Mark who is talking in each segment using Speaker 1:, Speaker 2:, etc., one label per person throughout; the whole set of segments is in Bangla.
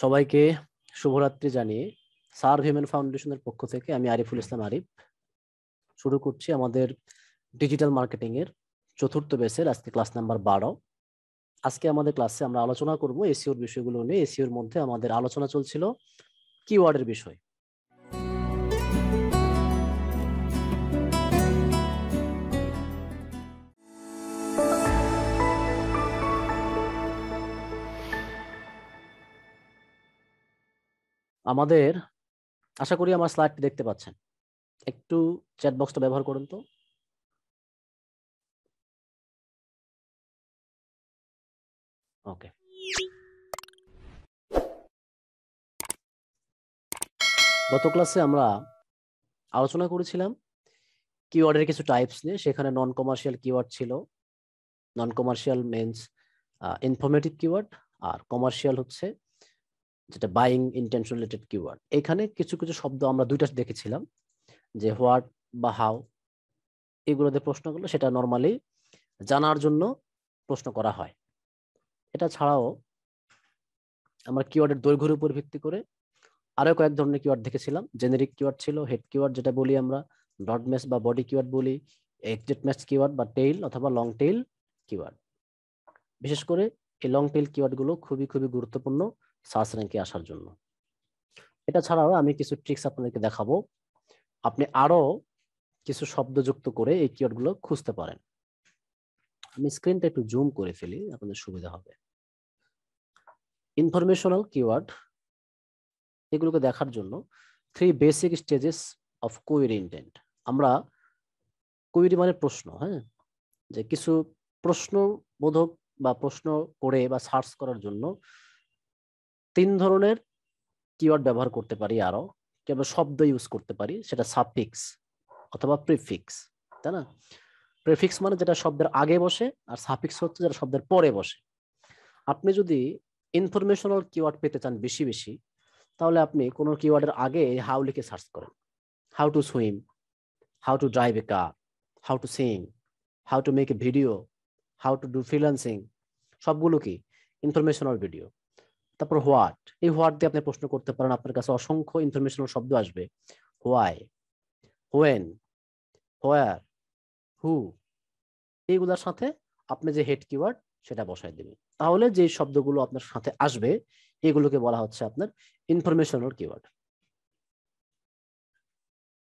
Speaker 1: সবাইকে শুভরাত্রি জানিয়ে সার হিউম্যান ফাউন্ডেশনের পক্ষ থেকে আমি আরিফুল ইসলাম আরিফ শুরু করছি আমাদের ডিজিটাল মার্কেটিং এর চতুর্থ বেসের আজকে ক্লাস নাম্বার বারো আজকে আমাদের ক্লাসে আমরা আলোচনা করব এসিওর বিষয়গুলো নিয়ে এসিওর মধ্যে আমাদের আলোচনা চলছিল কিওয়ার্ডের বিষয় আমাদের আশা করি আমার স্লাইডটি দেখতে পাচ্ছেন একটু চ্যাট বক্সটা ব্যবহার করুন তো ওকে গত ক্লাসে আমরা আলোচনা করেছিলাম কিওয়ার্ডের কিছু টাইপস নিয়ে সেখানে নন কমার্শিয়াল কিওয়ার্ড ছিল non commercial means informative keyword আর কমার্শিয়াল হচ্ছে যেটা বাইং ইন্টেনশন রিলেটেড কিওয়ার্ড এখানে কিছু কিছু শব্দ আমরা দুইটা দেখেছিলাম যে হোয়াট বা হাউ এগুলোতে প্রশ্নগুলো সেটা নর্মালি জানার জন্য প্রশ্ন করা হয় এটা ছাড়াও আমরা কিওয়ার্ডের দৈর্ঘ্যের উপর ভিত্তি করে আরও কয়েক ধরনের কিওয়ার্ড দেখেছিলাম জেনেরিক কিওয়ার্ড ছিল হেড কিওয়ার্ড যেটা বলি আমরা ডট ম্যাচ বা বডি কিওয়ার্ড বলি এক্সিট ম্যাচ কিওয়ার্ড বা টেইল অথবা লং টেইল কিওয়ার্ড বিশেষ করে এই লং টেইল কিওয়ার্ডগুলো খুবই খুবই গুরুত্বপূর্ণ সার্চ র্যাঙ্কে আসার জন্য এটা ছাড়াও আমি কিছু ট্রিক্স আপনাদেরকে দেখাবো আপনি আরও কিছু শব্দ যুক্ত করে এই কিওয়ার্ডগুলো খুঁজতে পারেন আমি স্ক্রিনটা একটু জুম করে ফেলি আপনাদের সুবিধা হবে ইনফরমেশনাল কিওয়ার্ড এগুলোকে দেখার জন্য three basic stages of query intent আমরা কোয়েরি মানে প্রশ্ন হ্যাঁ যে কিছু প্রশ্নবোধক বা প্রশ্ন করে বা সার্চ করার জন্য তিন ধরনের কিওয়ার্ড ব্যবহার করতে পারি আরও কি আমরা শব্দ ইউজ করতে পারি সেটা সাফিক্স অথবা প্রিফিক্স তাই না প্রিফিক্স মানে যেটা শব্দের আগে বসে আর সাফিক্স হচ্ছে যেটা শব্দের পরে বসে আপনি যদি ইনফরমেশনাল কিওয়ার্ড পেতে চান বেশি বেশি তাহলে আপনি কোনো কিওয়ার্ডের আগে হাউ লিখে সার্চ করেন how to swim how to drive a car how to sing how to make a video how to do freelancing সবগুলো কি ইনফরমেশনাল ভিডিও তারপর হোয়াট এই হোয়াট দিয়ে আপনি প্রশ্ন করতে পারেন আপনার কাছে অসংখ্য ইনফরমেশনাল শব্দ আসবে হোয়াই হোয়েন হোয়ার হু এইগুলোর সাথে আপনি যে হেড কিওয়ার্ড সেটা বসায় দেবেন তাহলে যে শব্দগুলো আপনার সাথে আসবে এগুলোকে বলা হচ্ছে আপনার ইনফরমেশনাল কিওয়ার্ড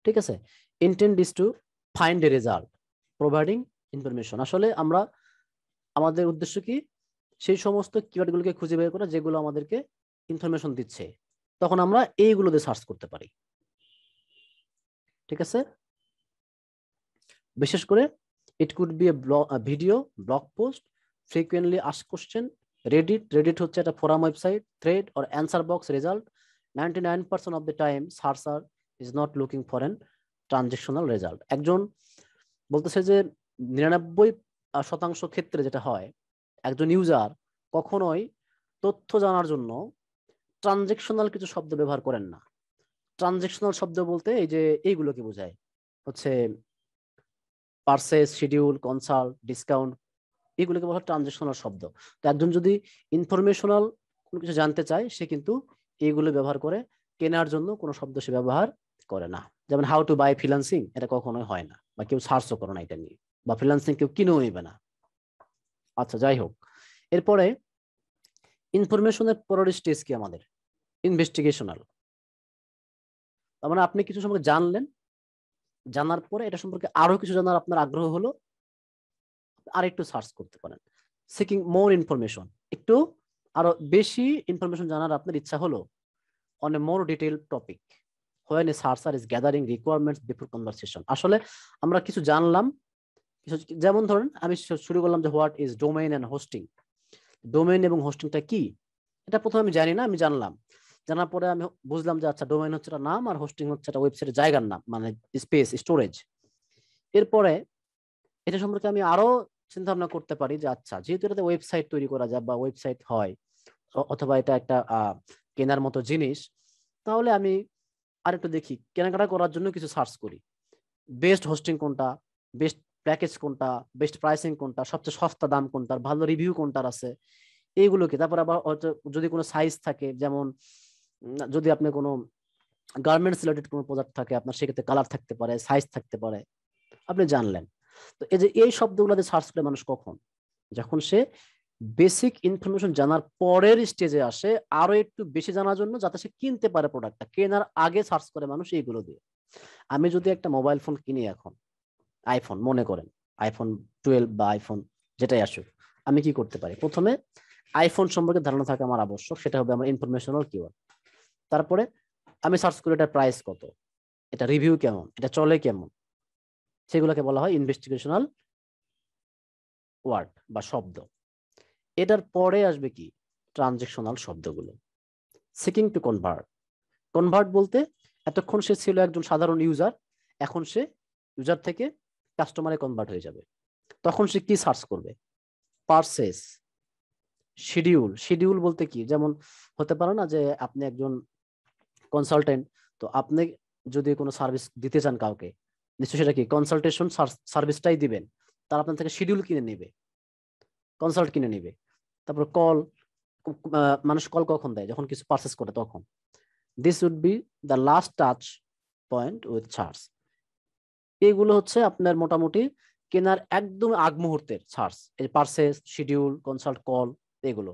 Speaker 1: ঠিক আছে intend is to find a result providing information আসলে আমরা আমাদের উদ্দেশ্য কি সেই সমস্ত কিওয়ার্ডগুলোকে খুঁজে বের করে যেগুলো আমাদেরকে ইনফরমেশন দিচ্ছে তখন আমরা এইগুলো দিয়ে সার্চ করতে পারি ঠিক আছে বিশেষ করে it could be a video blog post frequently ask question Reddit Reddit হচ্ছে একটা forum website thread or answer box result ninety nine percent of the time আর is not looking for an transactional result একজন বলতেছে যে নিরানব্বই শতাংশ ক্ষেত্রে যেটা হয় একজন ইউজার কখনোই তথ্য জানার জন্য ট্রানজেকশনাল কিছু শব্দ ব্যবহার করেন না ট্রানজেকশনাল শব্দ বলতে এই যে এইগুলোকে বোঝায় হচ্ছে পার্সেস শিডিউল কনসাল্ট ডিসকাউন্ট এগুলোকে বলা ট্রানজেকশনাল শব্দ তো একজন যদি ইনফরমেশনাল কোনো কিছু জানতে চায় সে কিন্তু এইগুলো ব্যবহার করে কেনার জন্য কোনো শব্দ সে ব্যবহার করে না যেমন হাউ টু বাই ফিলান্সিং এটা কখনোই হয় না বা কেউ সার্চও করে না এটা নিয়ে বা ফ্রিলান্সিং কেউ কিনেও নেবে না আচ্ছা যাই হোক এরপরে ইনফরমেশনের পরের স্টেজ কি আমাদের ইনভেস্টিগেশনাল তার মানে আপনি কিছু সম্পর্কে জানলেন জানার পরে এটা সম্পর্কে আরো কিছু জানার আপনার আগ্রহ হলো আর একটু সার্চ করতে পারেন সিকিং মোর ইনফরমেশন একটু আরো বেশি ইনফরমেশন জানার আপনার ইচ্ছা হলো on a more detail topic when a searcher is gathering requirements before conversation আসলে আমরা কিছু জানলাম যেমন ধরেন আমি শুরু করলাম যে what is domain and hosting domain এবং হোস্টিংটা কি এটা প্রথমে আমি জানি না আমি জানলাম জানার পরে আমি বুঝলাম যে আচ্ছা ডোমেইন হচ্ছে একটা নাম আর হোস্টিং হচ্ছে একটা ওয়েবসাইটের জায়গার নাম মানে স্পেস স্টোরেজ এরপরে এটা সম্পর্কে আমি আরো চিন্তা ভাবনা করতে পারি যে আচ্ছা যেহেতু এটাতে ওয়েবসাইট তৈরি করা যায় বা ওয়েবসাইট হয় অথবা এটা একটা কেনার মতো জিনিস তাহলে আমি আর একটু দেখি কেনাকাটা করার জন্য কিছু সার্চ করি বেস্ট হোস্টিং কোনটা বেস্ট প্যাকেজ কোনটা বেস্ট প্রাইসিং কোনটা সবচেয়ে সস্তা দাম কোনটার ভালো রিভিউ কোনটার আছে এইগুলোকে তারপর আবার হয়তো যদি কোনো সাইজ থাকে যেমন যদি আপনি কোনো গার্মেন্টস রিলেটেড কোনো প্রোডাক্ট থাকে আপনার সেক্ষেত্রে কালার থাকতে পারে সাইজ থাকতে পারে আপনি জানলেন তো এই যে এই শব্দগুলোতে সার্চ করে মানুষ কখন যখন সে বেসিক ইনফরমেশন জানার পরের স্টেজে আসে আরো একটু বেশি জানার জন্য যাতে সে কিনতে পারে প্রোডাক্টটা কেনার আগে সার্চ করে মানুষ এইগুলো দিয়ে আমি যদি একটা মোবাইল ফোন কিনি এখন আইফোন মনে করেন আইফোন টুয়েলভ বা আইফোন যেটাই আসুক আমি কি করতে পারি প্রথমে আইফোন সম্পর্কে ধারণা থাকা আমার আবশ্যক সেটা হবে আমার ইনফরমেশনাল কিওয়ার্ড তারপরে আমি সার্চ করি এটার প্রাইস কত এটা রিভিউ কেমন এটা চলে কেমন সেগুলোকে বলা হয় ইনভেস্টিগেশনাল ওয়ার্ড বা শব্দ এটার পরে আসবে কি ট্রানজেকশনাল শব্দগুলো সিকিং টু কনভার্ট কনভার্ট বলতে এতক্ষণ সে ছিল একজন সাধারণ ইউজার এখন সে ইউজার থেকে কাস্টমারে কনভার্ট হয়ে যাবে তখন সে কি সার্চ করবে পারসেস শিডিউল শিডিউল বলতে কি যেমন হতে পারে না যে আপনি একজন কনসালটেন্ট তো আপনি যদি কোনো সার্ভিস দিতে চান কাউকে নিশ্চয় সেটা কি কনসালটেশন সার্ভিসটাই দিবেন তার আপনার থেকে শিডিউল কিনে নেবে কনসাল্ট কিনে নেবে তারপর কল মানুষ কল কখন দেয় যখন কিছু পারচেস করে তখন this would be the last touch point with charge এগুলো হচ্ছে আপনার মোটামুটি কেনার একদম আগ মুহূর্তের সার্চ এই পার্সেস শিডিউল কনসাল্ট কল এগুলো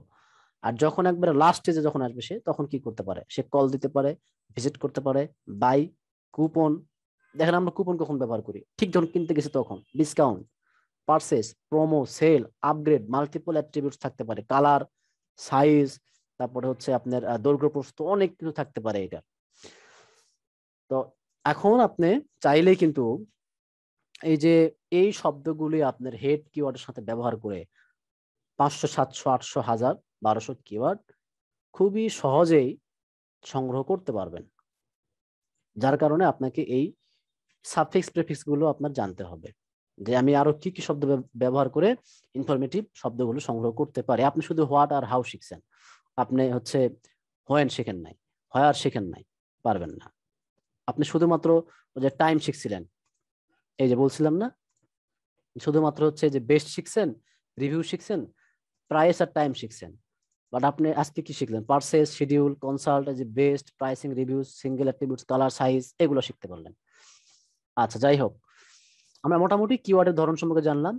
Speaker 1: আর যখন একবার লাস্ট স্টেজে যখন আসবে সে তখন কি করতে পারে সে কল দিতে পারে ভিজিট করতে পারে বাই কুপন দেখেন আমরা কুপন কখন ব্যবহার করি ঠিক যখন কিনতে গেছি তখন discount purchase promo sale upgrade multiple attribute থাকতে পারে কালার সাইজ তারপরে হচ্ছে আপনার দৈর্ঘ্য প্রস্তুত অনেক কিছু থাকতে পারে এটা তো এখন আপনি চাইলেই কিন্তু এই যে এই শব্দগুলি আপনার হেড কিওয়ার্ডের সাথে ব্যবহার করে পাঁচশো সাতশো আটশো হাজার বারোশো কিওয়ার্ড খুবই সহজেই সংগ্রহ করতে পারবেন যার কারণে আপনাকে এই সাফিক্স প্রেফিক্সগুলো আপনার জানতে হবে যে আমি আরো কি কি শব্দ ব্যবহার করে ইনফরমেটিভ শব্দগুলো সংগ্রহ করতে পারি আপনি শুধু হোয়াট আর হাউ শিখছেন আপনি হচ্ছে হোয়েন শেখেন নাই হয় আর শেখেন নাই পারবেন না আপনি শুধুমাত্র যে টাইম শিখছিলেন এই যে বলছিলাম না শুধুমাত্র হচ্ছে যে বেস্ট শিখছেন রিভিউ শিখছেন প্রাইস আর টাইম শিখছেন বাট আপনি আজকে কি শিখলেন পার্সেস শিডিউল কনসাল্ট যে best pricing review single attributes colour size এগুলো শিখতে পারলেন আচ্ছা যাই হোক আমরা মোটামুটি কিওয়ার্ডের ধরন সম্পর্কে জানলাম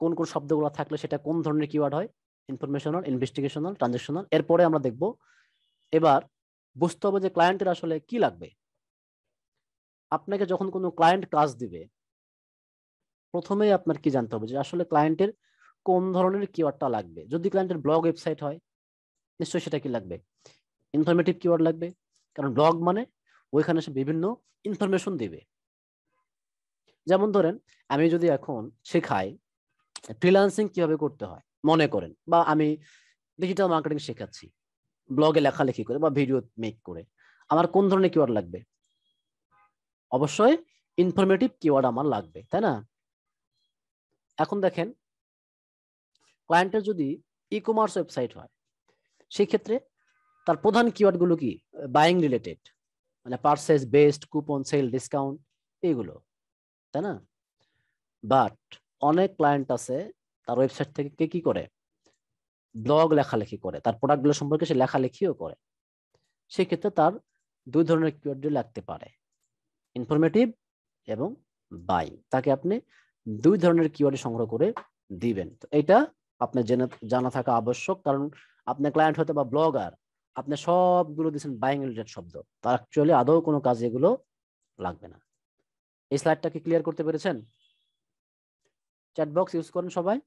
Speaker 1: কোন কোন শব্দগুলো থাকলে সেটা কোন ধরনের কিওয়ার্ড হয় ইনফরমেশনাল ইনভেস্টিগেশনাল ট্রানজেকশনাল এরপরে আমরা দেখব এবার বুঝতে হবে যে ক্লায়েন্টের আসলে কি লাগবে আপনাকে যখন কোনো ক্লায়েন্ট কাজ দিবে প্রথমে আপনার কি জানতে হবে যে আসলে ক্লায়েন্টের কোন ধরনের কিওয়ার্ডটা লাগবে যদি ক্লায়েন্টের ব্লগ ওয়েবসাইট হয় নিশ্চয়ই সেটা কি লাগবে ইনফরমেটিভ কিওয়ার্ড লাগবে কারণ ব্লগ মানে ওইখানে সে বিভিন্ন ইনফরমেশন দিবে যেমন ধরেন আমি যদি এখন শেখাই ফ্রিলান্সিং কিভাবে করতে হয় মনে করেন বা আমি ডিজিটাল মার্কেটিং শেখাচ্ছি ব্লগে লেখালেখি করে বা ভিডিও মেক করে আমার কোন ধরনের কিওয়ার্ড লাগবে অবশ্যই ইনফরমেটিভ কিওয়ার্ড আমার লাগবে তাই না এখন দেখেন ক্লায়েন্টের যদি ই কমার্স ওয়েবসাইট হয় সেই ক্ষেত্রে তার প্রধান কিওয়ার্ডগুলো কি বাইং রিলেটেড মানে purchase best coupon sale discount এইগুলো তাই না বাট অনেক ক্লায়েন্ট আছে তার ওয়েবসাইট থেকে কে কি করে ব্লগ লেখালেখি করে তার প্রোডাক্টগুলো সম্পর্কে সে লেখালেখিও করে সেক্ষেত্রে তার দুই ধরনের কিওয়ার্ড লাগতে পারে ইনফরমেটিভ এবং বাই তাকে আপনি দুই ধরনের কিওয়ার্ডে সংগ্রহ করে দিবেন তো এটা আপনার জেনে জানা থাকা আবশ্যক কারণ আপনার ক্লায়েন্ট হয়তো বা ব্লগার আপনি সবগুলো দিচ্ছেন বাইং রিলেটেড শব্দ তার অ্যাকচুয়ালি আদৌ কোনো কাজে এগুলো লাগবে না এই স্লাইডটা কি ক্লিয়ার করতে পেরেছেন চ্যাট বক্স ইউজ করেন সবাই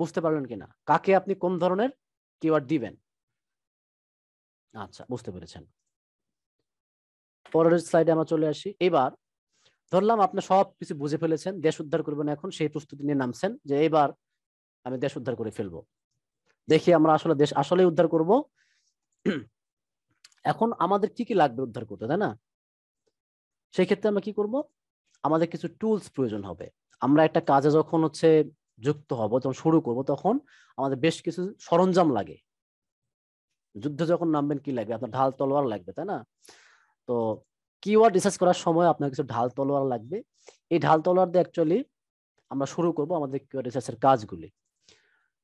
Speaker 1: বুঝতে পারলেন কিনা কাকে আপনি কোন ধরনের কিওয়ার্ড দিবেন আচ্ছা বুঝতে পেরেছেন পরের স্লাইডে আমরা চলে আসি এবার ধরলাম আপনি সব কিছু বুঝে ফেলেছেন দেশ উদ্ধার করবেন এখন সেই প্রস্তুতি নিয়ে নামছেন যে এবার আমি দেশ উদ্ধার করে ফেলবো দেখি আমরা আসলে দেশ আসলে উদ্ধার করব এখন আমাদের কি কি লাগবে উদ্ধার করতে তাই না সেই ক্ষেত্রে আমরা কি করব আমাদের কিছু টুলস প্রয়োজন হবে আমরা একটা কাজে যখন হচ্ছে যুক্ত হব যখন শুরু করব তখন আমাদের বেশ কিছু সরঞ্জাম লাগে যুদ্ধ যখন নামবেন কি লাগবে আপনার ঢাল তলোয়ার লাগবে তাই না তো কিওয়ার্ড রিসার্চ করার সময় আপনার কিছু ঢাল তলোয়ার লাগবে এই ঢাল তলোয়ার দিয়ে অ্যাকচুয়ালি আমরা শুরু করব আমাদের কিওয়ার্ড রিসার্চের কাজগুলি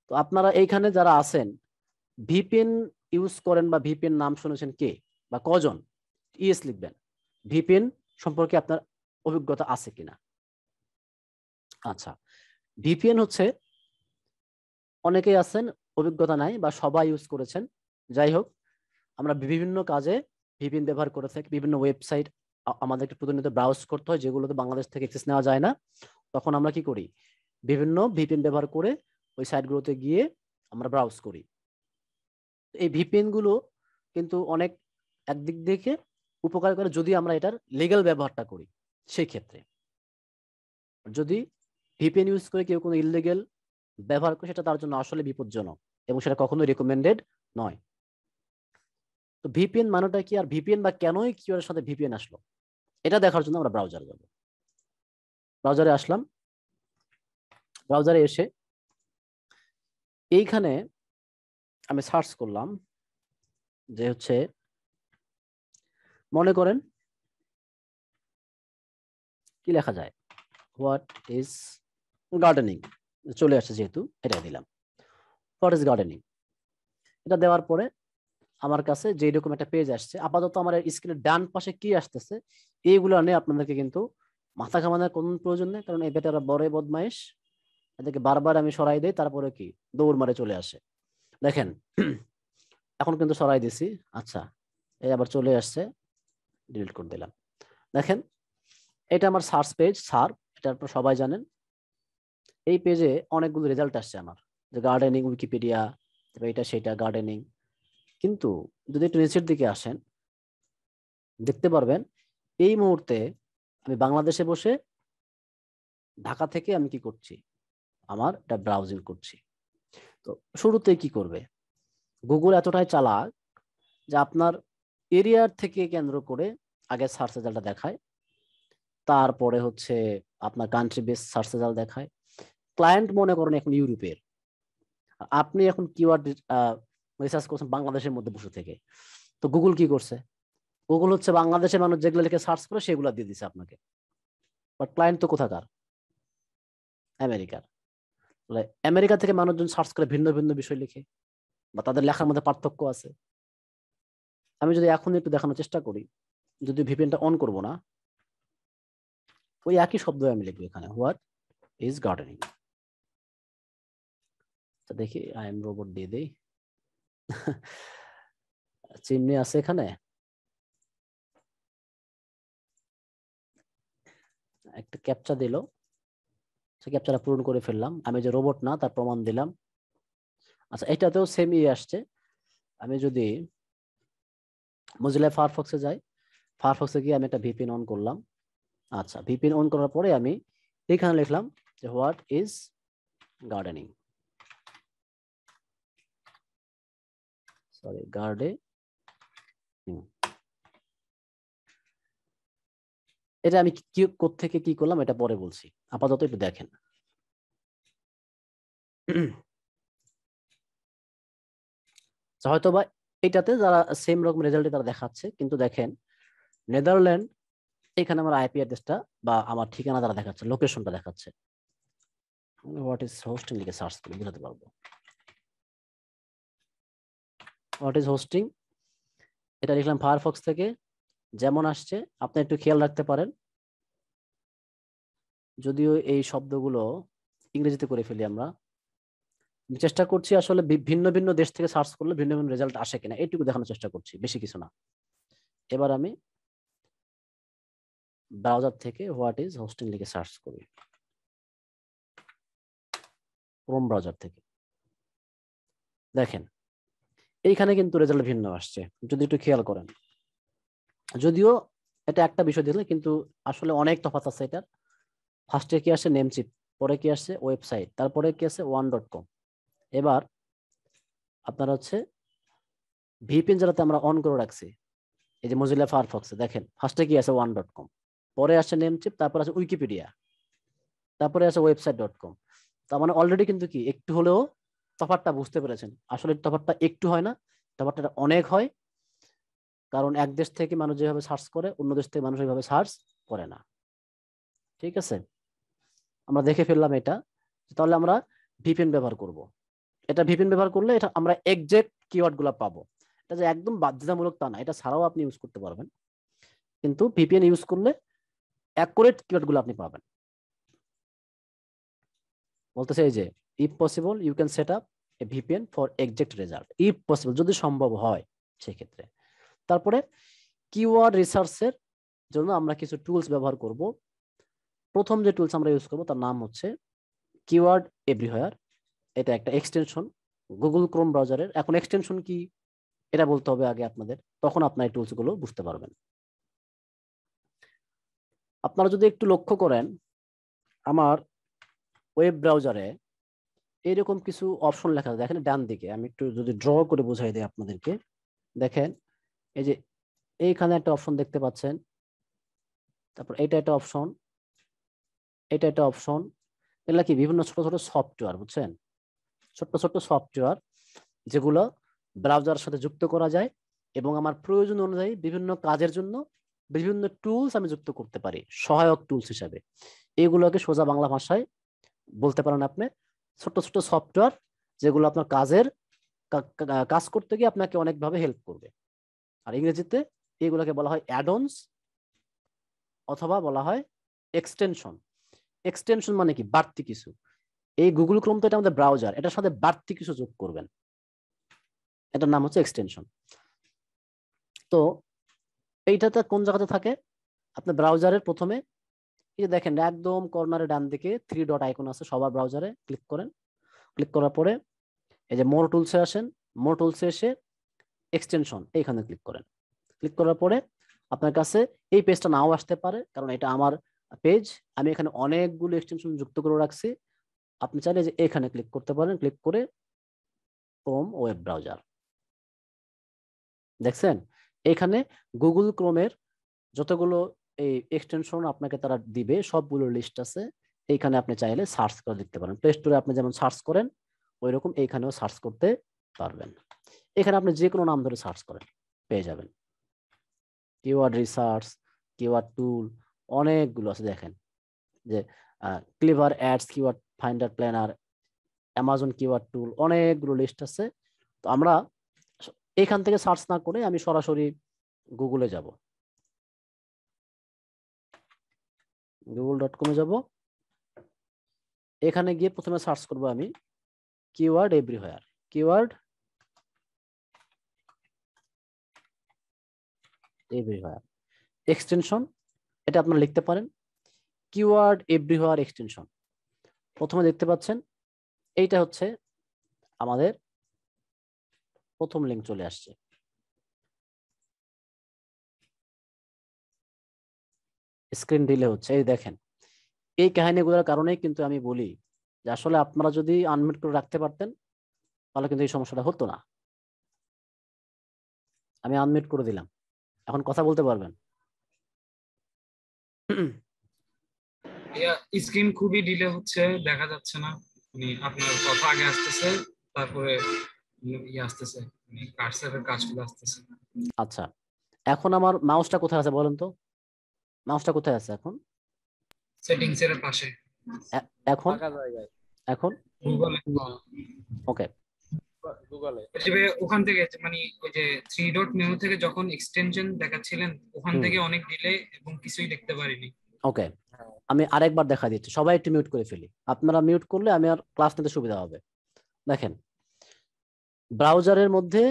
Speaker 1: তো আপনারা এইখানে যারা আছেন ভিপিএন ইউজ করেন বা ভিপিএন নাম শুনেছেন কে বা কজন ইএস e লিখবেন ভিপিএন সম্পর্কে আপনার অভিজ্ঞতা আছে কিনা আচ্ছা ভিপিএন হচ্ছে অনেকেই আছেন অভিজ্ঞতা নাই বা সবাই ইউজ করেছেন যাই হোক আমরা বিভিন্ন কাজে ভিপিএন ব্যবহার করে থাকে বিভিন্ন ওয়েবসাইট আমাদেরকে প্রতিনিয়ত ব্রাউজ করতে হয় যেগুলোতে বাংলাদেশ থেকে অ্যাক্সেস নেওয়া যায় না তখন আমরা কি করি বিভিন্ন ভিপিএন ব্যবহার করে ওই সাইটগুলোতে গিয়ে আমরা ব্রাউজ করি এই ভিপিএন গুলো কিন্তু অনেক একদিক থেকে উপকার করে যদি আমরা এটার লিগাল ব্যবহারটা করি সেই ক্ষেত্রে যদি ভিপিএন ইউজ করে কেউ কোনো ইললিগেল ব্যবহার করে সেটা তার জন্য আসলে বিপজ্জনক এবং সেটা কখনোই রেকমেন্ডেড নয় তো ভিপিএন মানেটা কি আর ভিপিএন বা কেনই কিউআর এর সাথে ভিপিএন আসলো এটা দেখার জন্য আমরা ব্রাউজারে যাব ব্রাউজারে আসলাম ব্রাউজারে এসে এইখানে আমি সার্চ করলাম যে হচ্ছে মনে করেন কি লেখা যায় হোয়াট ইজ গার্ডেনিং চলে আসছে যেহেতু এটা দিলাম হোয়াট ইজ গার্ডেনিং এটা দেওয়ার পরে আমার কাছে যে এরকম একটা পেজ আসছে আপাতত আমার স্ক্রিনের ডান পাশে কি আসতেছে এইগুলো নিয়ে আপনাদেরকে কিন্তু মাথা ঘামানোর কোনো প্রয়োজন নেই কারণ এই বেটারা বড় বদমাইশ এদেরকে বারবার আমি সরাই দেই তারপরে কি দৌড় মারে চলে আসে দেখেন এখন কিন্তু সরাই দিছি আচ্ছা এই আবার চলে আসছে ডিলিট করে দিলাম দেখেন এটা আমার সার্চ পেজ সার এটা আপনারা সবাই জানেন এই পেজে অনেকগুলো রেজাল্ট আসছে আমার যে গার্ডেনিং উইকিপিডিয়া এটা সেটা গার্ডেনিং কিন্তু যদি একটু নিচের দিকে আসেন দেখতে পারবেন এই মুহূর্তে আমি বাংলাদেশে বসে ঢাকা থেকে আমি কি করছি আমার এটা ব্রাউজিং করছি তো শুরুতে কি করবে গুগল এতটাই চালাক যে আপনার এরিয়ার থেকে কেন্দ্র করে আগে সার্চ রেজাল্টটা দেখায় তারপরে হচ্ছে আপনার কান্ট্রি বেস সার্চ রেজাল্ট দেখায় ক্লায়েন্ট মনে করেন এখন ইউরোপের আপনি এখন কিওয়ার্ড রিসার্চ করছেন বাংলাদেশের মধ্যে বসে থেকে তো গুগল কি করছে গুগল হচ্ছে বাংলাদেশের মানুষ যেগুলো লিখে সার্চ করে সেগুলো দিয়ে দিছে আপনাকে বাট ক্লায়েন্ট তো কোথাকার আমেরিকার তাহলে আমেরিকা থেকে মানুষজন সার্চ করে ভিন্ন ভিন্ন বিষয় লিখে বা তাদের লেখার মধ্যে পার্থক্য আছে আমি যদি এখন একটু দেখানোর চেষ্টা করি যদি ভিপিএনটা অন করব না ওই একই শব্দ আমি লিখবো এখানে হোয়াট ইজ গার্ডেনিং দেখি আই এম রোবট দিয়ে দেই চিমনি আছে এখানে একটা ক্যাপচা দিল সে ক্যাপচাটা পূরণ করে ফেললাম আমি যে রোবট না তার প্রমাণ দিলাম আচ্ছা এটাতেও সেম ইয়ে আসছে আমি যদি মজিলা ফায়ারফক্সে যাই ফায়ারফক্সে গিয়ে আমি একটা ভিপিন অন করলাম আচ্ছা ভিপিন অন করার পরে আমি এখানে লিখলাম যে what is gardening sorry garden এটা আমি কি থেকে কি করলাম এটা পরে বলছি আপাতত একটু দেখেন আচ্ছা, হয়তো বা এটাতে যারা সেম রকম রেজাল্টে তারা দেখাচ্ছে কিন্তু দেখেন নেদারল্যান্ড এখানে আমার আইপি অ্যাড্রেসটা বা আমার ঠিকানা তারা দেখাচ্ছে লোকেশনটা দেখাচ্ছে হোয়াট ইজ হোস্টিং লিখে সার্চ করে বুঝাতে পারবো হোয়াট ইজ হোস্টিং এটা লিখলাম ফায়ারফক্স থেকে যেমন আসছে আপনি একটু খেয়াল রাখতে পারেন যদিও এই শব্দগুলো ইংরেজিতে করে ফেলি আমরা চেষ্টা করছি আসলে ভিন্ন ভিন্ন দেশ থেকে সার্চ করলে ভিন্ন ভিন্ন রেজাল্ট আসে কিনা এইটুকু দেখানোর চেষ্টা করছি বেশি কিছু না এবার আমি ব্রাউজার থেকে হোয়াট ইজ হোস্টিং লিখে সার্চ করি ক্রোম ব্রাউজার থেকে দেখেন এইখানে কিন্তু রেজাল্ট ভিন্ন আসছে যদি একটু খেয়াল করেন যদিও এটা একটা বিষয় দিলে কিন্তু আসলে অনেক তফাত আছে এটার ফার্স্টে কি আসে নেমচিপ পরে কি আসছে ওয়েবসাইট তারপরে কি আছে ওয়ান ডট কম এবার আপনার হচ্ছে ভিপিএন যেটাতে আমরা অন করে রাখছি এই যে মজিলা ফায়ারফক্সে দেখেন ফার্স্টে কি আছে ওয়ান ডট কম পরে আসে নেমচিপ তারপরে আছে উইকিপিডিয়া তারপরে আছে ওয়েবসাইট ডট কম তার মানে অলরেডি কিন্তু কি একটু হলেও তফাতটা বুঝতে পেরেছেন আসলে তফাতটা একটু হয় না তফাতটা অনেক হয় কারণ এক দেশ থেকে মানুষ যেভাবে সার্চ করে অন্য দেশ থেকে মানুষ ওইভাবে সার্চ করে না ঠিক আছে আমরা দেখে ফেললাম এটা তাহলে আমরা ভিপিএন ব্যবহার করব। এটা ভিপিএন ব্যবহার করলে এটা আমরা কিওয়ার্ড গুলা পাবো এটা যে একদম বাধ্যতামূলক তা না এটা ছাড়াও আপনি ইউজ করতে পারবেন কিন্তু ভিপিএন ইউজ করলে অ্যাকুরেট গুলো আপনি পাবেন বলতেছে এই যে if possible you can set up a vpn for exact result if possible যদি সম্ভব হয় সেক্ষেত্রে তারপরে কিওয়ার্ড রিসার্চের জন্য আমরা কিছু টুলস ব্যবহার করব প্রথম যে টুলস আমরা ইউজ করব তার নাম হচ্ছে কিওয়ার্ড এভরিহয়ার এটা একটা এক্সটেনশন গুগল ক্রোম ব্রাউজারের এখন এক্সটেনশন কি এটা বলতে হবে আগে আপনাদের তখন আপনার এই টুলসগুলো বুঝতে পারবেন আপনারা যদি একটু লক্ষ্য করেন আমার ওয়েব ব্রাউজারে এরকম কিছু অপশন লেখা আছে দেখেন ডান দিকে আমি একটু যদি ড্র করে বোঝাই দিই আপনাদেরকে দেখেন এই যে এইখানে একটা অপশন দেখতে পাচ্ছেন তারপর এটা একটা অপশন এটা একটা অপশন এগুলো কি বিভিন্ন ছোট ছোট সফটওয়্যার বুঝছেন ছোট্ট ছোট্ট সফটওয়্যার যেগুলো ব্রাউজার সাথে যুক্ত করা যায় এবং আমার প্রয়োজন অনুযায়ী বিভিন্ন কাজের জন্য বিভিন্ন টুলস আমি যুক্ত করতে পারি সহায়ক টুলস হিসাবে এগুলোকে সোজা বাংলা ভাষায় বলতে পারেন আপনি ছোট ছোট সফটওয়্যার যেগুলো আপনার কাজের কাজ করতে গিয়ে আপনাকে অনেকভাবে হেল্প করবে আর ইংরেজিতে এগুলোকে বলা হয় অ্যাডনস অথবা বলা হয় এক্সটেনশন এক্সটেনশন মানে কি বাড়তি কিছু এই গুগল ক্রোম তো এটা আমাদের ব্রাউজার এটার সাথে বাড়তি কিছু যোগ করবেন এটার নাম হচ্ছে এক্সটেনশন তো এইটাতে কোন জায়গাতে থাকে আপনার ব্রাউজারের প্রথমে এই যে দেখেন একদম কর্নারে ডান দিকে থ্রি ডট আইকন আছে সবার ব্রাউজারে ক্লিক করেন ক্লিক করার পরে এই যে মোর টুলসে আসেন মোর টুলসে এসে এক্সটেনশন এইখানে ক্লিক করেন ক্লিক করার পরে আপনার কাছে এই পেজটা নাও আসতে পারে কারণ এটা আমার পেজ আমি এখানে অনেকগুলো এক্সটেনশন যুক্ত করে রাখছি আপনি চাইলে যে এখানে ক্লিক করতে পারেন ক্লিক করে ক্রোম ওয়েব ব্রাউজার দেখছেন এখানে গুগল ক্রোমের যতগুলো এই এক্সটেনশন আপনাকে তারা দিবে সবগুলোর লিস্ট আছে এইখানে আপনি চাইলে সার্চ করে দেখতে পারেন প্লে স্টোরে আপনি যেমন সার্চ করেন ওই রকম এইখানেও সার্চ করতে পারবেন এখানে আপনি যে কোনো নাম ধরে সার্চ করেন পেয়ে যাবেন কিওয়ার্ড রিসার্চ কিওয়ার্ড টুল অনেকগুলো আছে দেখেন যে clever ads keyword finder planner Amazon keyword tool অনেকগুলো লিস্ট আছে তো আমরা এখান থেকে সার্চ না করে আমি সরাসরি গুগলে যাব গুগল ডট কমে যাব এখানে গিয়ে প্রথমে সার্চ করব আমি keyword everywhere keyword everywhere extension এটা আপনারা লিখতে পারেন কিওয়ার্ড এভরিহোয়ার এক্সটেনশন প্রথমে দেখতে পাচ্ছেন এইটা হচ্ছে আমাদের প্রথম লিঙ্ক চলে আসছে স্ক্রিন ডিলে হচ্ছে এই দেখেন এই কাহিনীগুলোর কারণেই কিন্তু আমি বলি যে আসলে আপনারা যদি আনমিট করে রাখতে পারতেন তাহলে কিন্তু এই সমস্যাটা হতো না আমি আনমিট করে দিলাম এখন কথা বলতে পারবেন
Speaker 2: স্ক্রিন খুবই ডিলে হচ্ছে দেখা যাচ্ছে না মানে আপনার কথা আগে আসতেছে তারপরে ইয়ে আসতেছে কার্সারের মানে কাজগুলো আসতেছে
Speaker 1: আচ্ছা এখন আমার মাউসটা কোথায় আছে বলেন তো মাউসটা কোথায় আছে এখন
Speaker 2: সেটিংস এর পাশে
Speaker 1: এখন এখন
Speaker 2: ওকে গুগলে ওখান থেকে মানে ওই যে থ্রি ডট মেনু থেকে যখন এক্সটেনশন দেখাচ্ছিলেন ওখান থেকে অনেক ডিলে এবং কিছুই দেখতে পারিনি
Speaker 1: ওকে হ্যাঁ। আমি আরেকবার দেখা দিচ্ছি সবাই একটু মিউট করে ফেলি আপনারা মিউট করলে আমি আর ক্লাস নিতে সুবিধা হবে দেখেন ব্রাউজারের মধ্যে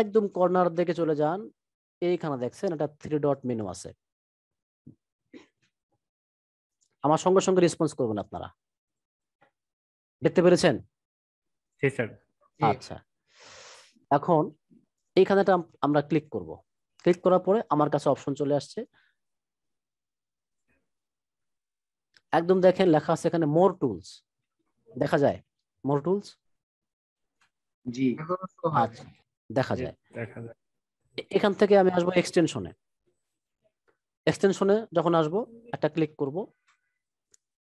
Speaker 1: একদম কর্নার দিকে চলে যান এইখানে দেখছেন এটা থ্রি ডট মেনু আছে আমার সঙ্গে সঙ্গে রেসপন্স করবেন আপনারা দেখতে পেরেছেন আচ্ছা এখন এইখানেটা আমরা ক্লিক করব ক্লিক করার পরে আমার কাছে অপশন চলে আসছে একদম দেখেন লেখা আছে এখানে মোর টুলস দেখা যায় মোর টুলস
Speaker 3: জি আচ্ছা
Speaker 1: দেখা যায় এখান থেকে আমি আসবো এক্সটেনশনে এক্সটেনশনে যখন আসব একটা ক্লিক করব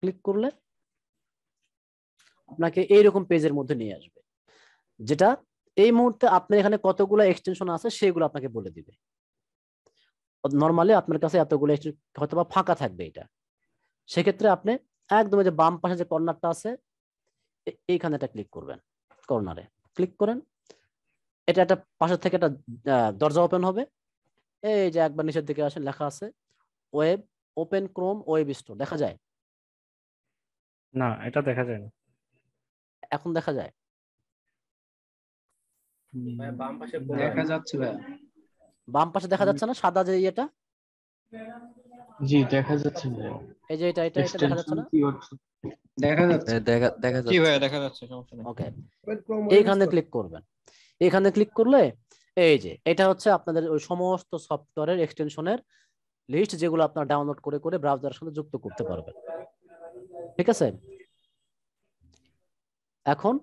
Speaker 1: ক্লিক করলে আপনাকে এইরকম পেজের মধ্যে নিয়ে আসবে যেটা এই মুহূর্তে আপনার এখানে কতগুলো এক্সটেনশন আছে সেগুলো আপনাকে বলে দিবে নর্মালি আপনার কাছে এতগুলো হয়তো বা ফাঁকা থাকবে এটা সেক্ষেত্রে আপনি একদম যে বাম পাশে যে কর্নারটা আছে এইখানে এটা ক্লিক করবেন কর্নারে ক্লিক করেন এটা একটা পাশে থেকে একটা দরজা ওপেন হবে এই যে একবার নিচের দিকে আসেন লেখা আছে web open Chrome web store দেখা যায়
Speaker 2: না, এটা দেখা যায় না।
Speaker 1: এখন দেখা যায়? বাম পাশে দেখা যাচ্ছে বাম পাশে দেখা যাচ্ছে না সাদা যে এটা
Speaker 2: জি দেখা যাচ্ছে ভাইয়া
Speaker 1: এই যে এটা এটা এটা দেখা যাচ্ছে না দেখা যাচ্ছে দেখা দেখা যাচ্ছে কি ভাই
Speaker 4: দেখা যাচ্ছে সমস্যা নেই ওকে
Speaker 1: এইখানে ক্লিক করবেন এখানে ক্লিক করলে এই যে এটা হচ্ছে আপনাদের ওই সমস্ত সফটওয়্যারের এক্সটেনশনের লিস্ট যেগুলো আপনারা ডাউনলোড করে করে ব্রাউজারের সাথে যুক্ত করতে পারবেন ঠিক আছে এখন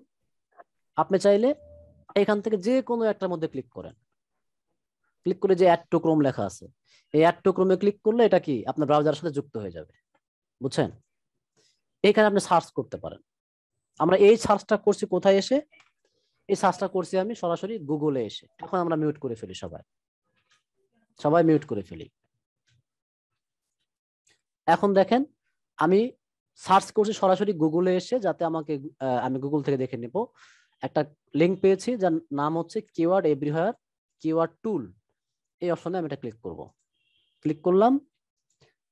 Speaker 1: আপনি চাইলে এখান থেকে যে কোনো একটার মধ্যে ক্লিক করেন ক্লিক করে যে অ্যাড টু ক্রোম লেখা আছে এই অ্যাড টু ক্রোমে ক্লিক করলে এটা কি আপনার ব্রাউজারের সাথে যুক্ত হয়ে যাবে বুঝছেন এখানে আপনি সার্চ করতে পারেন আমরা এই সার্চটা করছি কোথায় এসে এই সার্চটা করছি আমি সরাসরি গুগলে এসে এখন আমরা মিউট করে ফেলি সবাই সবাই মিউট করে ফেলি এখন দেখেন আমি সার্চ করছি সরাসরি গুগলে এসে যাতে আমাকে আমি গুগল থেকে দেখে নেব একটা লিঙ্ক পেয়েছি যার নাম হচ্ছে কিওয়ার্ড এভরিহার কিওয়ার্ড টুল এই অপশনে আমি এটা ক্লিক করব ক্লিক করলাম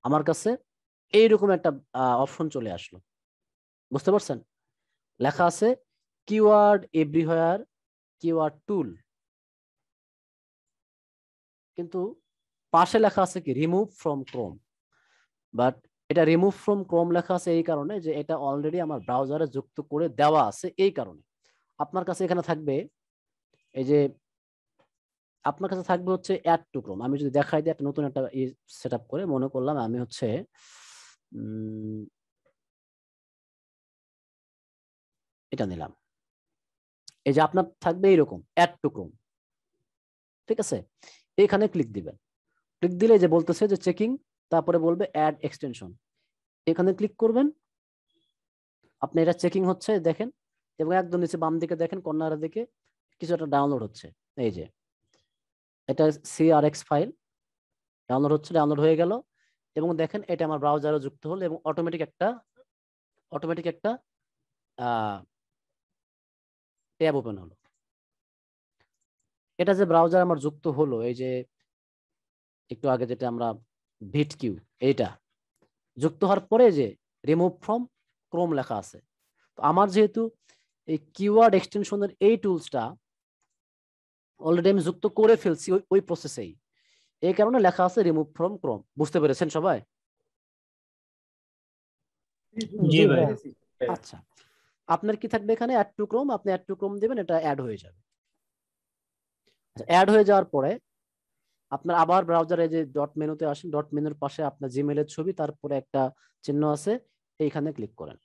Speaker 1: আমার কাছে এই রকম একটা অপশন চলে আসলো বুঝতে পারছেন লেখা আছে কিওয়ার্ড এভরিহয়ার কিওয়ার্ড টুল কিন্তু পাশে লেখা আছে কি রিমুভ ফ্রম ক্রোম বাট এটা রিমুভ ফ্রম ক্রোম লেখা আছে এই কারণে যে এটা অলরেডি আমার ব্রাউজারে যুক্ত করে দেওয়া আছে এই কারণে আপনার কাছে এখানে থাকবে এই যে আপনার কাছে থাকবে হচ্ছে অ্যাড টু ক্রোম আমি যদি দেখাই দিই একটা নতুন একটা সেট আপ করে মনে করলাম আমি হচ্ছে এটা নিলাম এই যে আপনার থাকবে এইরকম অ্যাড টু ক্রোম ঠিক আছে এইখানে ক্লিক দিবেন ক্লিক দিলে যে বলতেছে যে চেকিং তারপরে বলবে অ্যাড এক্সটেনশন এখানে ক্লিক করবেন আপনি এটা চেকিং হচ্ছে দেখেন এবং একদম নিচে বাম দিকে দেখেন কর্নারের দিকে কিছু একটা ডাউনলোড হচ্ছে এই যে এটা সিআরএক্স ফাইল ডাউনলোড হচ্ছে ডাউনলোড হয়ে গেল এবং দেখেন এটা আমার ব্রাউজারে যুক্ত হলো এবং অটোমেটিক একটা অটোমেটিক একটা ট্যাব ওপেন হলো এটা যে ব্রাউজার আমার যুক্ত হলো এই যে একটু আগে যেটা আমরা ভিট কিউ এইটা যুক্ত হওয়ার পরে যে রিমুভ ফ্রম ক্রোম লেখা আছে তো আমার যেহেতু এই কিওয়ার্ড এক্সটেনশনের এই টুলসটা অলরেডি আমি যুক্ত করে ফেলছি ওই ওই প্রসেসেই এই কারণে লেখা আছে রিমুভ ফ্রম ক্রোম বুঝতে পেরেছেন সবাই আচ্ছা আপনার কি থাকবে এখানে অ্যাড টু ক্রোম আপনি অ্যাড টু ক্রোম দিবেন এটা অ্যাড হয়ে যাবে অ্যাড আচ্ছা, হয়ে যাওয়ার পরে আপনার আবার ব্রাউজারে যে ডট মেনুতে আসেন ডট মেনুর পাশে আপনার জিমেলের ছবি তারপরে একটা চিহ্ন আছে এইখানে ক্লিক করেন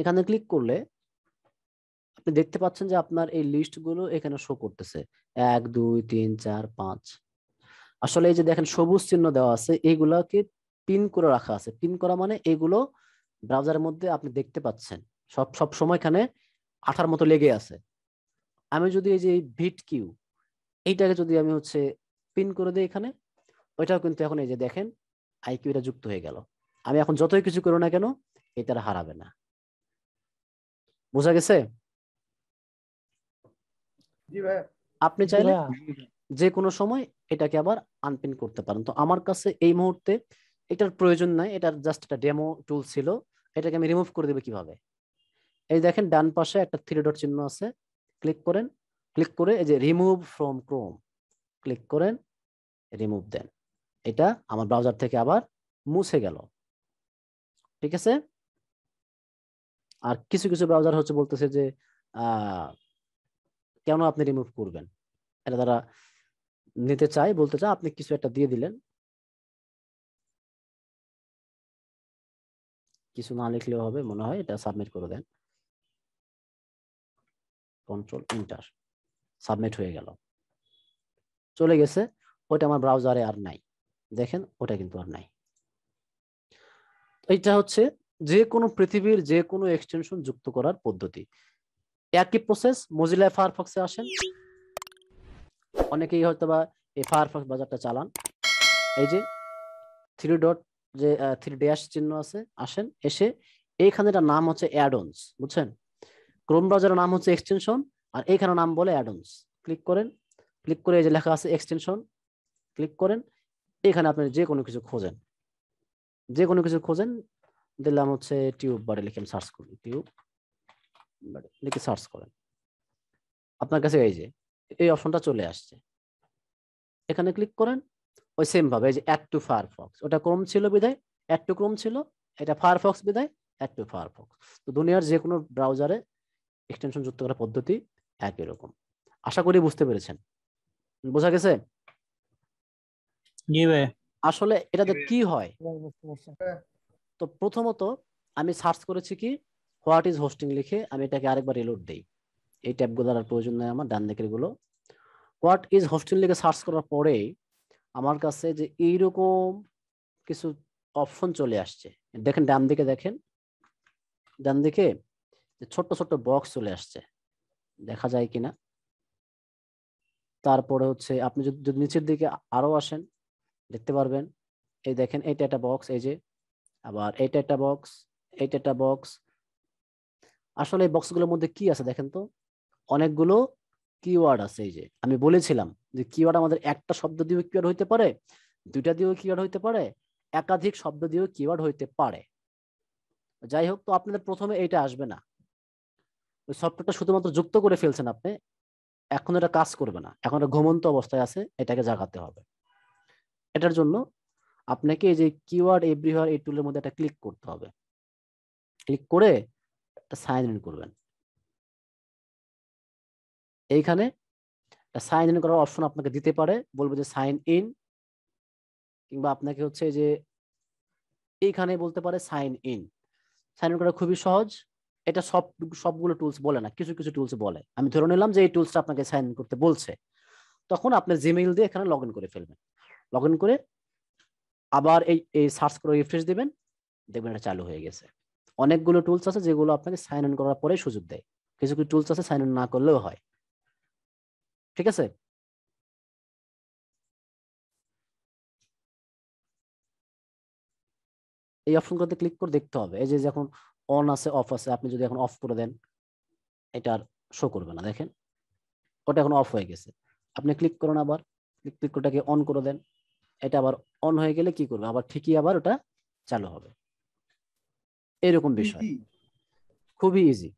Speaker 1: এখানে ক্লিক করলে আপনি দেখতে পাচ্ছেন যে আপনার এই লিস্টগুলো এখানে শো করতেছে এক দুই তিন চার পাঁচ আসলে এই যে দেখেন সবুজ চিহ্ন দেওয়া আছে এইগুলাকে পিন করে রাখা আছে পিন করা মানে এগুলো ব্রাউজারের মধ্যে আপনি দেখতে পাচ্ছেন সব সব সময় এখানে আঠার মতো লেগে আছে আমি যদি এই যে ভিট কিউ এইটাকে যদি আমি হচ্ছে পিন করে দিই এখানে ওইটাও কিন্তু এখন এই যে দেখেন আইকিউ এটা যুক্ত হয়ে গেল আমি এখন যতই কিছু করো না কেন এটা হারাবে না বোঝা গেছে আপনি চাইলে যে কোনো সময় এটাকে আবার আনপিন করতে পারেন তো আমার কাছে এই মুহূর্তে এটার প্রয়োজন নাই এটার জাস্ট একটা ডেমো টুল ছিল এটাকে আমি রিমুভ করে দেবো কিভাবে এই দেখেন ডান পাশে একটা থ্রি ডট চিহ্ন আছে ক্লিক করেন ক্লিক করে এই যে রিমুভ ফ্রম ক্রোম ক্লিক করেন রিমুভ দেন এটা আমার ব্রাউজার থেকে আবার মুছে গেল ঠিক আছে আর কিছু কিছু ব্রাউজার হচ্ছে বলতেছে যে কেন আপনি রিমুভ করবেন এটা তারা নিতে চাই বলতে চায় আপনি কিছু একটা দিয়ে দিলেন কিছু না লিখলেও হবে মনে হয় এটা সাবমিট করে দেন কন্ট্রোল ইন্টার সাবমিট হয়ে গেল চলে গেছে ওটা আমার ব্রাউজারে আর নাই দেখেন ওটা কিন্তু আর নাই এটা হচ্ছে যে কোনো পৃথিবীর যে কোনো এক্সটেনশন যুক্ত করার পদ্ধতি একই প্রসেস মজিলা ফায়ারফক্সে আসেন অনেকেই হয়তো বা এই ফায়ারফক্স বাজারটা চালান এই যে থ্রি ডট যে থ্রি ড্যাশ চিহ্ন আছে আসেন এসে এইখানে নাম হচ্ছে অ্যাডন্স বুঝছেন ক্রোম ব্রাউজারের নাম হচ্ছে এক্সটেনশন আর এখানে নাম বলে অ্যাডন্স ক্লিক করেন ক্লিক করে এই যে লেখা আছে এক্সটেনশন ক্লিক করেন এখানে আপনি যে কোনো কিছু খোঁজেন যে কোনো কিছু খোঁজেন দিলাম হচ্ছে টিউব বাড়ি লিখে সার্চ করুন টিউব বাড়ি লিখে সার্চ করেন আপনার কাছে এই যে এই অপশনটা চলে আসছে এখানে ক্লিক করেন ওই সেম ভাবে এই যে অ্যাড টু ফায়ারফক্স ওটা ক্রোম ছিল বিদায় অ্যাড টু ক্রোম ছিল এটা ফায়ারফক্স বিদায় অ্যাড টু ফায়ারফক্স তো দুনিয়ার যে কোনো ব্রাউজারে এক্সটেনশন যুক্ত করার পদ্ধতি একই রকম আশা করি বুঝতে পেরেছেন বোঝা গেছে আসলে এটাতে কি হয় হ্যাঁ, তো প্রথমত আমি সার্চ করেছি কি হোয়াট ইজ হোস্টিং লিখে আমি এটাকে আরেকবার রিলোড দেই এই ট্যাবগুলো আর প্রয়োজন নেই আমার ডান দিকের গুলো হোয়াট ইজ হোস্টিং লিখে সার্চ করার পরে আমার কাছে যে এইরকম কিছু অপশন চলে আসছে দেখেন ডান দিকে দেখেন ডান দিকে ছোট্ট ছোট্ট বক্স চলে আসছে দেখা যায় কিনা তারপরে হচ্ছে আপনি যদি নিচের দিকে আরো আসেন দেখতে পারবেন এই দেখেন এইটা একটা বক্স এই যে আবার এইটা একটা বক্স এইটা একটা বক্স আসলে এই বক্সগুলোর মধ্যে কি আছে দেখেন তো অনেকগুলো কিওয়ার্ড আছে এই যে আমি বলেছিলাম যে কিওয়ার্ড আমাদের একটা শব্দ দিয়েও কিওয়ার্ড হইতে পারে দুইটা দিয়েও কিওয়ার্ড হইতে পারে একাধিক শব্দ দিয়েও কিওয়ার্ড হইতে পারে যাই হোক তো আপনাদের প্রথমে এটা আসবে না ওই সফটওয়্যারটা শুধুমাত্র যুক্ত করে ফেলছেন আপনি এখন এটা কাজ করবে না এখন এটা ঘুমন্ত অবস্থায় আছে এটাকে জাগাতে হবে এটার জন্য আপনাকে এই যে কিওয়ার্ড এভরিহার এই টুলের মধ্যে একটা ক্লিক করতে হবে ক্লিক করে সাইন ইন করবেন
Speaker 3: এইখানে সাইন ইন করার অপশন আপনাকে দিতে পারে
Speaker 1: বলবে যে সাইন ইন কিংবা আপনাকে হচ্ছে যে এইখানে বলতে পারে সাইন ইন সাইন ইন করা খুবই সহজ এটা সব সবগুলো টুলস বলে না কিছু কিছু টুলস বলে আমি ধরে নিলাম যে এই টুলসটা আপনাকে সাইন করতে বলছে তখন আপনি জিমেইল দিয়ে এখানে লগ করে ফেলবেন লগ করে আবার এই এই সার্চ করে রিফ্রেশ দিবেন দেখবেন এটা চালু হয়ে গেছে অনেকগুলো টুলস আছে যেগুলো আপনাকে সাইন ইন করার পরে সুযোগ দেয় কিছু কিছু টুলস আছে সাইন ইন না করলেও হয় ঠিক আছে এই অপশনগুলোতে ক্লিক করে দেখতে হবে এই যে যখন অন আছে অফ আছে আপনি যদি এখন অফ করে দেন এটা আর শো করবে না দেখেন ওটা এখন অফ হয়ে গেছে আপনি ক্লিক করুন আবার ক্লিক ক্লিক ওটাকে অন করে দেন এটা আবার অন হয়ে গেলে কি করবে আবার ঠিকই আবার ওটা চালু হবে এরকম বিষয় খুবই ইজি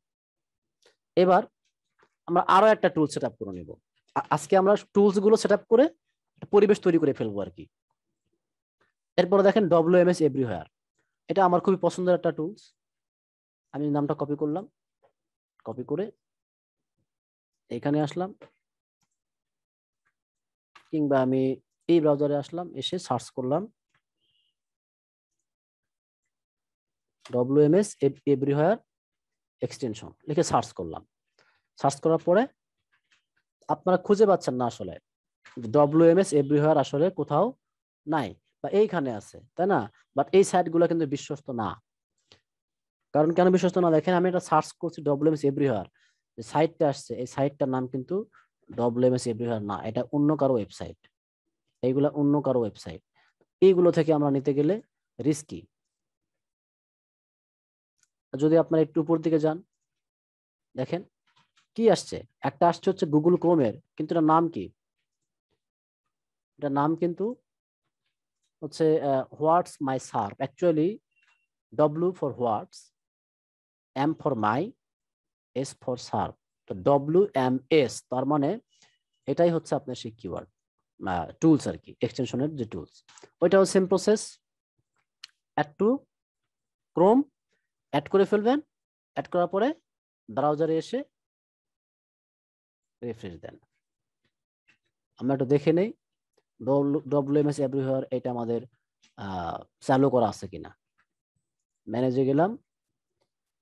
Speaker 1: এবার আমরা আরো একটা টুল সেট আপ করে নিব আজকে আমরা টুলস গুলো সেট আপ করে পরিবেশ তৈরি করে ফেলবো আর কি এরপর দেখেন ডব্লিউ এম এস এভরিহোয়ার এটা আমার খুবই পছন্দের একটা টুলস আমি নামটা কপি করলাম কপি করে এখানে আসলাম কিংবা আমি এই ব্রাউজারে আসলাম এসে সার্চ করলাম ডব্লিউএমএস এভরিহয়ার এক্সটেনশন লিখে সার্চ করলাম সার্চ করার পরে আপনারা খুঁজে পাচ্ছেন না আসলে ডব্লিউএমএস এভরিহয়ার আসলে কোথাও নাই বা এইখানে আছে তাই না বাট এই সাইটগুলো কিন্তু বিশ্বস্ত না কারণ কেন বিশ্বস্ত না দেখেন আমি এটা সার্চ করছি ডব্লিউএমএস এভরিহার যে সাইটটা আসছে এই সাইটটার নাম কিন্তু ডব্লিউএমএস এভরিহার না এটা অন্য কারো ওয়েবসাইট এইগুলা অন্য কারো ওয়েবসাইট এইগুলো থেকে আমরা নিতে গেলে রিস্কি যদি আপনারা একটু উপর দিকে যান দেখেন কি আসছে একটা আসছে হচ্ছে গুগল ক্রোমের কিন্তু এটা নাম কি এটা নাম কিন্তু হচ্ছে what's my surf actually W for what's M for my S for SERP তো ডব্লিউ এম এস তার মানে এটাই হচ্ছে আপনার সেই কিওয়ার্ড টুলস আর কি এক্সটেনশনের যে টুলস ওইটাও same process add to Chrome add করে ফেলবেন অ্যাড করার পরে ব্রাউজারে এসে রিফ্রেশ দেন আমরা একটু দেখে নেই ডব্লিউ এম এস এভরিহার এটা আমাদের চালু করা আছে কিনা ম্যানেজে গেলাম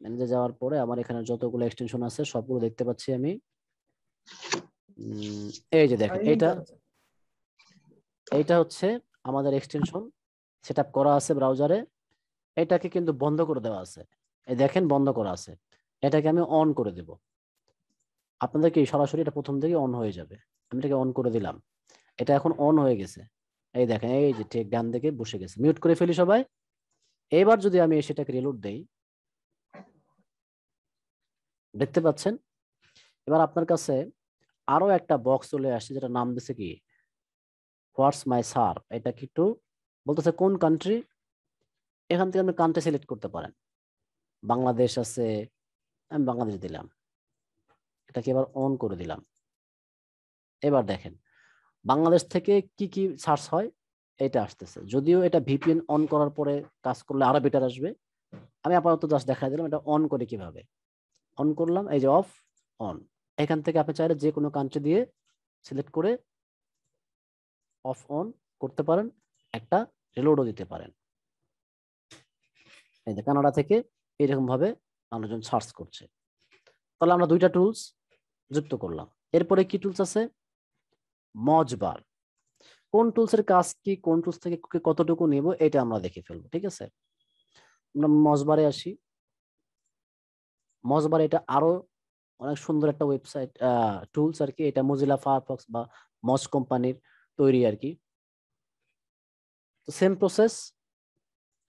Speaker 1: ম্যানেজার যাওয়ার পরে আমার এখানে যতগুলো এক্সটেনশন আছে সবগুলো দেখতে পাচ্ছি আমি এই যে দেখেন এটা এইটা হচ্ছে আমাদের এক্সটেনশন সেট করা আছে ব্রাউজারে এটাকে কিন্তু বন্ধ করে দেওয়া আছে এই দেখেন বন্ধ করা আছে এটাকে আমি অন করে দেব আপনাদেরকে সরাসরি এটা প্রথম থেকে অন হয়ে যাবে আমি এটাকে অন করে দিলাম এটা এখন অন হয়ে গেছে এই দেখেন এই যে ঠিক ডান দিকে বসে গেছে মিউট করে ফেলি সবাই এবার যদি আমি সেটাকে রিলোড দেই দেখতে পাচ্ছেন এবার আপনার কাছে আরো একটা বক্স চলে আসছে যেটা নাম দিছে কি হোয়াটস মাই সার এটা কি একটু বলতেছে কোন কান্ট্রি এখান থেকে আপনি কান্ট্রি সিলেক্ট করতে পারেন বাংলাদেশ আছে আমি বাংলাদেশ দিলাম এটাকে এবার অন করে দিলাম এবার দেখেন বাংলাদেশ থেকে কি কি সার্চ হয় এটা আসতেছে যদিও এটা ভিপিএন অন করার পরে কাজ করলে আরো বেটার আসবে আমি আপাতত জাস্ট দেখা দিলাম এটা অন করে কিভাবে অন করলাম এই যে অফ অন এখান থেকে আপনি চাইলে যে কোনো কান্ট্রি দিয়ে সিলেক্ট করে অফ অন করতে পারেন একটা রিলোডও দিতে পারেন এই যে কানাডা থেকে এরকমভাবে মানুষজন সার্চ করছে তাহলে আমরা দুইটা টুলস যুক্ত করলাম এরপরে কি টুলস আছে মজবার কোন টুলসের কাজ কি কোন টুলস থেকে কতটুকু নেব এটা আমরা দেখে ফেলবো ঠিক আছে আমরা মজবারে আসি মজবার এটা আরো অনেক সুন্দর একটা ওয়েবসাইট টুলস আর কি এটা মজিলা ফায়ারফক্স বা মজ কোম্পানির তৈরি আর কি তো সেম প্রসেস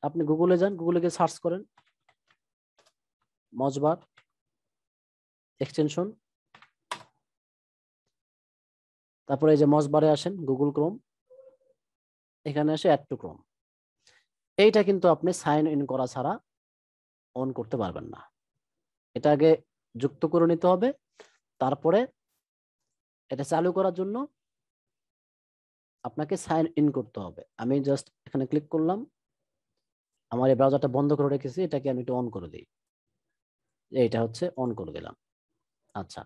Speaker 1: আপনি গুগলে যান গুগলে গিয়ে সার্চ করেন মজবার এক্সটেনশন তারপরে এই যে মজবারে আসেন গুগল ক্রোম এখানে আসে অ্যাড টু ক্রোম এইটা কিন্তু আপনি সাইন ইন করা ছাড়া অন করতে পারবেন না এটা আগে যুক্ত করে নিতে হবে তারপরে এটা চালু করার জন্য আপনাকে সাইন ইন করতে হবে আমি জাস্ট এখানে ক্লিক করলাম আমার এই ব্রাউজারটা বন্ধ করে রেখেছি এটাকে আমি একটু অন করে দিই এইটা হচ্ছে অন করে দিলাম আচ্ছা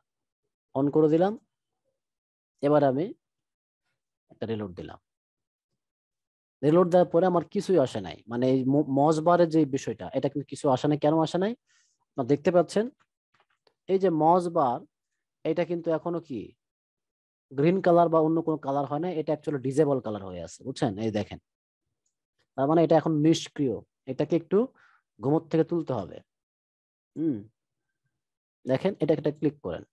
Speaker 1: অন করে দিলাম এবার আমি একটা রিলোড দিলাম রিলোড দেওয়ার পরে আমার কিছুই আসে নাই মানে এই মজবারের যে বিষয়টা এটা কিন্তু কিছু আসে নাই কেন আসে নাই দেখতে পাচ্ছেন এই যে মজ বার এটা কিন্তু এখনো কি গ্রিন কালার বা অন্য কোনো কালার হয় না এটা অ্যাকচুয়ালি ডিজেবল কালার হয়ে আছে বুঝছেন এই দেখেন তার মানে এটা এখন নিষ্ক্রিয় এটাকে একটু ঘুমোর থেকে তুলতে হবে হুম দেখেন এটা একটা ক্লিক করেন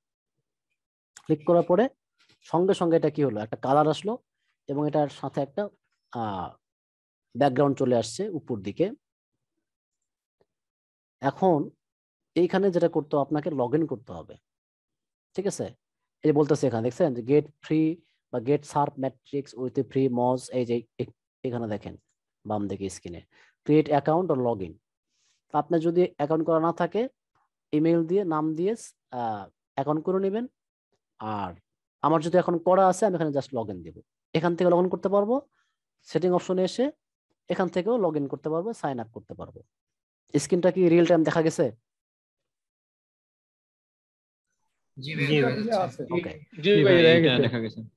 Speaker 1: ক্লিক করার পরে সঙ্গে সঙ্গে এটা কি হলো একটা কালার আসলো এবং এটার সাথে একটা ব্যাকগ্রাউন্ড চলে আসছে উপর দিকে এখন এইখানে যেটা করতে আপনাকে লগ করতে হবে ঠিক আছে এই যে বলতেছে এখানে দেখছেন যে গেট ফ্রি বা get SERP matrix with free Moz এই যে এখানে দেখেন বাম দিকে স্ক্রিনে ক্রিয়েট অ্যাকাউন্ট আর লগ ইন আপনার যদি অ্যাকাউন্ট করা না থাকে ইমেল দিয়ে নাম দিয়ে অ্যাকাউন্ট করে নেবেন আর আমার যদি এখন করা আছে আমি এখানে জাস্ট লগ ইন দেবো এখান থেকে লগ ইন করতে পারবো সেটিং অপশনে এসে এখান থেকেও লগ ইন করতে পারবো সাইন আপ করতে পারবো স্ক্রিনটা কি রিয়েল টাইম দেখা গেছে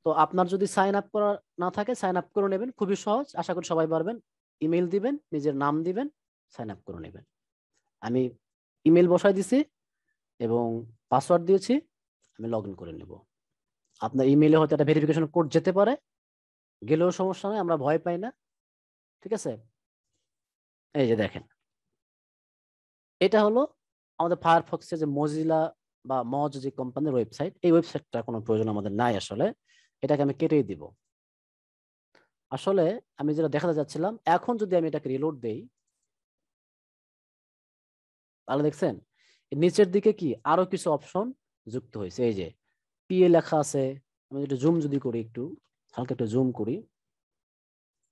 Speaker 1: তো আপনার যদি সাইন আপ করা না থাকে সাইন আপ করে নেবেন খুবই সহজ আশা করি সবাই পারবেন ইমেল দিবেন নিজের নাম দিবেন সাইন আপ করে নেবেন আমি ইমেল বসাই দিছি এবং পাসওয়ার্ড দিয়েছি আমি লগ ইন করে নেব আপনার ইমেলে হয়তো একটা ভেরিফিকেশন কোড যেতে পারে গেলেও সমস্যা নয় আমরা ভয় পাই না ঠিক আছে এই যে দেখেন এটা হলো আমাদের ফায়ারফক্সে যে মজিলা বা মজ যে কোম্পানির ওয়েবসাইট এই ওয়েবসাইটটা কোনো প্রয়োজন আমাদের নাই আসলে এটাকে আমি কেটেই দিব আসলে আমি যেটা দেখাতে যাচ্ছিলাম এখন যদি আমি এটাকে রিলোড দেই তাহলে দেখছেন নিচের দিকে কি আরো কিছু অপশন যুক্ত হয়েছে এই যে পিএ লেখা আছে আমি একটু জুম যদি করি একটু হালকা একটু জুম করি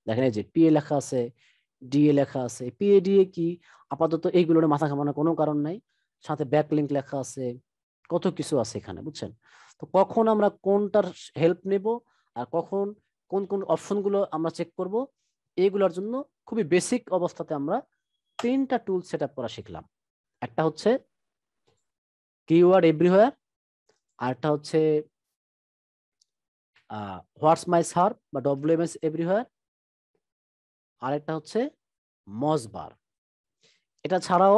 Speaker 1: দেখেন এই যে পিএ লেখা আছে ডিএ লেখা আছে পিএ ডিএ কি আপাতত এইগুলোর মাথা ঘামানোর কোনো কারণ নাই সাথে ব্যাক লিংক লেখা আছে কত কিছু আছে এখানে বুঝছেন তো কখন আমরা কোনটার হেল্প নেব আর কখন কোন কোন অপশনগুলো আমরা চেক করব এগুলোর জন্য খুবই বেসিক অবস্থাতে আমরা তিনটা টুল সেট করা শিখলাম একটা হচ্ছে কিওয়ার্ড এভরিহোয়ার আরটা হচ্ছে হোয়াটস মাই সার বা ডব্লিউ এম এস এভরিহোয়ার একটা হচ্ছে মজবার এটা ছাড়াও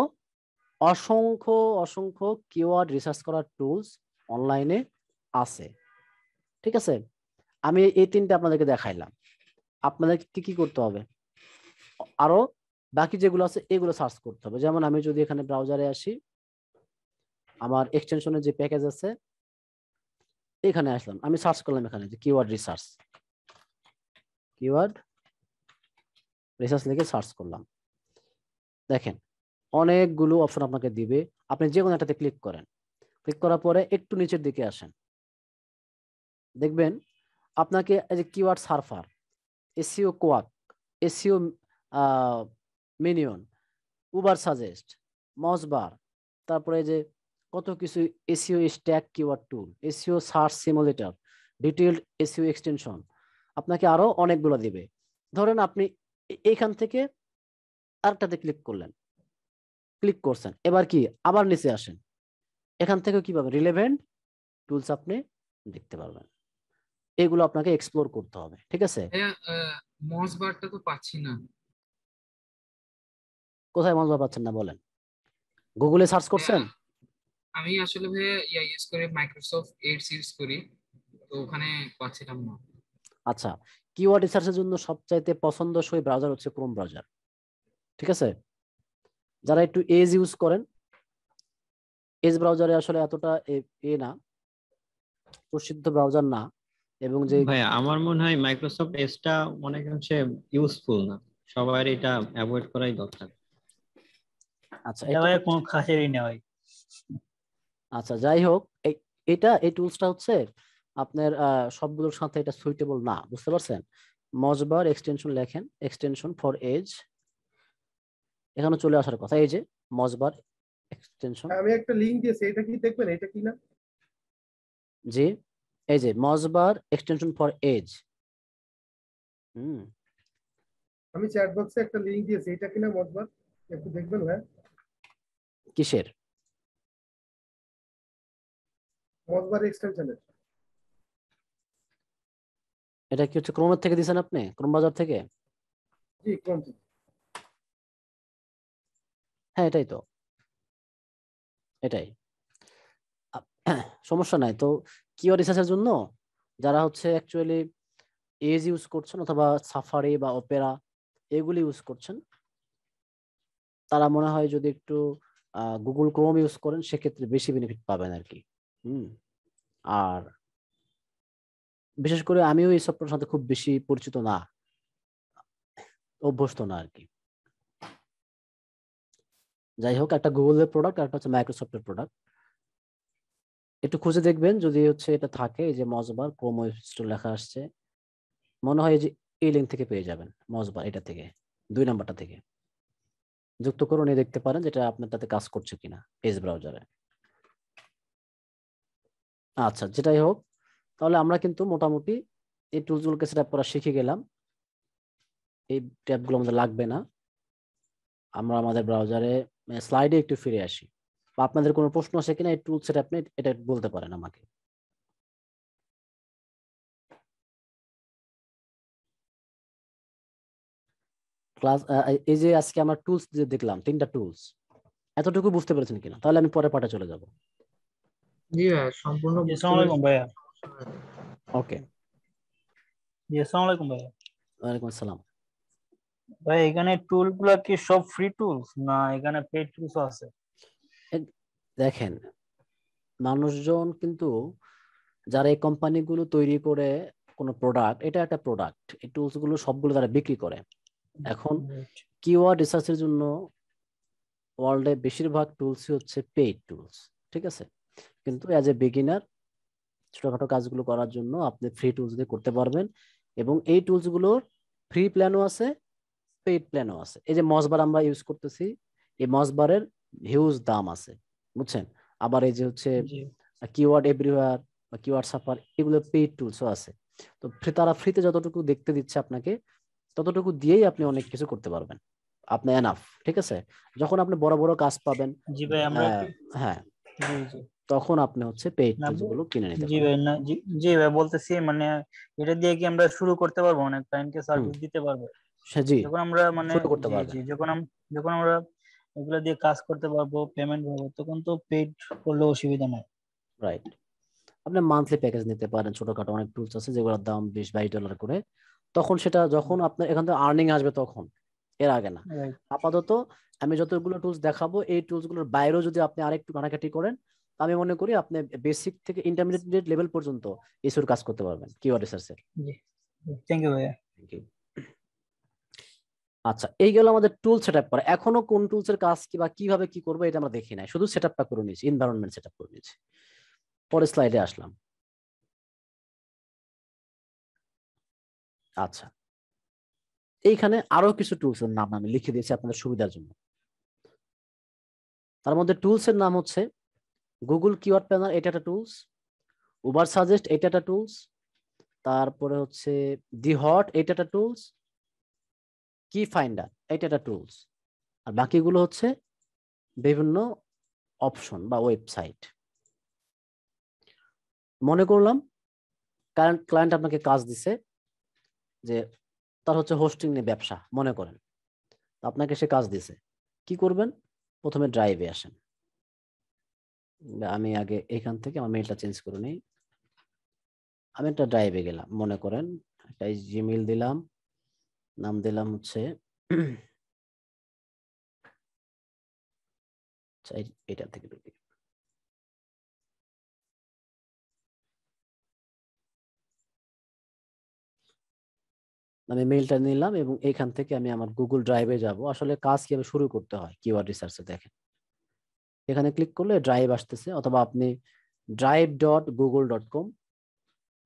Speaker 1: অসংখ্য অসংখ্য কিওয়ার্ড রিসার্চ করার টুলস অনলাইনে আছে ঠিক আছে আমি এই তিনটা আপনাদেরকে দেখাইলাম আপনাদেরকে কি করতে হবে আরো বাকি যেগুলো আছে এগুলো সার্চ করতে হবে যেমন আমি যদি এখানে ব্রাউজারে আসি আমার এক্সটেনশনের যে প্যাকেজ আছে এখানে আসলাম আমি সার্চ করলাম এখানে যে কিওয়ার্ড রিসার্চ কিওয়ার্ড রিসার্চ লিখে সার্চ করলাম দেখেন অনেকগুলো অপশন আপনাকে দিবে আপনি যে কোনো একটাতে ক্লিক করেন ক্লিক করার পরে একটু নিচের দিকে আসেন দেখবেন আপনাকে এই যে keyword surfer SEO quake SEO minion Ubersuggest MozBar তারপরে যে কত কিছু SEO stack keyword tool SEO search simulator detailed SEO extension আপনাকে আরও অনেকগুলো দিবে ধরেন আপনি এইখান থেকে আরেকটাতে ক্লিক করলেন ক্লিক করছেন এবার কি আবার নিচে আসেন এখান থেকে কি পাবেন রিলেভেন্ট টুলস আপনি দেখতে পারবেন এগুলো আপনাকে এক্সপ্লোর করতে হবে ঠিক আছে
Speaker 3: মাউস বারটা তো পাচ্ছি না
Speaker 1: কোথায় মাউস বার পাচ্ছেন না বলেন গুগলে সার্চ করছেন
Speaker 4: আমি আসলে ভাই ইয়া ইউজ করি মাইক্রোসফট এডস সিরিজ করি তো ওখানে পাচ্ছিলাম না
Speaker 1: আচ্ছা কিওয়ার্ড রিসার্চের জন্য সবচাইতে পছন্দসই ব্রাউজার হচ্ছে ক্রোম ব্রাউজার ঠিক আছে যারা একটু এজ ইউজ করেন এজ ব্রাউজারে আসলে এতটা এ না প্রসিদ্ধ ব্রাউজার না এবং যে ভাই
Speaker 2: আমার মনে হয় মাইক্রোসফট এজটা অনেকাংশে ইউজফুল না সবার এটা অ্যাভয়েড করাই দরকার
Speaker 1: আচ্ছা এটা কোনো খাসেরই নেই আচ্ছা যাই হোক এটা এই টুলসটা হচ্ছে আপনার সবগুলোর সাথে এটা সুইটেবল না বুঝতে পারছেন মজবার এক্সটেনশন লেখেন এক্সটেনশন ফর এজ এখানে চলে আসার কথা এই যে মজবার এক্সটেনশন
Speaker 5: আমি একটা লিংক দিয়েছি এটা কি দেখবেন এটা কি না
Speaker 1: জি এই যে MozBar extension for Edge hmm
Speaker 3: আমি চ্যাট বক্সে একটা লিংক দিয়েছি এটা কি না মজবার একটু দেখবেন ভাই হ্যাঁ। কিসের মজবার এক্সটেনশনের
Speaker 1: এটা কি হচ্ছে ক্রোমের থেকে দিয়েছেন আপনি ক্রোম বাজার থেকে জি ক্রোম থেকে হ্যাঁ এটাই তো এটাই সমস্যা নাই তো কিও রিসার্চের জন্য যারা হচ্ছে অ্যাকচুয়ালি এজ ইউজ করছেন অথবা সাফারি বা অপেরা এগুলি ইউজ করছেন তারা মনে হয় যদি একটু গুগল ক্রোম ইউজ করেন সেক্ষেত্রে বেশি বেনিফিট পাবেন আর কি হুম আর বিশেষ করে আমিও এই সফটওয়্যার সাথে খুব বেশি পরিচিত না অভ্যস্ত না আর কি যাই হোক একটা গুগলের প্রোডাক্ট একটা হচ্ছে মাইক্রোসফটের প্রোডাক্ট একটু খুঁজে দেখবেন যদি হচ্ছে এটা থাকে এই যে মজবার ক্রোম স্টোর লেখা আসছে মনে হয় যে এই লিঙ্ক থেকে পেয়ে যাবেন মজবার এটা থেকে দুই নাম্বারটা থেকে যুক্ত করে উনি দেখতে পারেন যেটা আপনার তাতে কাজ করছে কিনা এস ব্রাউজারে আচ্ছা যেটাই হোক তাহলে আমরা কিন্তু মোটামুটি এই টুলসগুলোকে সেট আপ করা শিখে গেলাম এই ট্যাবগুলো আমাদের লাগবে না আমরা আমাদের ব্রাউজারে স্লাইডে মানে একটু ফিরে আসি বা আপনাদের কোনো প্রশ্ন আছে কিনা এই টুল সেট আপনি এটা বলতে পারেন আমাকে ক্লাস এই যে আজকে আমার টুলস যে দেখলাম তিনটা টুলস এতটুকু বুঝতে পেরেছেন কিনা তাহলে আমি পরে পাঠে চলে যাব জি
Speaker 2: সম্পূর্ণ আসসালামু আলাইকুম ভাইয়া ওকে জি আসসালামু আলাইকুম ভাইয়া
Speaker 1: ওয়া আলাইকুম আসসালাম
Speaker 2: ভাই এখানে টুলগুলো কি সব ফ্রি টুলস না এখানে পেড টুলস আছে
Speaker 1: দেখেন মানুষজন কিন্তু যারা এই কোম্পানিগুলো তৈরি করে কোন প্রোডাক্ট এটা একটা প্রোডাক্ট এই টুলস গুলো সবগুলো তারা বিক্রি করে এখন কিওয়ার্ড রিসার্চের জন্য ওয়ার্ল্ডে বেশিরভাগ টুলস হচ্ছে পেইড টুলস ঠিক আছে কিন্তু অ্যাজ এ বিগিনার ছোটখাটো কাজগুলো করার জন্য আপনি ফ্রি টুলস দিয়ে করতে পারবেন এবং এই গুলোর ফ্রি প্ল্যানও আছে পেইড প্ল্যানও আছে এই যে মসবার আমরা ইউজ করতেছি এই মসবারের হিউজ দাম আছে বুঝছেন আবার এই যে হচ্ছে কিওয়ার্ড এভরিওয়ার বা কিওয়ার্ড সাফার এগুলো পেইড টুলসও আছে তো ফ্রি তারা ফ্রিতে যতটুকু দেখতে দিচ্ছে আপনাকে ততটুকু দিয়েই আপনি অনেক কিছু করতে পারবেন আপনি এনাফ ঠিক আছে যখন আপনি বড় বড় কাজ পাবেন জি ভাই আমরা হ্যাঁ, হ্যাঁ তখন আপনি হচ্ছে পেইড টুলস গুলো কিনে নিতে জি
Speaker 2: ভাই না জি ভাই বলতেছি মানে এটা দিয়ে কি আমরা শুরু করতে পারবো অনেক টাইম কে সার্ভিস দিতে পারবো যখন আমরা মানে করতে যখন যখন আমরা এগুলো দিয়ে কাজ করতে পারবো পেমেন্ট পাবো তখন তো পেড করলে অসুবিধা নাই
Speaker 1: রাইট আপনি মান্থলি প্যাকেজ নিতে পারেন ছোটখাটো অনেক টুলস আছে যেগুলোর দাম বিশ বাইশ ডলার করে তখন সেটা যখন আপনার এখান থেকে আর্নিং আসবে তখন এর আগে না আপাতত আমি যতগুলো টুলস দেখাবো এই টুলস গুলোর বাইরেও যদি আপনি আরেকটু কানাকাটি করেন আমি মনে করি আপনি বেসিক থেকে ইন্টারমিডিয়েট লেভেল পর্যন্ত এসুর কাজ করতে পারবেন কিওয়ার্ড রিসার্চের থ্যাংক ইউ ভাইয়া থ্যাংক ইউ আচ্ছা এই গেল আমাদের টুল সেট আপ করা এখনো কোন টুলস এর কাজ কি বা কিভাবে কি করবো এটা আমরা দেখি নাই শুধু সেট আপটা করে নিয়েছি এনভায়রনমেন্ট সেট আপ করে নিয়েছি পরের স্লাইডে আসলাম আচ্ছা এইখানে আরো কিছু টুলস এর নাম আমি লিখে দিয়েছি আপনাদের সুবিধার জন্য তার মধ্যে টুলস এর নাম হচ্ছে গুগল কিওয়ার্ড প্ল্যানার এটা একটা টুলস উবার সাজেস্ট এটা একটা টুলস তারপরে হচ্ছে দি হট এটা একটা টুলস কি ফাইন্ডার এটা একটা টুলস আর বাকিগুলো হচ্ছে বিভিন্ন অপশন বা ওয়েবসাইট মনে করলাম কারেন্ট ক্লায়েন্ট আপনাকে কাজ দিছে যে তার হচ্ছে হোস্টিং নিয়ে ব্যবসা মনে করেন আপনাকে সে কাজ দিছে কি করবেন প্রথমে ড্রাইভে আসেন আমি আগে এখান থেকে আমার মেইলটা চেঞ্জ করে নিই আমি একটা ড্রাইভে গেলাম মনে করেন একটা জিমেল দিলাম নাম দিলাম হচ্ছে
Speaker 3: আচ্ছা, এটা থেকে ঢুকি
Speaker 1: আমি মেইলটা নিলাম এবং এখান থেকে আমি আমার গুগল ড্রাইভে যাব আসলে কাজ কিভাবে শুরু করতে হয় কিওয়ার্ড রিসার্চে দেখেন এখানে ক্লিক করলে ড্রাইভ আসতেছে অথবা আপনি drive dot Google dot com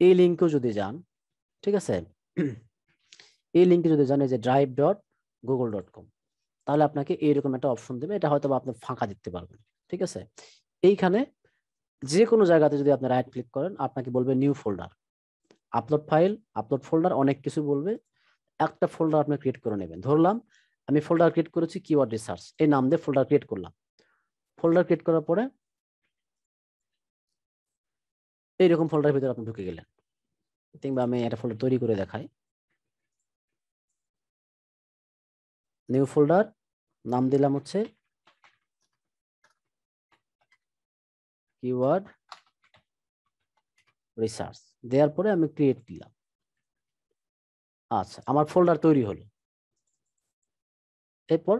Speaker 1: এই লিঙ্কেও যদি যান ঠিক আছে এই লিঙ্কে যদি জানে যে drive dot Google dot com তাহলে আপনাকে এইরকম একটা অপশন দেবে এটা হয়তো আপনি ফাঁকা দেখতে পারবেন ঠিক আছে এইখানে যে কোনো জায়গাতে যদি আপনি রাইট ক্লিক করেন আপনাকে বলবে new folder upload file upload folder অনেক কিছু বলবে একটা ফোল্ডার আপনি ক্রিয়েট করে নেবেন ধরলাম আমি ফোল্ডার ক্রিয়েট করেছি কিওয়ার্ড রিসার্চ এই নাম দিয়ে ফোল্ডার ক্রিয়েট করলাম ফোল্ডার ক্রিয়েট করার পরে এইরকম ফোল্ডারের ভিতরে আপনি ঢুকে গেলেন কিংবা আমি একটা ফোল্ডার তৈরি করে দেখাই নিউ ফোল্ডার নাম দিলাম হচ্ছে কিওয়ার্ড রিসার্চ দেওয়ার পরে আমি ক্রিয়েট দিলাম আচ্ছা আমার ফোল্ডার তৈরি হলো এরপর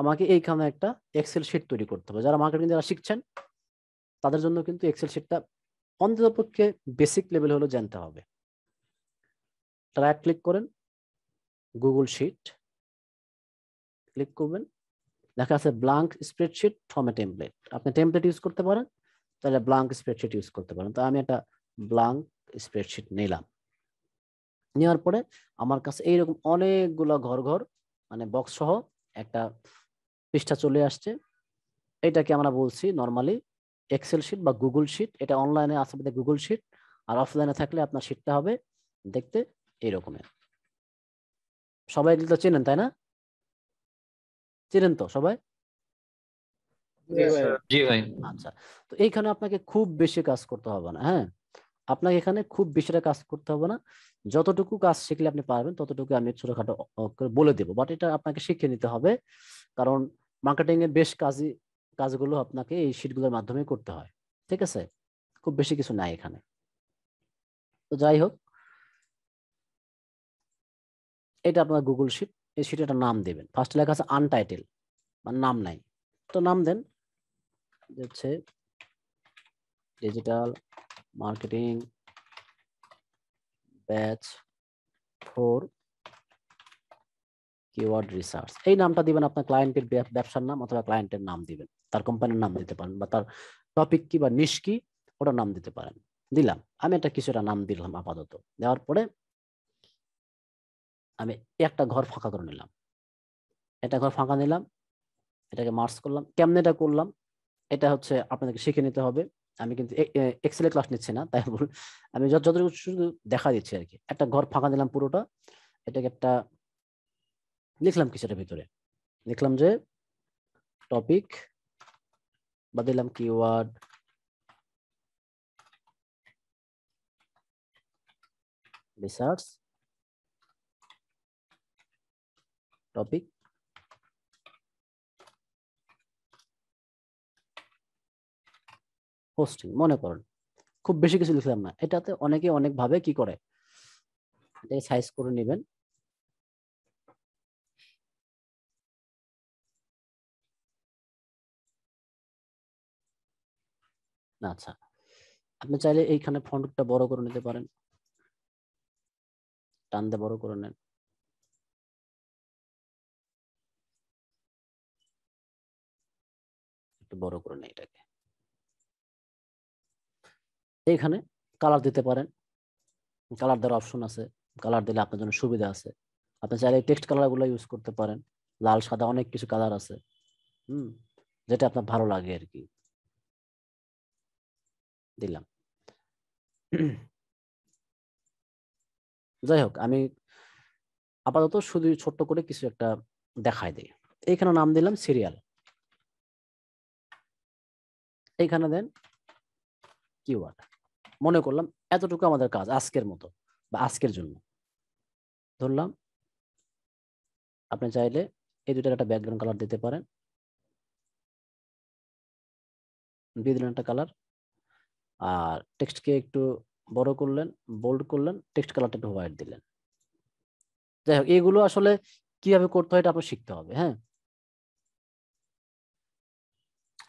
Speaker 1: আমাকে এইখানে একটা এক্সেল শিট তৈরি করতে হবে যারা মার্কেটিং যারা শিখছেন তাদের জন্য কিন্তু এক্সেল শিটটা অন্ততপক্ষে বেসিক লেভেল হলো জানতে হবে রাইট ক্লিক করেন গুগল শিট ক্লিক করবেন লেখা আছে ব্লাঙ্ক স্প্রেডশিট এ টেমপ্লেট আপনি টেমপ্লেট ইউজ করতে পারেন তাহলে ব্লাঙ্ক স্প্রেডশিট ইউজ করতে পারেন তো আমি একটা ব্লাঙ্ক স্প্রেডশিট নিলাম নেওয়ার পরে আমার কাছে এইরকম অনেকগুলো ঘর ঘর মানে বক্স সহ একটা পৃষ্ঠা চলে আসছে এটাকে আমরা বলছি নর্মালি এক্সেল শিট বা গুগল শিট এটা অনলাইনে আসতে পারে গুগল শিট আর অফলাইনে থাকলে আপনার শিটটা হবে দেখতে এইরকমের সবাই তো চেনেন তাই না চেনেন তো সবাই আচ্ছা, ভাই আচ্ছা তো এইখানে আপনাকে খুব বেশি কাজ করতে হবে না হ্যাঁ আপনাকে এখানে খুব বেশি কাজ করতে হবে না যতটুকু কাজ শিখলে আপনি পারবেন ততটুকু আমি ছোটখাটো বলে দেবো বাট এটা আপনাকে শিখে নিতে হবে কারণ মার্কেটিং এর বেশ কাজই কাজগুলো আপনাকে এই শিটগুলোর মাধ্যমে করতে হয় ঠিক আছে খুব বেশি কিছু নাই এখানে তো যাই হোক এটা আপনার গুগল শিট এই শিটে একটা নাম দেবেন ফার্স্ট লেখা আছে আনটাইটেল বা নাম নাই তো নাম দেন হচ্ছে digital marketing batch four keyword research এই নামটা দিবেন আপনার ক্লায়েন্টের ব্যবসার নাম অথবা ক্লায়েন্টের নাম দিবেন তার কোম্পানির নাম দিতে পারেন বা তার টপিক কি বা নিশ কি ওটা নাম দিতে পারেন দিলাম আমি একটা কিছুটা নাম দিলাম আপাতত দেওয়ার পরে আমি একটা ঘর ফাঁকা করে নিলাম এটা ঘর ফাঁকা নিলাম এটাকে মার্চ করলাম কেমনে এটা করলাম এটা হচ্ছে আপনাদেরকে শিখে নিতে হবে আমি কিন্তু এক্সেলে ক্লাস নিচ্ছি না তাই বল আমি যতটুকু শুধু দেখা দিচ্ছি আর কি একটা ঘর ফাঁকা দিলাম পুরোটা এটাকে একটা লিখলাম কিছুটার ভিতরে লিখলাম যে টপিক বা দিলাম কিওয়ার্ড রিসার্চ topic. হোস্টিং মনে করেন খুব বেশি কিছু লিখলাম না এটাতে অনেকে অনেকভাবে কি করে এটাকে সাইজ করে নেবেন
Speaker 3: আচ্ছা আপনি চাইলে এইখানে ফন্টটা বড় করে নিতে পারেন টানতে বড় করে নেন একটু বড় করে নেই এটাকে
Speaker 1: এখানে কালার দিতে পারেন কালার দেওয়ার অপশন আছে কালার দিলে আপনার জন্য সুবিধা আছে আপনি চাইলে টেক্সট কালারগুলো ইউজ করতে পারেন লাল সাদা অনেক কিছু কালার আছে হুম যেটা আপনার ভালো লাগে আর কি দিলাম যাই হোক আমি আপাতত শুধু ছোট্ট করে কিছু একটা দেখাই দিই এখানে নাম দিলাম সিরিয়াল এখানে দেন কিওয়ার্ড মনে করলাম এতটুকু আমাদের কাজ আজকের মতো বা আজকের জন্য ধরলাম আপনি চাইলে এই দুটার একটা ব্যাকগ্রাউন্ড কালার দিতে পারেন দিয়ে দিলেন একটা কালার আর টেক্সটকে একটু বড় করলেন বোল্ড করলেন টেক্সট কালারটা একটু হোয়াইট দিলেন যাই হোক এগুলো আসলে কিভাবে করতে হয় এটা আপনার শিখতে হবে হ্যাঁ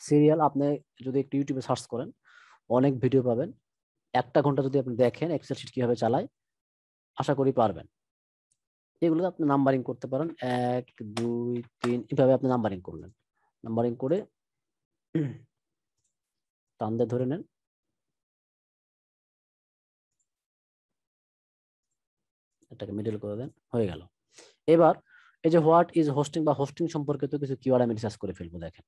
Speaker 1: সিরিয়াল আপনি যদি একটু ইউটিউবে সার্চ করেন অনেক ভিডিও পাবেন একটা ঘন্টা যদি আপনি দেখেন এক্সেল শিট কীভাবে চালায় আশা করি পারবেন এগুলো আপনি নাম্বারিং করতে পারেন এক দুই তিন এভাবে আপনি নাম্বারিং করলেন নাম্বারিং করে টানদের ধরে নেন এটাকে মিডল করে দেন হয়ে গেল এবার এই যে হোয়াট ইজ হোস্টিং বা হোস্টিং সম্পর্কে তো কিছু কিওয়ার্ড আমি রিসার্চ করে ফেলবো দেখেন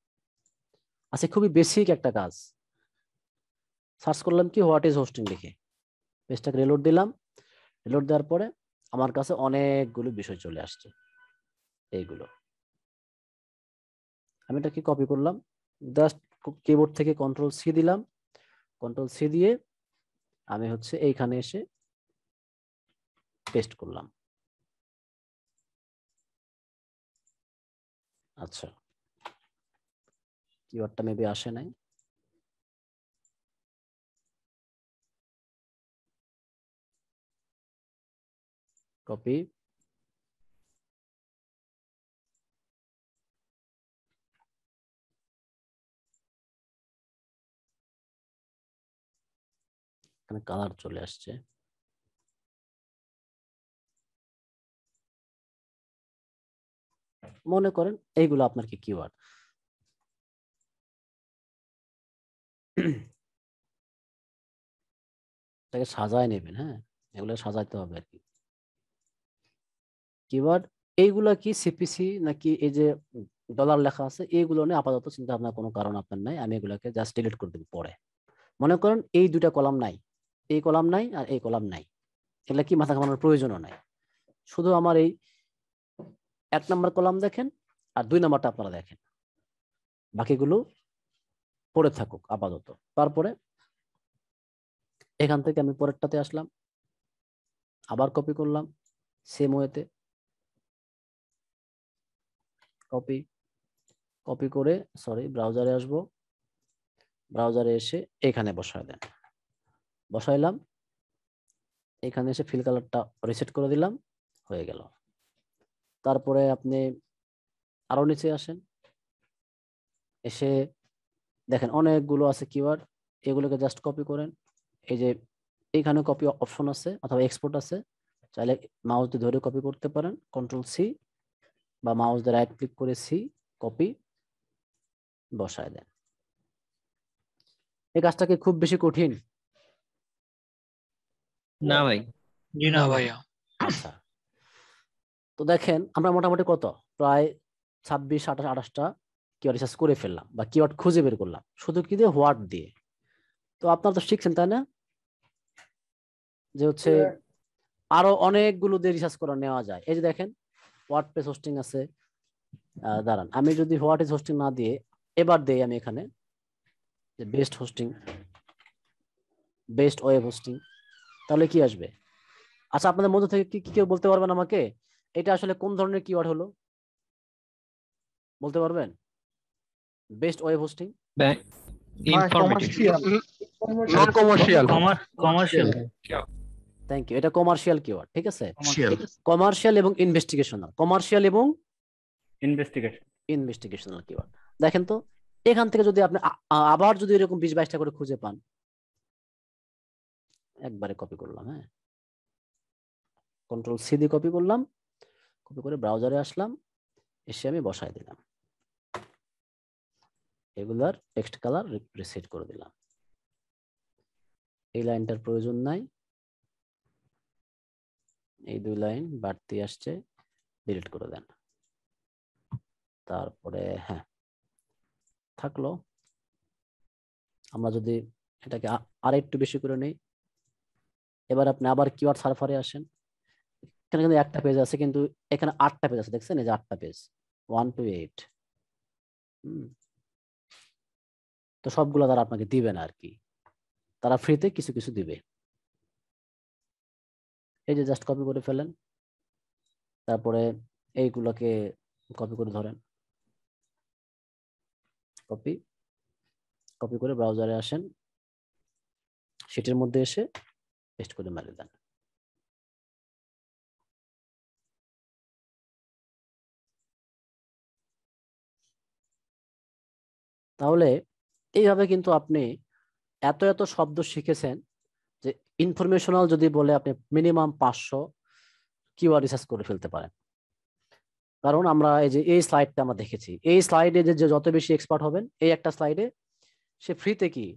Speaker 1: আছে খুবই বেসিক একটা কাজ সার্চ করলাম কি হোয়াট ইজ হোস্টিং লিখে পেজটাকে রিলোড দিলাম রিলোড দেওয়ার পরে আমার কাছে অনেকগুলো বিষয় চলে আসছে এইগুলো আমি এটাকে কপি করলাম জাস্ট কিবোর্ড থেকে কন্ট্রোল সি দিলাম কন্ট্রোল সি দিয়ে আমি হচ্ছে এইখানে এসে পেস্ট
Speaker 3: করলাম আচ্ছা কিওয়ার্ডটা মেবি আসে নাই কপি এখানে কালার চলে আসছে মনে করেন এইগুলো আপনার কি কিওয়ার্ড
Speaker 1: তাকে সাজায় নেবেন হ্যাঁ এগুলো সাজাইতে হবে আর কি কিবার এইগুলা কি সিপিসি নাকি এই যে ডলার লেখা আছে এইগুলো নিয়ে আপাতত চিন্তা ভাবনা কোনো কারণ আপনার নাই আমি এগুলাকে জাস্ট ডিলিট করে দেবো পরে মনে করেন এই দুইটা কলাম নাই এই কলাম নাই আর এই কলাম নাই এগুলো কি মাথা ঘামানোর প্রয়োজনও নাই শুধু আমার এই এক নম্বর কলাম দেখেন আর দুই নম্বরটা আপনারা দেখেন বাকিগুলো পড়ে থাকুক আপাতত তারপরে এখান থেকে আমি পরেরটাতে আসলাম আবার কপি করলাম সেম ওয়েতে কপি কপি করে সরি ব্রাউজারে আসব ব্রাউজারে এসে এখানে বসায় দেন বসাইলাম এখানে এসে ফিল কালারটা রিসেট করে দিলাম হয়ে গেল তারপরে আপনি আরো নিচে আসেন এসে দেখেন অনেকগুলো আছে কিওয়ার্ড এগুলোকে জাস্ট কপি করেন এই যে এইখানে কপি অপশন আছে অথবা এক্সপোর্ট আছে চাইলে মাউস দিয়ে ধরে কপি করতে পারেন কন্ট্রোল সি বা মাউস দিয়ে রাইট ক্লিক করে সি কপি বসায় দেন এই কাজটা কি খুব বেশি কঠিন
Speaker 3: না ভাই জি না ভাই আচ্ছা
Speaker 1: তো দেখেন আমরা মোটামুটি কত প্রায় ছাব্বিশ আঠাশ আঠাশটা কিওয়ার্ড রিসার্চ করে ফেললাম বা কিওয়ার্ড খুঁজে বের করলাম শুধু কি দিয়ে হোয়াট দিয়ে তো আপনারা তো শিখছেন তাই না যে হচ্ছে আরো অনেকগুলো দিয়ে রিসার্চ করা নেওয়া যায় এই যে দেখেন হোয়াট পেস হোস্টিং আছে দাঁড়ান আমি যদি হোয়াট ইজ হোস্টিং না দিয়ে এবার দেই আমি এখানে যে best hosting best web hosting তাহলে কি আসবে আচ্ছা আপনাদের মধ্যে থেকে কি কেউ বলতে পারবেন আমাকে এটা আসলে কোন ধরনের কিওয়ার্ড হলো বলতে পারবেন best web hosting commercial thank you এটা কমার্শিয়াল কিওয়ার্ড ঠিক আছে কমার্শিয়াল এবং ইনভেস্টিগেশনাল কমার্শিয়াল এবং ইনভেস্টিগেশন ইনভেস্টিগেশনাল কিওয়ার্ড দেখেন তো এখান থেকে যদি আপনি আবার যদি এরকম বিশ বাইশটা করে খুঁজে পান একবারে কপি করলাম হ্যাঁ কন্ট্রোল সি দিয়ে কপি করলাম কপি করে ব্রাউজারে আসলাম এসে আমি বসায় দিলাম এগুলার টেক্সট কালার রিসেট করে দিলাম এই লাইনটার প্রয়োজন নাই এই দুই লাইন বাড়তি আসছে ডিলিট করে দেন তারপরে হ্যাঁ থাকলো আমরা যদি এটাকে আর একটু বেশি করে নেই এবার আপনি আবার কিওয়ার্ড সার্ফারে আসেন এখানে কিন্তু একটা পেজ আছে কিন্তু এখানে আটটা পেজ আছে দেখছেন এই যে আটটা page one two eight hmm তো সবগুলো তারা আপনাকে দিবে না আর কি তারা ফ্রিতে কিছু কিছু দিবে এই যে জাস্ট কপি করে ফেলেন তারপরে এইগুলোকে কপি করে ধরেন কপি কপি করে ব্রাউজারে আসেন
Speaker 3: সেটির মধ্যে এসে পেস্ট করে মারে দেন
Speaker 1: তাহলে এইভাবে কিন্তু আপনি এত এত শব্দ শিখেছেন যে ইনফরমেশনাল যদি বলে আপনি মিনিমাম পাঁচশো কিওয়ার্ড রিসার্চ করে ফেলতে পারেন কারণ আমরা এই যে এই স্লাইডটা আমরা দেখেছি এই স্লাইডে যে যত বেশি এক্সপার্ট হবেন এই একটা স্লাইডে সে ফ্রিতে কি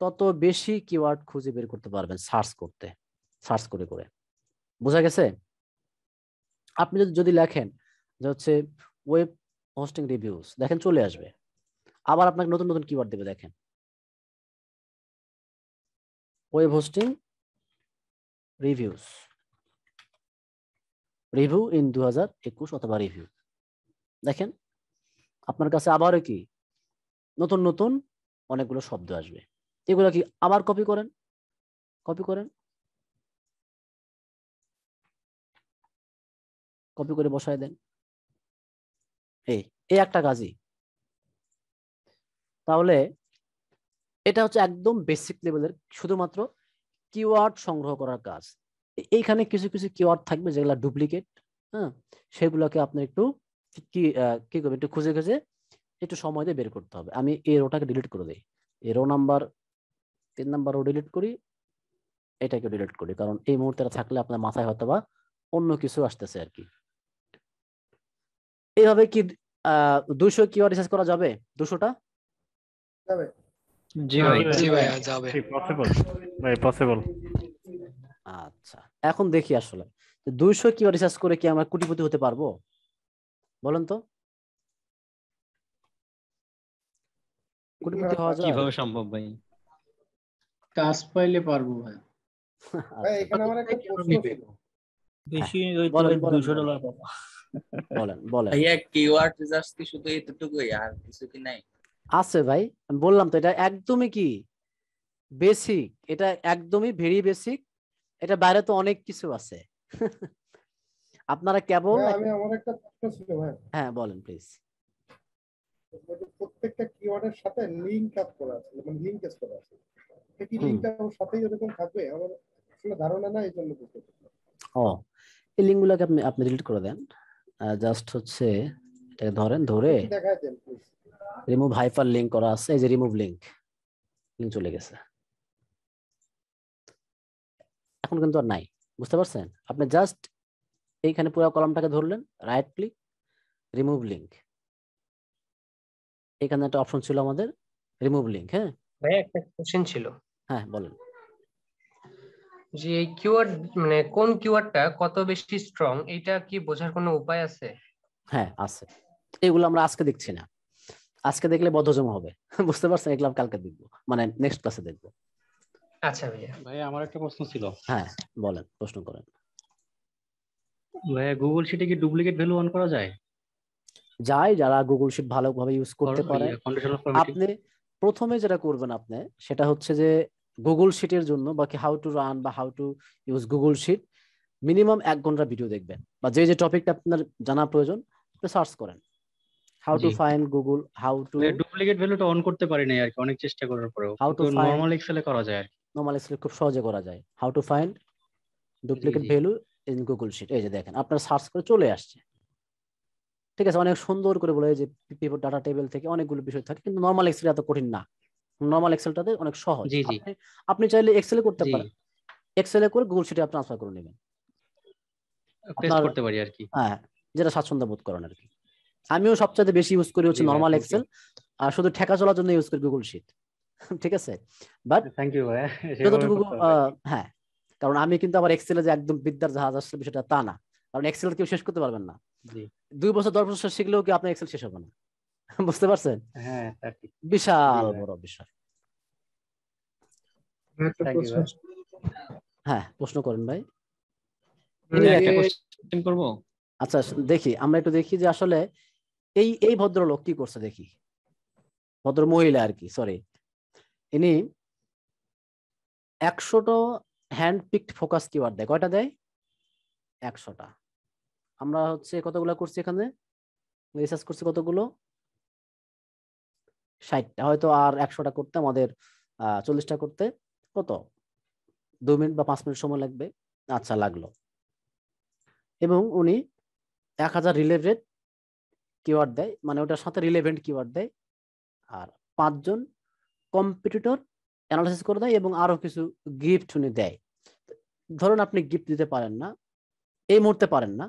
Speaker 1: তত বেশি কিওয়ার্ড খুঁজে বের করতে পারবেন সার্চ করতে সার্চ করে করে বোঝা গেছে আপনি যদি লেখেন যে হচ্ছে ওয়েব হোস্টিং রিভিউস দেখেন চলে আসবে আবার আপনাকে নতুন নতুন কিওয়ার্ড দেবে দেখেন web hosting reviews review in দু হাজার একুশ অথবা রিভিউ দেখেন আপনার কাছে আবারও কি নতুন নতুন অনেকগুলো শব্দ আসবে এগুলো কি আবার কপি করেন কপি করেন কপি করে বসায় দেন এই এই একটা কাজই তাহলে এটা হচ্ছে একদম বেসিক লেভেলের শুধুমাত্র কিওয়ার্ড সংগ্রহ করার কাজ এইখানে কিছু কিছু কিওয়ার্ড থাকবে যেগুলো ডুপ্লিকেট হ্যাঁ সেগুলোকে আপনি একটু কি কি একটু খুঁজে খুঁজে একটু সময় দিয়ে বের করতে হবে আমি এ রোটাকে ডিলিট করে দিই এ রো নাম্বার তিন নাম্বার রো ডিলিট করি এটাকে ডিলিট করি কারণ এই মুহূর্তে থাকলে আপনার মাথায় হয়তো বা অন্য কিছু আসতেছে আর কি এইভাবে কি দুশো কিওয়ার্ড রিসার্চ করা যাবে দুশোটা যাবে জি ভাই জি ভাই যাবে পসিবল ভাই পসিবল আচ্ছা এখন দেখি আসলে দুইশো কি রিসার্চ করে কি আমরা কোটিপতি হতে পারবো বলেন তো কোটিপতি হওয়া কিভাবে সম্ভব ভাই কাজ
Speaker 2: পাইলে পারবো ভাই আচ্ছা। বেশি হ্যাঁ, বলেন
Speaker 1: বলেন কিওয়ার্ড রিসার্চ কি শুধু এতটুকুই আর কিছু কি নাই আছে ভাই আমি বললাম তো এটা একদমই কি বেসিক এটা একদমই ভেরি বেসিক এটা বাইরে তো অনেক কিছু আছে আপনারা কেবল আমি আমার একটা প্রশ্ন ছিল ভাই হ্যাঁ বলেন প্লিজ
Speaker 5: প্রত্যেকটা কিওয়ার্ডের সাথে লিংক আপ করা আছে মানে লিংক আছে করা আছে কি লিংকটা ওর সাথেই এরকম থাকবে আমার আসলে ধারণা না এই জন্য
Speaker 1: ও এই লিংকগুলোকে আপনি আপনি ডিলিট করে দেন জাস্ট হচ্ছে এটাকে ধরেন ধরে
Speaker 5: দেখা দেন প্লিজ
Speaker 1: রিমুভ হাইফার লিঙ্ক করা আছে এই যে রিমুভ লিঙ্ক লিঙ্ক চলে গেছে এখন কিন্তু আর নাই বুঝতে পারছেন আপনি জাস্ট এইখানে পুরো কলামটাকে ধরলেন রাইট ক্লিক রিমুভ লিঙ্ক এখানে একটা অপশন ছিল আমাদের রিমুভ লিংক হ্যাঁ
Speaker 4: ভাই একটা কোশ্চেন ছিল হ্যাঁ বলেন জি এই কিওয়ার্ড মানে কোন কিওয়ার্ডটা কত বেশি স্ট্রং এটা কি বোঝার কোনো উপায় আছে
Speaker 1: হ্যাঁ আছে এগুলো আমরা আজকে দেখছি না আজকে দেখলে বদ্ধজম হবে বুঝতে পারছেন এগুলো কালকে দেখবো মানে নেক্সট ক্লাসে দেখবো
Speaker 2: আচ্ছা ভাইয়া আমার একটা প্রশ্ন ছিল
Speaker 1: হ্যাঁ বলেন প্রশ্ন করেন ভাইয়া গুগল শিটে কি ডুপ্লিকেট ভ্যালু অন করা যায় যায় যারা গুগল শিট ভালোভাবে ইউজ করতে পারে আপনি প্রথমে যেটা করবেন আপনি সেটা হচ্ছে যে গুগল শিটের জন্য বাকি হাউ টু রান বা how to use Google sheet minimum এক ঘন্টা ভিডিও দেখবেন বা যে যে টপিকটা আপনার জানা প্রয়োজন সার্চ করেন how to find Google how to
Speaker 2: duplicate ভ্যালুটা অন করতে পারি নাই আর কি অনেক চেষ্টা করার পরেও হাউ টু নরমাল এক্সেলে করা যায় আর কি
Speaker 1: নরমাল এক্সেলে খুব সহজে করা যায় how to find duplicate value in Google sheet এই যে দেখেন আপনারা সার্চ করে চলে আসছে ঠিক আছে অনেক সুন্দর করে বলে যে পিপল ডাটা টেবিল থেকে অনেকগুলো বিষয় থাকে কিন্তু নরমাল এক্সেল এত কঠিন না নরমাল এক্সেলটাতে অনেক সহজ আপনি চাইলে এক্সেলে করতে পারেন এক্সেলে করে গুগল শিটে আপনি ট্রান্সফার করে নেবেন পেস্ট করতে পারি আর কি হ্যাঁ যেটা স্বাচ্ছন্দ্য বোধ করেন আর কি আমিও সবচেয়ে বেশি ইউজ করি হচ্ছে নর্মাল এক্সেল আর শুধু ঠেকা চলার জন্য ইউজ করি গুগল শীট ঠিক আছে বাট থ্যাংক ইউ যতটুকু হ্যাঁ কারণ আমি কিন্তু আমার এক্সেলে যে একদম বিদ্যার জাহাজ আসছে বিষয়টা তা না কারণ এক্সেল কেউ শেষ করতে পারবেন না দুই বছর দশ বছর শিখলেও কি আপনার এক্সেল শেষ হবে না বুঝতে পারছেন হ্যাঁ, বিশাল বড় বিষয় হ্যাঁ প্রশ্ন করেন ভাই আচ্ছা দেখি আমরা একটু দেখি যে আসলে এই এই ভদ্রলোক কি করছে দেখি ভদ্র মহিলা আর কি সরি ইনি একশোটা হ্যান্ড পিকড ফোকাস কিওয়ার্ড দেয় কয়টা দেয় একশোটা আমরা হচ্ছে কতগুলো করছি এখানে রিসার্চ করছি কতগুলো ষাটটা হয়তো আর একশোটা করতে আমাদের চল্লিশটা করতে কত দু মিনিট বা পাঁচ মিনিট সময় লাগবে আচ্ছা লাগলো এবং উনি এক হাজার রিলেটেড কিওয়ার্ড দেয় মানে ওটার সাথে রিলেভেন্ট কিওয়ার্ড দেয় আর পাঁচজন কম্পিটিটর অ্যানালাইসিস করে দেয় এবং আরও কিছু গিফট উনি দেয় ধরুন আপনি গিফট দিতে পারেন না এই মুহূর্তে পারেন না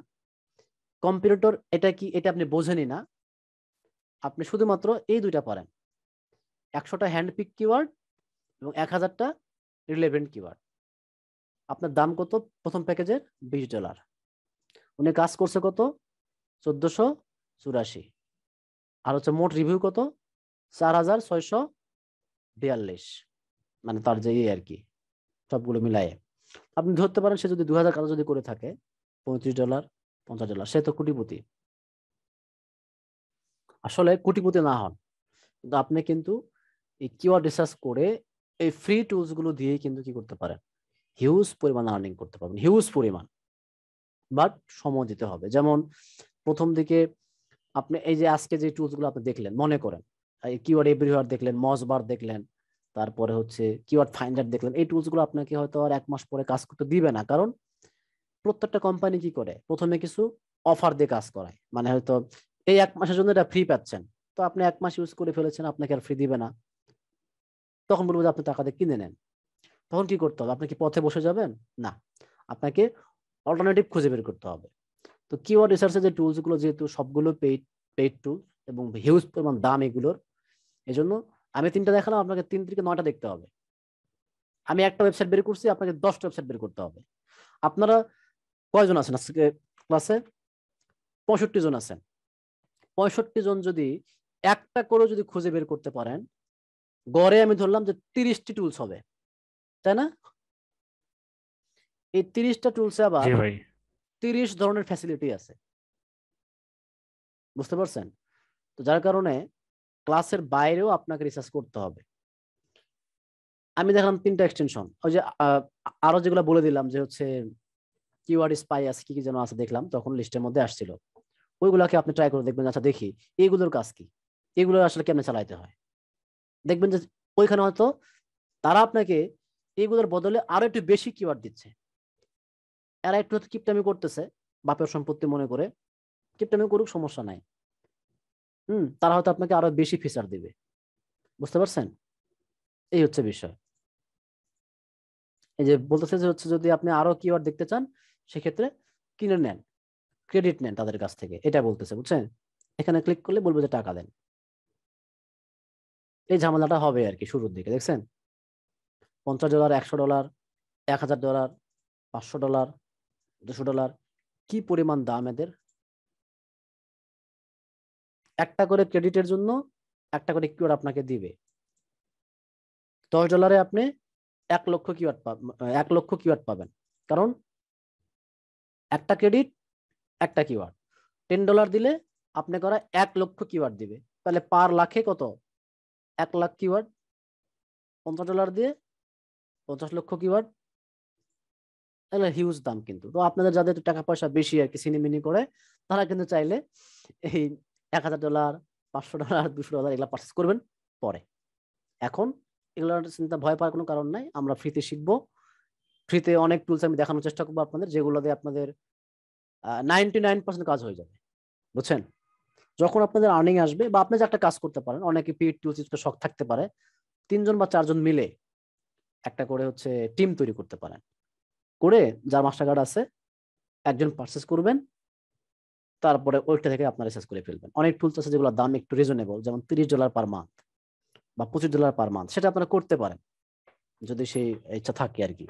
Speaker 1: কম্পিউটার এটা কি এটা আপনি বোঝেনি না আপনি শুধুমাত্র এই দুইটা পারেন একশোটা হ্যান্ডপিক কিওয়ার্ড এবং এক হাজারটা রিলেভেন্ট কিওয়ার্ড আপনার দাম কত প্রথম প্যাকেজের বিশ ডলার উনি কাজ করছে কত চোদ্দোশো চুরাশি আর হচ্ছে মোট রিভিউ কত চার হাজার ছয়শো বিয়াল্লিশ মানে তার যে ইয়ে আর কি সবগুলো মিলায়ে আপনি ধরতে পারেন সে যদি দু হাজার কারো যদি করে থাকে পঁয়ত্রিশ ডলার পঞ্চাশ ডলার সে তো কোটিপতি আসলে কোটিপতি না হন কিন্তু আপনি কিন্তু এই কিওয়ার্ড রিসার্চ করে এই ফ্রি গুলো দিয়ে কিন্তু কি করতে পারেন হিউজ পরিমাণ আর্নিং করতে পারবেন হিউজ পরিমাণ বাট সময় দিতে হবে যেমন প্রথম দিকে আপনি এই যে আজকে যে টুলস গুলো আপনি দেখলেন মনে করেন কিওয়ার্ড এভরিওয়ার দেখলেন মজবার দেখলেন তারপরে হচ্ছে কিওয়ার্ড ফাইন্ডার দেখলেন এই টুলস গুলো আপনাকে হয়তো আর এক মাস পরে কাজ করতে দিবে না কারণ প্রত্যেকটা কোম্পানি কি করে প্রথমে কিছু অফার দিয়ে কাজ করায় মানে হয়তো এই এক মাসের জন্য এটা ফ্রি পাচ্ছেন তো আপনি এক মাস ইউজ করে ফেলেছেন আপনাকে আর ফ্রি দিবে না তখন বলবো যে আপনি টাকা দিয়ে কিনে নেন তখন কি করতে হবে আপনি কি পথে বসে যাবেন না আপনাকে অল্টারনেটিভ খুঁজে বের করতে হবে তো কিওয়ার্ড রিসার্চে যে টুলসগুলো যেহেতু সবগুলো পেইড পেইড টুল এবং হিউজ পরিমাণ দাম এগুলোর এজন্য আমি তিনটা দেখালাম আপনাকে তিন থেকে নয়টা দেখতে হবে আমি একটা ওয়েবসাইট বের করছি আপনাকে দশটা ওয়েবসাইট বের করতে হবে আপনারা কয়জন আছেন আজকে ক্লাসে পঁয়ষট্টি জন আছেন পঁয়ষট্টি জন যদি একটা করে যদি খুঁজে বের করতে পারেন গড়ে আমি ধরলাম যে তিরিশটি টুলস হবে তাই না এই তিরিশটা টুলসে আবার তিরিশ ধরনের ফ্যাসিলিটি আছে বুঝতে পারছেন তো যার কারণে ক্লাসের বাইরেও আপনাকে রিসার্চ করতে হবে আমি দেখলাম তিনটা এক্সটেনশন ওই যে আরো যেগুলো বলে দিলাম যে হচ্ছে কিওয়ার্ড স্পাই আছে কি কি যেন আছে দেখলাম তখন লিস্টের মধ্যে আসছিল ওইগুলাকে আপনি ট্রাই করে দেখবেন আচ্ছা দেখি এইগুলোর কাজ কি এগুলো আসলে কেমন চালাইতে হয় দেখবেন যে ওইখানে হয়তো তারা আপনাকে এইগুলোর বদলে আরো একটু বেশি কিওয়ার্ড দিচ্ছে এরা একটু হয়তো কিপটামি করতেছে বাপের সম্পত্তি মনে করে কিপটামি করুক সমস্যা নাই হুম তারা হয়তো আপনাকে আরো বেশি ফিচার দিবে বুঝতে পারছেন এই হচ্ছে বিষয় এই যে বলতেছে যে হচ্ছে যদি আপনি আরো আর দেখতে চান সেক্ষেত্রে কিনে নেন ক্রেডিট নেন তাদের কাছ থেকে এটা বলতেছে বুঝছেন এখানে ক্লিক করলে বলবে যে টাকা দেন এই ঝামেলাটা হবে আর কি শুরুর দিকে দেখছেন পঞ্চাশ ডলার একশো ডলার এক হাজার ডলার পাঁচশো ডলার দুশো ডলার কি পরিমাণ দাম এদের একটা করে ক্রেডিটের জন্য একটা করে কিওয়ার্ড আপনাকে দিবে দশ ডলারে আপনি এক লক্ষ কিওয়ার্ড এক লক্ষ কিওয়ার্ড পাবেন কারণ একটা ক্রেডিট একটা কিওয়ার্ড টেন ডলার দিলে আপনি করা এক লক্ষ কিওয়ার্ড দিবে তাহলে পার লাখে কত এক লাখ কিওয়ার্ড পঞ্চাশ ডলার দিয়ে পঞ্চাশ লক্ষ কিওয়ার্ড তাহলে হিউজ দাম কিন্তু তো আপনাদের যাদের টাকা পয়সা বেশি আর কি সিনেমিনি করে তারা কিন্তু চাইলে এই এক হাজার ডলার পাঁচশো ডলার দুশো ডলার এগুলো পার্চেস করবেন পরে এখন এগুলো চিন্তা ভয় পাওয়ার কোনো কারণ নাই আমরা ফ্রিতে শিখব ফ্রিতে অনেক টুলস আমি দেখানোর চেষ্টা করবো আপনাদের যেগুলো দিয়ে আপনাদের নাইনটি নাইন পার্সেন্ট কাজ হয়ে যাবে বুঝছেন যখন আপনাদের আর্নিং আসবে বা আপনি যে একটা কাজ করতে পারেন অনেকে পিড টুলস ইউজ শখ থাকতে পারে তিনজন বা চারজন মিলে একটা করে হচ্ছে টিম তৈরি করতে পারেন করে যার মাস্টার কার্ড আছে একজন পারচেস করবেন তারপরে ওইটা থেকে আপনার রিসার্চ করে ফেলবেন অনেক টুলস আছে যেগুলো দাম একটু রিজনেবল যেমন তিরিশ ডলার পার মান্থ বা পঁচিশ ডলার পার মান্থ সেটা আপনারা করতে পারেন যদি সেই ইচ্ছা থাকে আর কি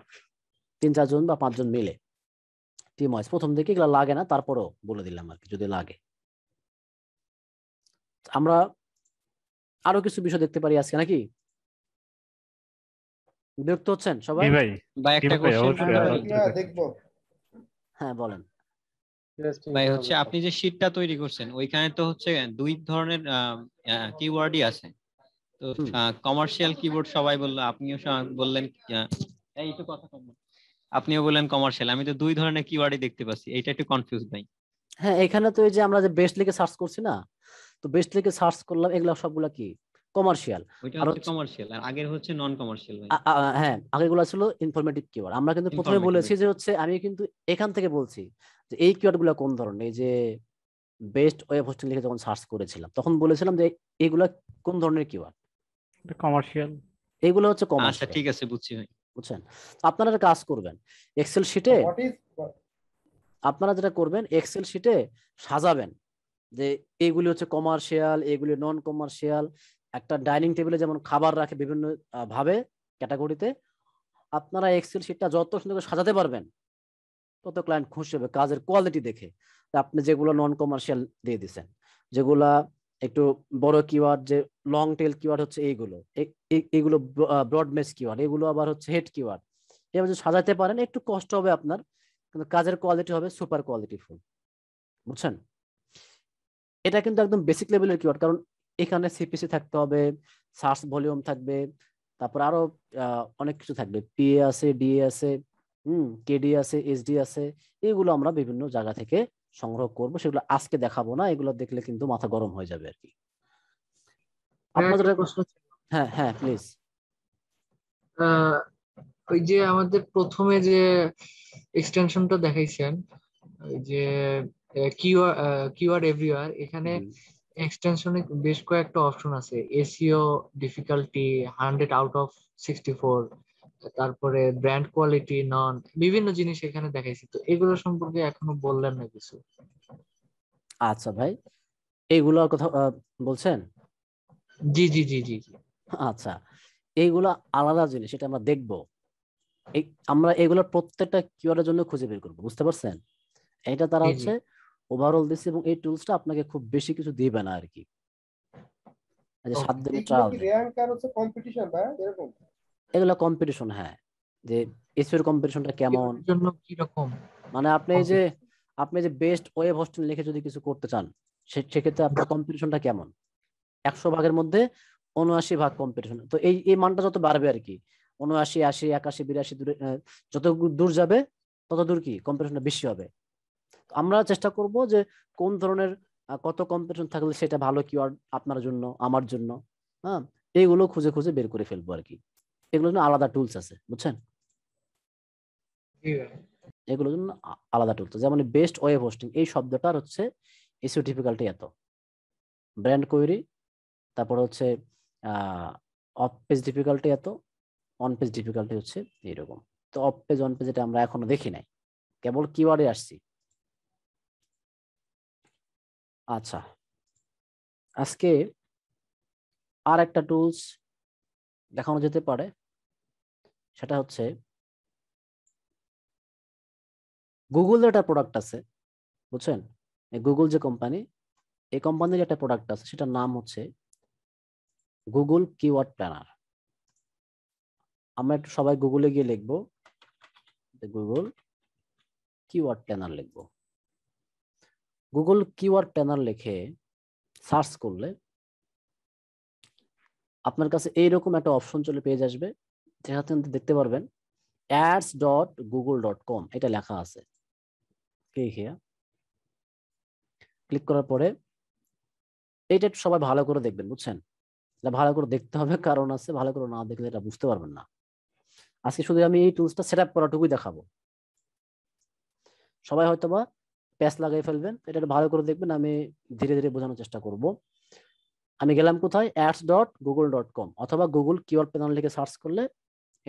Speaker 1: তিন চারজন বা পাঁচজন মিলে টিম ওয়াইজ প্রথম দিকে এগুলো লাগে না তারপরেও বলে দিলাম আর কি যদি লাগে আমরা আরো কিছু বিষয় দেখতে পারি আজকে নাকি বিরক্ত হচ্ছেন সবাই ভাই ভাই একটা কোশ্চেন হ্যাঁ, হ্যাঁ বলেন
Speaker 4: ভাই হচ্ছে
Speaker 2: আপনি যে শীটটা তৈরি করছেন ওইখানে তো হচ্ছে দুই ধরনের কিওয়ার্ডই আছে তো কমার্শিয়াল কিবোর্ড সবাই বললো আপনিও বললেন এই তো কথা কম আপনিও বললেন কমার্শিয়াল আমি তো দুই ধরনের কিওয়ার্ডই দেখতে পাচ্ছি এটা একটু কনফিউজ ভাই
Speaker 1: হ্যাঁ এখানে তো এই যে আমরা যে বেস্ট লিখে সার্চ করছি না তো বেস্ট লিখে সার্চ করলাম এগুলা সবগুলা কি কমার্শিয়াল আর
Speaker 2: কমার্শিয়াল আর আগের হচ্ছে নন কমার্শিয়াল ভাই
Speaker 1: হ্যাঁ আগেরগুলো ছিল ইনফরমেটিভ কিওয়ার্ড আমরা কিন্তু প্রথমে বলেছি যে হচ্ছে আমি কিন্তু এখান থেকে বলছি যে এই কিওয়ার্ডগুলো কোন ধরনের যে বেস্ট ওয়েব হোস্টিং লিখে যখন সার্চ করেছিলাম তখন বলেছিলাম যে এগুলা কোন ধরনের কিওয়ার্ড কমার্শিয়াল এগুলো হচ্ছে কমার্শিয়াল আচ্ছা ঠিক আছে বুঝছি ভাই বুঝছেন আপনারা কাজ করবেন এক্সেল শিটে আপনারা যেটা করবেন এক্সেল শিটে সাজাবেন যে এগুলি হচ্ছে কমার্শিয়াল এগুলি নন কমার্শিয়াল একটা ডাইনিং টেবিলে যেমন খাবার রাখে বিভিন্ন ভাবে ক্যাটাগরিতে আপনারা এক্সেল শিটটা যত সুন্দর করে সাজাতে পারবেন তত ক্লায়েন্ট খুশি হবে কাজের কোয়ালিটি দেখে আপনি যেগুলো নন কমার্শিয়াল দিয়ে দিচ্ছেন যেগুলা একটু বড় কিওয়ার্ড যে লং টেল কিওয়ার্ড হচ্ছে এইগুলো এইগুলো মেস কিওয়ার্ড এগুলো আবার হচ্ছে হেড কিওয়ার্ড এবার যদি সাজাতে পারেন একটু কষ্ট হবে আপনার কিন্তু কাজের কোয়ালিটি হবে সুপার কোয়ালিটি ফুল বুঝছেন এটা কিন্তু একদম বেসিক লেভেলের কিওয়ার্ড কারণ এখানে সিপিসি থাকতে হবে সার্চ ভলিউম থাকবে তারপর আরো অনেক কিছু থাকবে পিএ আছে ডিএ আছে হুম কেডি আছে এসডি আছে এগুলো আমরা বিভিন্ন জায়গা থেকে সংগ্রহ করব সেগুলো আজকে দেখাবো না এগুলো দেখলে কিন্তু মাথা গরম হয়ে যাবে আর কি
Speaker 4: হ্যাঁ, আপনাদের প্রশ্ন হ্যাঁ হ্যাঁ প্লিজ ওই যে আমাদের প্রথমে যে এক্সটেনশনটা দেখাইছেন ওই যে কিওয়ার্ড কিওয়ার্ড এভরিওয়ার এখানে এক্সটেনশনে বেশ কয়েকটা অপশন আছে SEO difficulty hundred out of sixty four তারপরে ব্র্যান্ড কোয়ালিটি নন বিভিন্ন জিনিস এখানে দেখাইছে তো এগুলো সম্পর্কে এখনো বললেন না কিছু
Speaker 1: আচ্ছা ভাই এইগুলোর কথা বলছেন জি জি জি জি আচ্ছা এইগুলো আলাদা জিনিস এটা আমরা দেখব আমরা এগুলোর প্রত্যেকটা কিওয়ার্ডের জন্য খুঁজে বের করব বুঝতে পারছেন এটা তারা হচ্ছে ওভারঅল দিচ্ছে এবং এই টুলসটা আপনাকে খুব বেশি কিছু দিবে না আর কি সাত দিনের ট্রায়াল
Speaker 5: র্যাঙ্ক আর হচ্ছে কম্পিটিশন না এরকম
Speaker 1: এগুলো কম্পিটিশন হ্যাঁ যে এসপির কম্পিটিশনটা কেমন
Speaker 4: জন্য কি রকম
Speaker 1: মানে আপনি যে আপনি যে বেস্ট ওয়েব হোস্টিং লিখে যদি কিছু করতে চান সেক্ষেত্রে আপনার কম্পিটিশনটা কেমন একশো ভাগের মধ্যে উনআশি ভাগ কম্পিটিশন তো এই এই মানটা যত বাড়বে আর কি উনআশি আশি একাশি বিরাশি দূরে যত দূর যাবে তত দূর কি কম্পিটিশনটা বেশি হবে আমরা চেষ্টা করব যে কোন ধরনের কত কম্পিটিশন থাকলে সেটা ভালো কিওয়ার্ড আপনার জন্য আমার জন্য হ্যাঁ এইগুলো খুঁজে খুঁজে বের করে ফেলবো আর কি এগুলোর জন্য আলাদা টুলস আছে বুঝছেন এগুলোর জন্য আলাদা টুলস যেমন বেস্ট ওয়ে হোস্টিং এই শব্দটার হচ্ছে ইস্যু ডিফিকাল্টি এত ব্র্যান্ড কোয়েরি তারপর হচ্ছে অফ পেজ ডিফিকাল্টি এত অন পেজ ডিফিকাল্টি হচ্ছে এইরকম তো অফ পেজ অন পেজ এটা আমরা এখনো দেখি নাই কেবল কিওয়ার্ডে আসছি আচ্ছা আজকে আর একটা টুলস দেখানো যেতে পারে সেটা হচ্ছে গুগলের একটা প্রোডাক্ট আছে বুঝছেন গুগল যে কোম্পানি এই কোম্পানির একটা প্রোডাক্ট আছে সেটার নাম হচ্ছে গুগল কিওয়ার্ড প্ল্যানার আমরা একটু সবাই গুগলে গিয়ে লিখবো গুগল কিওয়ার্ড প্ল্যানার লিখবো গুগল কিওয়ার্ড প্যানার লিখে সার্চ করলে আপনার কাছে এইরকম একটা অপশন চলে পেজ আসবে যেখানে দেখতে পারবেন ads dot Google dot com এটা লেখা আছে ক্লিক হিয়া ক্লিক করার পরে এইটা একটু সবাই ভালো করে দেখবেন বুঝছেন এটা ভালো করে দেখতে হবে কারণ আছে ভালো করে না দেখলে এটা বুঝতে পারবেন না আজকে শুধু আমি এই টুলসটা সেট আপ করাটুকুই দেখাবো সবাই হয়তোবা প্যাচ লাগিয়ে ফেলবেন এটা ভালো করে দেখবেন আমি ধীরে ধীরে বোঝানোর চেষ্টা করব আমি গেলাম কোথায় ads dot Google dot com অথবা গুগল কিওয়ার্ড প্যানেল লিখে সার্চ করলে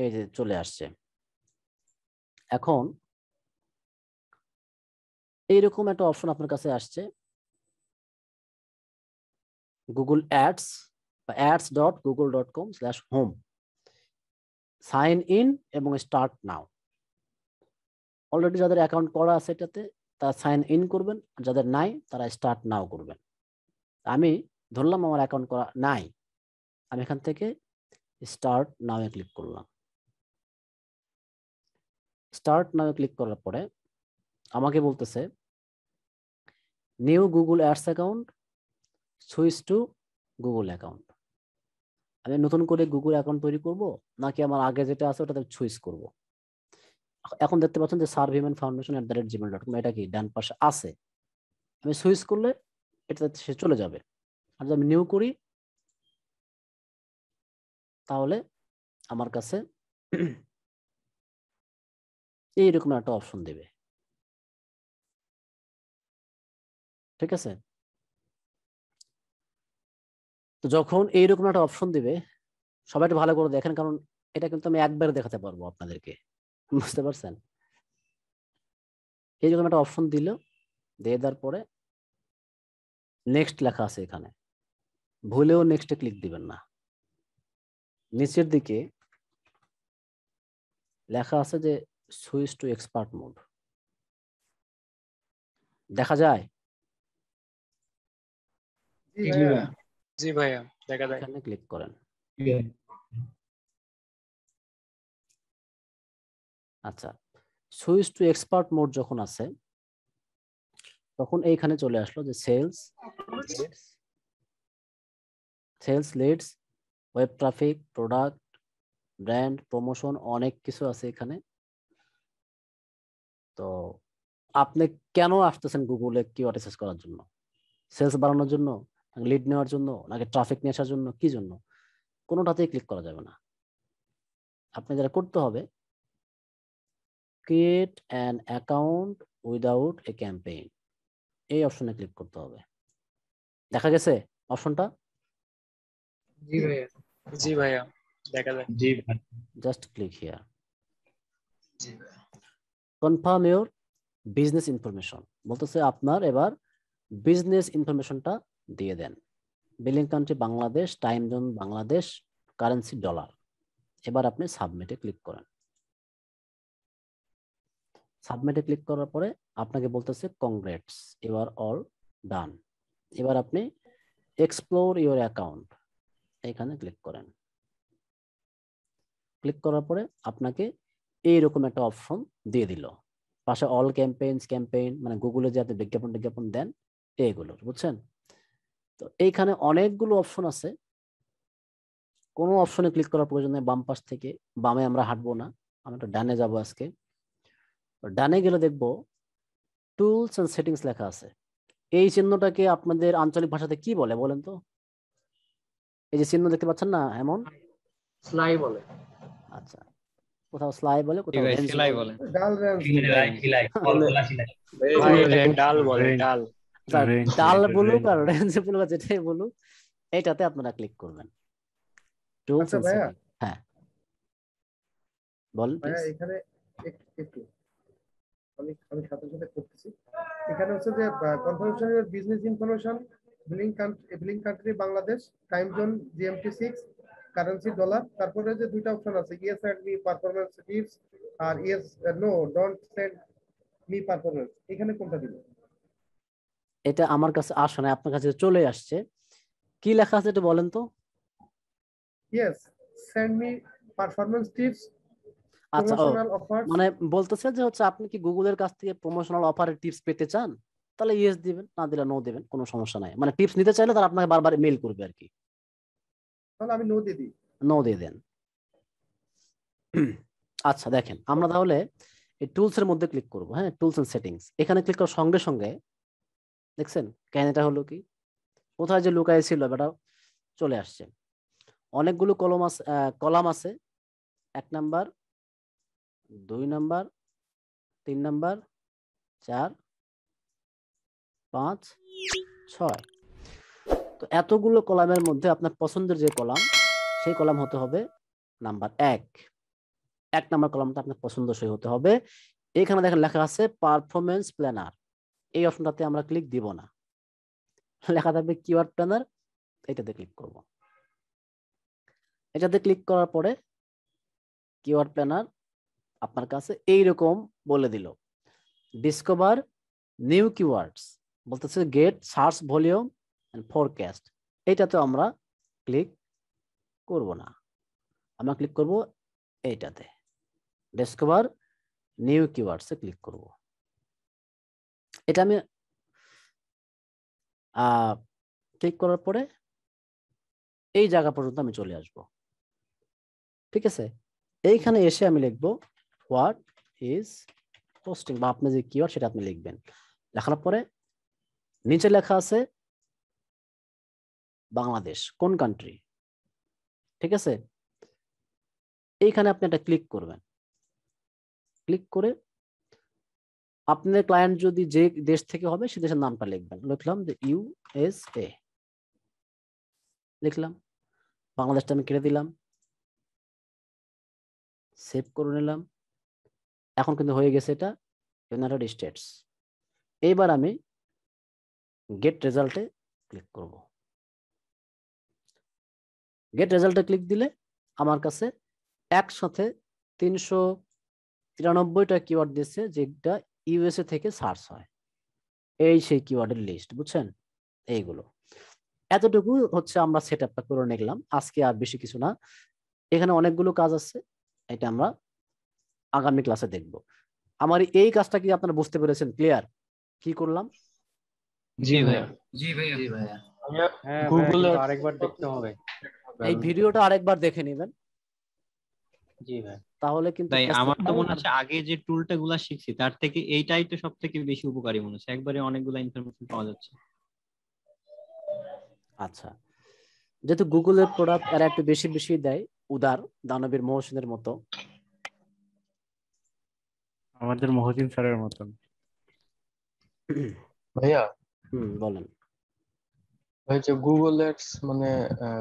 Speaker 1: এই যে চলে আসছে এখন এইরকম একটা অপশন আপনার কাছে আসছে গুগল অ্যাডস বা ads dot Google dot com slash home sign in এবং স্টার্ট নাও অলরেডি যাদের অ্যাকাউন্ট করা আছে এটাতে তারা সাইন ইন করবেন যাদের নাই তারা স্টার্ট নাও করবেন আমি ধরলাম আমার অ্যাকাউন্ট করা নাই আমি এখান থেকে স্টার্ট নাওয়ে ক্লিক করলাম স্টার্ট নাওয়ে ক্লিক করার পরে আমাকে বলতেছে new Google ads account switch to Google account আমি নতুন করে গুগল অ্যাকাউন্ট তৈরি করব নাকি আমার আগে যেটা আছে ওটাতে সুইচ করব এখন দেখতে পাচ্ছেন যে serve human foundation at the rate Gmail dot com এটা কি ডান পাশে আছে আমি সুইচ করলে এটা সে চলে যাবে আর যদি আমি নিউ করি তাহলে আমার কাছে
Speaker 3: এইরকম একটা অপশন দেবে
Speaker 1: ঠিক আছে তো যখন এইরকম একটা অপশন দিবে সবাই একটু ভালো করে দেখেন কারণ এটা কিন্তু আমি একবার দেখাতে পারবো আপনাদেরকে বুঝতে পারছেন এইরকম একটা অপশন দিল দিয়ে দেওয়ার পরে নেক্সট লেখা আছে এখানে ভুলেও নেক্সটে ক্লিক দিবেন না নিচের দিকে লেখা আছে যে সুইচ টু এক্সপার্ট মোড দেখা যায়
Speaker 3: জি ভাইয়া দেখা যায় এখানে ক্লিক করেন
Speaker 1: আচ্ছা সুইচ টু এক্সপার্ট মোড যখন আছে তখন এইখানে চলে আসলো যে sales sales leads web traffic product brand promotion অনেক কিছু আছে এখানে তো আপনি কেন আসতেছেন গুগলে কি সার্চ করার জন্য সেলস বাড়ানোর জন্য লিড নেওয়ার জন্য নাকি ট্রাফিক নিয়ে আসার জন্য কি জন্য কোনোটাতেই ক্লিক করা যাবে না আপনি যেটা করতে হবে create an account without a campaign এই অপশনে ক্লিক করতে হবে দেখা গেছে অপশনটা জি ভাইয়া
Speaker 2: জি ভাইয়া দেখা যায় জি
Speaker 1: ভাই just click here confirm your business information বলতেছে আপনার এবার বিজনেস ইনফরমেশনটা দিয়ে দেন billing country Bangladesh time zone Bangladesh currency dollar এবার আপনি সাবমিটে ক্লিক করেন সাবমিটে ক্লিক করার পরে আপনাকে বলতেছে congrats you are all done এবার আপনি এক্সপ্লোর ইউর অ্যাকাউন্ট এখানে ক্লিক করেন ক্লিক করার পরে আপনাকে এইরকম একটা অপশন দিয়ে দিল পাশে অল ক্যাম্পেইনস ক্যাম্পেইন মানে গুগলে যে আপনি বিজ্ঞাপন বিজ্ঞাপন দেন এইগুলোর বুঝছেন তো এইখানে অনেকগুলো অপশন আছে কোনো অপশনে ক্লিক করার প্রয়োজন নেই বাম পাশ থেকে বামে আমরা হাঁটবো না আমরা একটা ডানে যাবো আজকে ডানে গেলে দেখব টুলস এন্ড সেটিংস লেখা আছে এই চিহ্নটাকে আপনাদের আঞ্চলিক ভাষাতে কি বলে বলেন তো এই যে চিহ্ন দেখতে পাচ্ছেন না এমন স্লাই বলে আচ্ছা কোথাও স্লাই বলে কোথাও স্লাই বলে ডাল ডাল বলে
Speaker 2: ডাল ডাল বলুক আর রেঞ্জ
Speaker 1: বলুক যেটাই বলুক এটাতে আপনারা ক্লিক করবেন
Speaker 2: টুলস
Speaker 3: আচ্ছা
Speaker 1: হ্যাঁ
Speaker 2: বল
Speaker 5: এখানে একটু আমি আমি সাথে সাথে করতেছি এখানে হচ্ছে যে কনফারেন্সের business information billing country billing country Bangladesh time zone GMT six currency dollar তারপরে যে দুইটা অপশন আছে yes and me performance tips আর yes no don't send me performance এখানে কোনটা দিবেন
Speaker 1: এটা আমার কাছে আসে না আপনার কাছে চলে আসছে কি লেখা আছে এটা বলেন তো yes send me performance tips আচ্ছা মানে বলতেছে যে হচ্ছে আপনি কি গুগলের কাছ থেকে প্রমোশনাল অফারের টিপস পেতে চান তাহলে ইয়েস দিবেন না দিলে নো দিবেন কোনো সমস্যা নাই মানে টিপস নিতে চাইলে তারা আপনাকে বারবার মেইল করবে আর কি তাহলে আমি নো দিয়ে দিই নো দিয়ে দেন আচ্ছা দেখেন আমরা তাহলে এই টুলস এর মধ্যে ক্লিক করব হ্যাঁ টুলস এন্ড সেটিংস এখানে ক্লিক করার সঙ্গে সঙ্গে দেখছেন কেন এটা হলো কি কোথায় যে লুকায় ছিল বেটা চলে আসছে অনেকগুলো কলম আছে কলাম আছে এক নাম্বার দুই নাম্বার তিন নাম্বার চার পাঁচ ছয় তো এতগুলো কলামের মধ্যে আপনার পছন্দের যে কলাম সেই কলাম হতে হবে নাম্বার এক এক নাম্বার কলামটা আপনার পছন্দসই হতে হবে এখানে দেখেন লেখা আছে পারফরমেন্স প্ল্যানার এই অপশনটাতে আমরা ক্লিক দিব না লেখা থাকবে কিওয়ার্ড প্ল্যানার এটাতে ক্লিক করব এটাতে ক্লিক করার পরে কিওয়ার্ড প্ল্যানার আপনার কাছে এই রকম বলে দিল ডিসকভার নিউ কিওয়ার্ডস বলতেছে get search volume and forecast এইটাতে আমরা ক্লিক করব না আমরা ক্লিক করব এইটাতে ডিসকভার নিউ কিওয়ার্ডসে ক্লিক করব এটা আমি ক্লিক করার পরে এই জায়গা পর্যন্ত আমি চলে আসব ঠিক আছে এইখানে এসে আমি লিখব হোয়াট ইজ পোস্টিং বা আপনি যে কিওয়ার্ড সেটা আপনি লিখবেন লেখার পরে নিচে লেখা আছে বাংলাদেশ কোন কান্ট্রি ঠিক আছে এইখানে আপনি একটা ক্লিক করবেন ক্লিক করে আপনার ক্লায়েন্ট যদি যে দেশ থেকে হবে সে দেশের নামটা লিখবেন লিখলাম যে ইউএসএ লিখলাম বাংলাদেশটা আমি কেটে দিলাম সেভ করে নিলাম এখন কিন্তু হয়ে গেছে এটা ইউনাইটেড স্টেটস এইবার আমি গেট রেজাল্টে ক্লিক করব গেট রেজাল্টে ক্লিক দিলে আমার কাছে একসাথে তিনশো তিরানব্বইটা কিওয়ার্ড দিয়েছে যেটা ইউএসএ থেকে সার্চ হয় এই সেই কিওয়ার্ডের লিস্ট বুঝছেন এইগুলো এতটুকু হচ্ছে আমরা সেট আপটা করে নিলাম আজকে আর বেশি কিছু না এখানে অনেকগুলো কাজ আছে এটা আমরা আগামী ক্লাসে দেখব আমার এই কাজটা কি আপনারা বুঝতে পেরেছেন ক্লিয়ার কি করলাম জি ভাইয়া জি ভাইয়া জি ভাইয়া গুগলে হ্যাঁ আরেকবার দেখতে হবে এই ভিডিওটা আরেকবার দেখে নেবেন জি ভাই তাহলে কিন্তু আমার তো মনে হচ্ছে
Speaker 2: আগে যে টুলটা গুলা শিখছি তার থেকে এইটাই তো সব থেকে বেশি উপকারী মনে হচ্ছে একবারে অনেকগুলা ইনফরমেশন পাওয়া যাচ্ছে
Speaker 1: আচ্ছা যেহেতু গুগলের প্রোডাক্ট এরা একটু বেশি বেশি দেয় উদার দানবীর মহসিনের মতো
Speaker 2: আমাদের মহসিন স্যারের মতন ভাইয়া হুম বলেন হয়েছে গুগল অ্যাডস মানে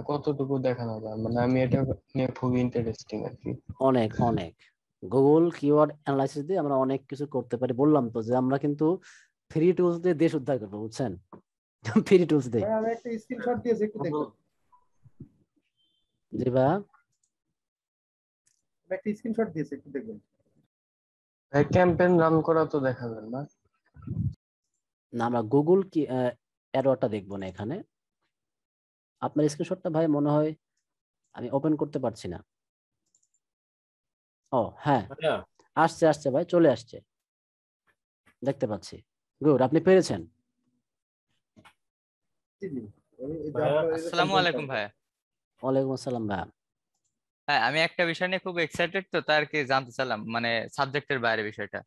Speaker 2: কতটুকু
Speaker 1: দেখানো যায় মানে আমি এটা নিয়ে খুবই ইন্টারেস্টিং আর কি অনেক অনেক গুগল কিওয়ার্ড অ্যানালাইসিস দিয়ে আমরা অনেক কিছু করতে পারি বললাম তো যে আমরা কিন্তু ফ্রি টুলস দিয়ে দেশ উদ্ধার করবো বুঝছেন ফ্রি টুলস দিয়ে
Speaker 5: আমি একটা স্ক্রিনশট দিয়েছি একটু দেখুন জি বা একটা স্ক্রিনশট দিয়েছি একটু দেখুন
Speaker 1: ভাই ক্যাম্পেইন রান করা তো দেখাবেন না না আমরা গুগল কি এররটা দেখব না এখানে আপনার স্ক্রিনশটটা ভাই মনে হয় আমি ওপেন করতে পারছি না ও হ্যাঁ আচ্ছা। আসছে আসছে ভাই চলে আসছে দেখতে পাচ্ছি গুড আপনি পেরেছেন আসসালামু আলাইকুম ভাই ওয়ালাইকুম আসসালাম ভাই
Speaker 2: হ্যাঁ আমি একটা বিষয় নিয়ে খুব এক্সাইটেড তো তার কি জানতে চাইলাম মানে সাবজেক্টের বাইরে বিষয়টা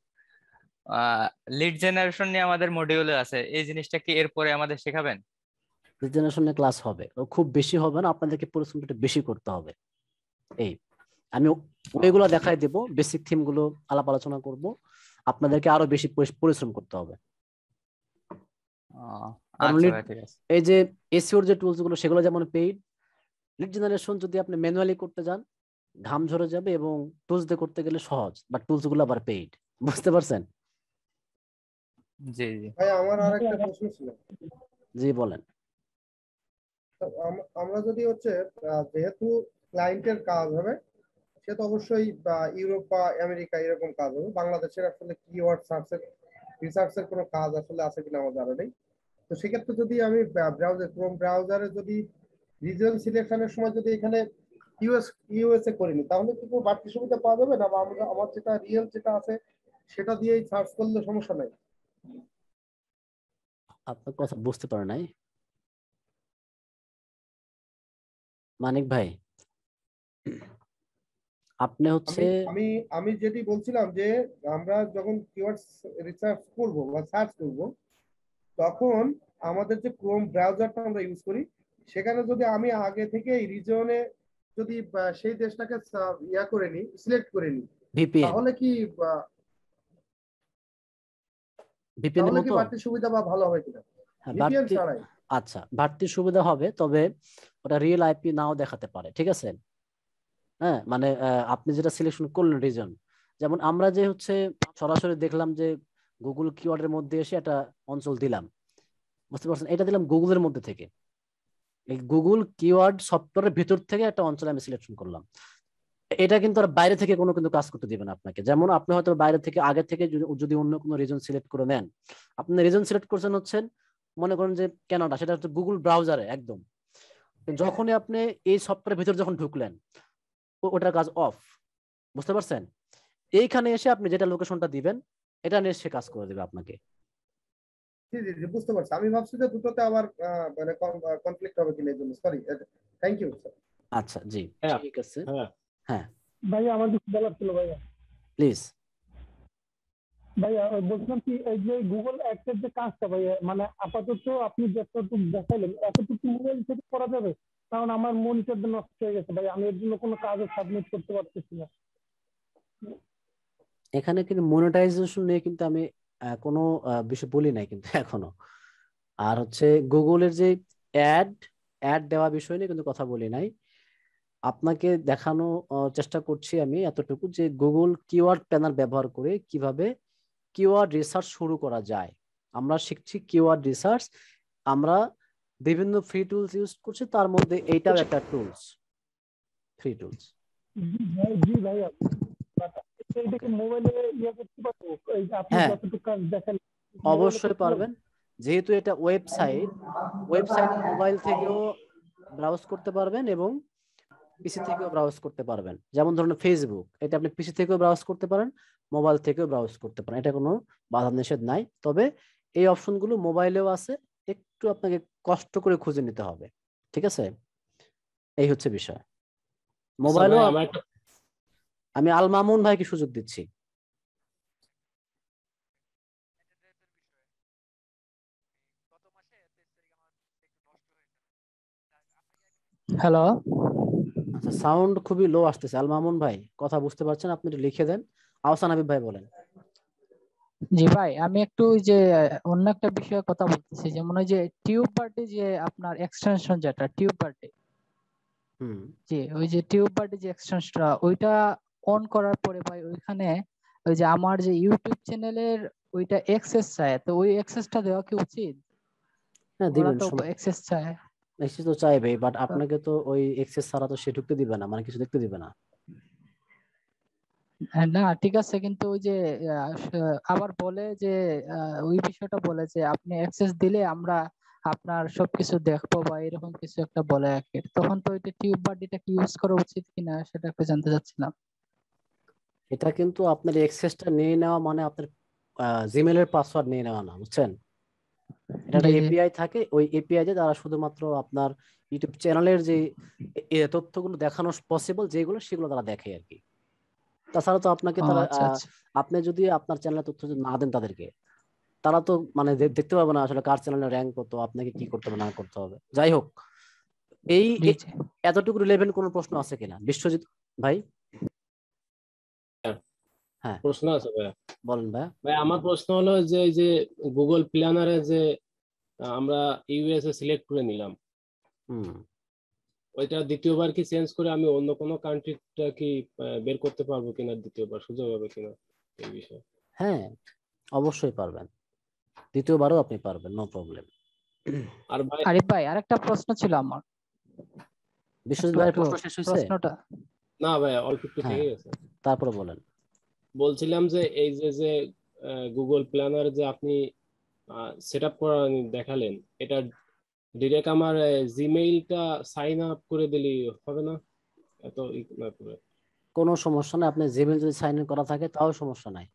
Speaker 2: লিড জেনারেশন নিয়ে আমাদের মডিউলে আছে এই জিনিসটা কি এরপরে আমাদের শেখাবেন
Speaker 1: লিড জেনারেশন নিয়ে ক্লাস হবে খুব বেশি হবে না আপনাদেরকে পরিশ্রমটা বেশি করতে হবে এই আমি ওইগুলো দেখাই দেব বেসিক থিম গুলো আলাপ আলোচনা করব আপনাদেরকে আরো বেশি পরিশ্রম করতে হবে আচ্ছা এই যে এসিওর যে টুলস গুলো সেগুলো যেমন পেইড লিড জেনারেশন যদি আপনি ম্যানুয়ালি করতে যান ঘাম ঝরে যাবে এবং টুলস দিয়ে করতে গেলে সহজ বাট টুলস গুলো আবার পেইড বুঝতে পারছেন জি জি ভাই
Speaker 5: আমার আরেকটা প্রশ্ন ছিল জি বলেন আমরা যদি হচ্ছে যেহেতু ক্লায়েন্টের কাজ হবে সে তো অবশ্যই ইউরোপ বা আমেরিকা এরকম কাজ হবে বাংলাদেশের আসলে কিওয়ার্ড সার্চের রিসার্চের কোনো কাজ আসলে আছে কিনা আমার জানা নেই তো সেক্ষেত্রে যদি আমি ব্রাউজার ক্রোম ব্রাউজারে যদি রিজন সিলেকশনের সময় যদি এখানে ইউএস ইউএসএ করিনি তাহলে কি কোনো বাড়তি সুবিধা পাওয়া যাবে না বা আমরা আমার যেটা
Speaker 3: রিয়েল যেটা আছে সেটা দিয়েই সার্চ করলে সমস্যা নাই আপনার কথা বুঝতে পারে নাই
Speaker 1: মানিক ভাই আপনি হচ্ছে
Speaker 3: আমি আমি যেটি
Speaker 5: বলছিলাম যে আমরা যখন কিওয়ার্ডস রিসার্চ করব বা সার্চ করব তখন আমাদের যে ক্রোম ব্রাউজারটা আমরা ইউজ করি সেখানে যদি আমি আগে থেকে এই রিজিয়নে যদি সেই দেশটাকে ইয়া করে নি সিলেক্ট করে নি তাহলে কি তাহলে কি বাড়তি সুবিধা বা ভালো হয়
Speaker 1: কিনা ভিপিএন হ্যাঁ, ছাড়াই আচ্ছা বাড়তি সুবিধা হবে তবে ওটা রিয়েল আইপি নাও দেখাতে পারে ঠিক আছে হ্যাঁ মানে আপনি যেটা সিলেকশন করলেন রিজন যেমন আমরা যে হচ্ছে সরাসরি দেখলাম যে গুগল কিওয়ার্ডের মধ্যে এসে একটা অঞ্চল দিলাম বুঝতে পারছেন এটা দিলাম গুগলের মধ্যে থেকে এই গুগল কিওয়ার্ড সফটওয়্যারের ভিতর থেকে একটা অঞ্চল আমি সিলেকশন করলাম এটা কিন্তু আর বাইরে থেকে কোনো কিন্তু কাজ করতে দিবে না আপনাকে যেমন আপনি হয়তো বাইরে থেকে আগে থেকে যদি অন্য কোনো রিজন সিলেক্ট করে নেন আপনি রিজন সিলেক্ট করছেন হচ্ছেন মনে করেন যে কেনাডা সেটা হচ্ছে গুগল ব্রাউজারে একদম যখনই আপনি এই সফটওয়্যারের ভিতরে যখন ঢুকলেন ওটার কাজ অফ বুঝতে পারছেন এইখানে এসে আপনি যেটা লোকেশনটা দিবেন এটা নিয়ে সে কাজ করে দেবে আপনাকে
Speaker 5: জি জি জি বুঝতে পারছি আমি ভাবছি যে দুটোতে আবার মানে কনফ্লিক্ট হবে কিনা এই জন্য সরি থ্যাংক ইউ
Speaker 1: আচ্ছা জি হ্যাঁ, ঠিক আছে হ্যাঁ।, হ্যাঁ
Speaker 5: ভাইয়া আমার কিছু বলার ছিল ভাইয়া প্লিজ ভাইয়া বলছিলাম কি এই যে গুগল অ্যাপের যে কাজটা ভাইয়া মানে আপাতত আপনি যতটুকু দেখাইলেন এতটুকু মোবাইল থেকে করা যাবে কারণ আমার মনিটর নষ্ট হয়ে গেছে ভাই আমি এর জন্য কোনো কাজও সাবমিট করতে পারতেছি না
Speaker 1: এখানে কিন্তু মনিটাইজেশন নিয়ে কিন্তু আমি কোনো বিষয় বলি নাই কিন্তু এখনো আর হচ্ছে গুগলের যে অ্যাড অ্যাড দেওয়া বিষয় নিয়ে কিন্তু কথা বলি নাই আপনাকে দেখানো চেষ্টা করছি আমি এতটুকু যে গুগল কিওয়ার্ড প্যানার ব্যবহার করে কিভাবে কিওয়ার্ড রিসার্চ শুরু করা যায় আমরা শিখছি কিওয়ার্ড রিসার্চ আমরা বিভিন্ন ফ্রি টুলস ইউজ করছি তার মধ্যে এইটাও আচ্ছা। একটা টুলস ফ্রি টুলস
Speaker 5: জি ভাই ইয়ে
Speaker 1: হ্যাঁ। অবশ্যই পারবেন যেহেতু এটা ওয়েবসাইট
Speaker 4: ওয়েবসাইট মোবাইল
Speaker 1: থেকেও ব্রাউজ করতে পারবেন এবং পিসি থেকেও ব্রাউজ করতে পারবেন যেমন ধরুন ফেসবুক এটা আপনি পিসি থেকেও ব্রাউজ করতে পারেন মোবাইল থেকেও ব্রাউজ করতে পারেন এটা কোনো বাধা নিষেধ নাই তবে এই অপশনগুলো মোবাইলেও আছে একটু আপনাকে কষ্ট করে খুঁজে নিতে হবে ঠিক আছে এই হচ্ছে বিষয় মোবাইলও আচ্ছা আমি আল মামুন ভাইকে সুযোগ দিচ্ছি হ্যালো আচ্ছা সাউন্ড খুবই লো আসতেছে আল মামুন ভাই কথা বুঝতে পারছেন আপনি একটু লিখে দেন আহসান হাবিব ভাই বলেন
Speaker 4: জি ভাই আমি একটু যে অন্য একটা বিষয়ে কথা বলতেছি যেমন ওই যে টিউব পার্টি যে আপনার এক্সটেনশন যেটা টিউব পার্টি হুম জি ওই যে টিউব পার্টি যে এক্সটেনশনটা ওইটা অন করার পরে ভাই ওইখানে ওই যে আমার যে ইউটিউব চ্যানেলের ওইটা অ্যাক্সেস চায় তো ওই অ্যাক্সেসটা দেওয়া কি উচিত না হ্যাঁ, দিবেন অ্যাক্সেস চায় অ্যাক্সেস তো চাইবে বাট আপনাকে তো ওই অ্যাক্সেস
Speaker 1: ছাড়া তো সে ঢুকতে দিবে না মানে কিছু দেখতে দিবে না
Speaker 4: হ্যাঁ, না ঠিক আছে কিন্তু ওই যে আবার বলে যে ওই বিষয়টা বলে যে আপনি অ্যাক্সেস দিলে আমরা আপনার সবকিছু দেখবো বা এরকম কিছু একটা বলে আর তখন তো ওইটা টিউব বা কি ইউজ করা উচিত কিনা সেটা একটু জানতে চাচ্ছিলাম এটা কিন্তু আপনার এক্সেসটা নিয়ে নেওয়া মানে আপনার
Speaker 1: জিমেলের পাসওয়ার্ড নিয়ে নেওয়া না বুঝছেন এটা একটা এপিআই থাকে ওই এপিআই দিয়ে তারা শুধুমাত্র আপনার ইউটিউব চ্যানেলের যে তথ্যগুলো দেখানো পসিবল যেগুলো সেগুলো তারা দেখে আর কি তাছাড়া তো আপনাকে তারা আচ্ছা, আচ্ছা। আপনি যদি আপনার চ্যানেলের তথ্য না দেন তাদেরকে তারা তো মানে দেখতে পাবে না আসলে কার চ্যানেলে র্যাঙ্ক করতো আপনাকে কি করতে হবে না করতে হবে যাই হোক এই এতটুকু রিলেভেন্ট কোনো প্রশ্ন আছে কিনা বিশ্বজিৎ ভাই হ্যাঁ। প্রশ্ন আছে ভাইয়া বলেন ভাইয়া ভাই আমার প্রশ্ন হলো যে এই যে গুগল প্ল্যানারে যে
Speaker 2: আমরা ইউএস এ সিলেক্ট করে নিলাম হুম ওইটা দ্বিতীয়বার কি চেঞ্জ করে আমি অন্য কোনো কান্ট্রিটা কি বের করতে পারবো কিনা দ্বিতীয়বার সুযোগ হবে কিনা এই বিষয়ে
Speaker 1: হ্যাঁ অবশ্যই পারবেন দ্বিতীয়বারও আপনি পারবেন নো প্রবলেম আর ভাই আরে
Speaker 4: ভাই আরেকটা প্রশ্ন ছিল আমার বিশ্বজিৎ ভাই প্রশ্ন শেষ হয়েছে প্রশ্নটা
Speaker 2: না ভাই অল্প একটু হ্যাঁ, থেকে গেছে তারপরে বলেন বলছিলাম যে এই যে যে গুগল প্ল্যানার যে আপনি সেট আপ করা দেখালেন এটা ডিরেক্ট আমার জিমেইলটা সাইন আপ করে দিলে হবে না এত
Speaker 1: কোনো সমস্যা নাই আপনি জিমেইল যদি সাইন ইন করা থাকে তাও সমস্যা নাই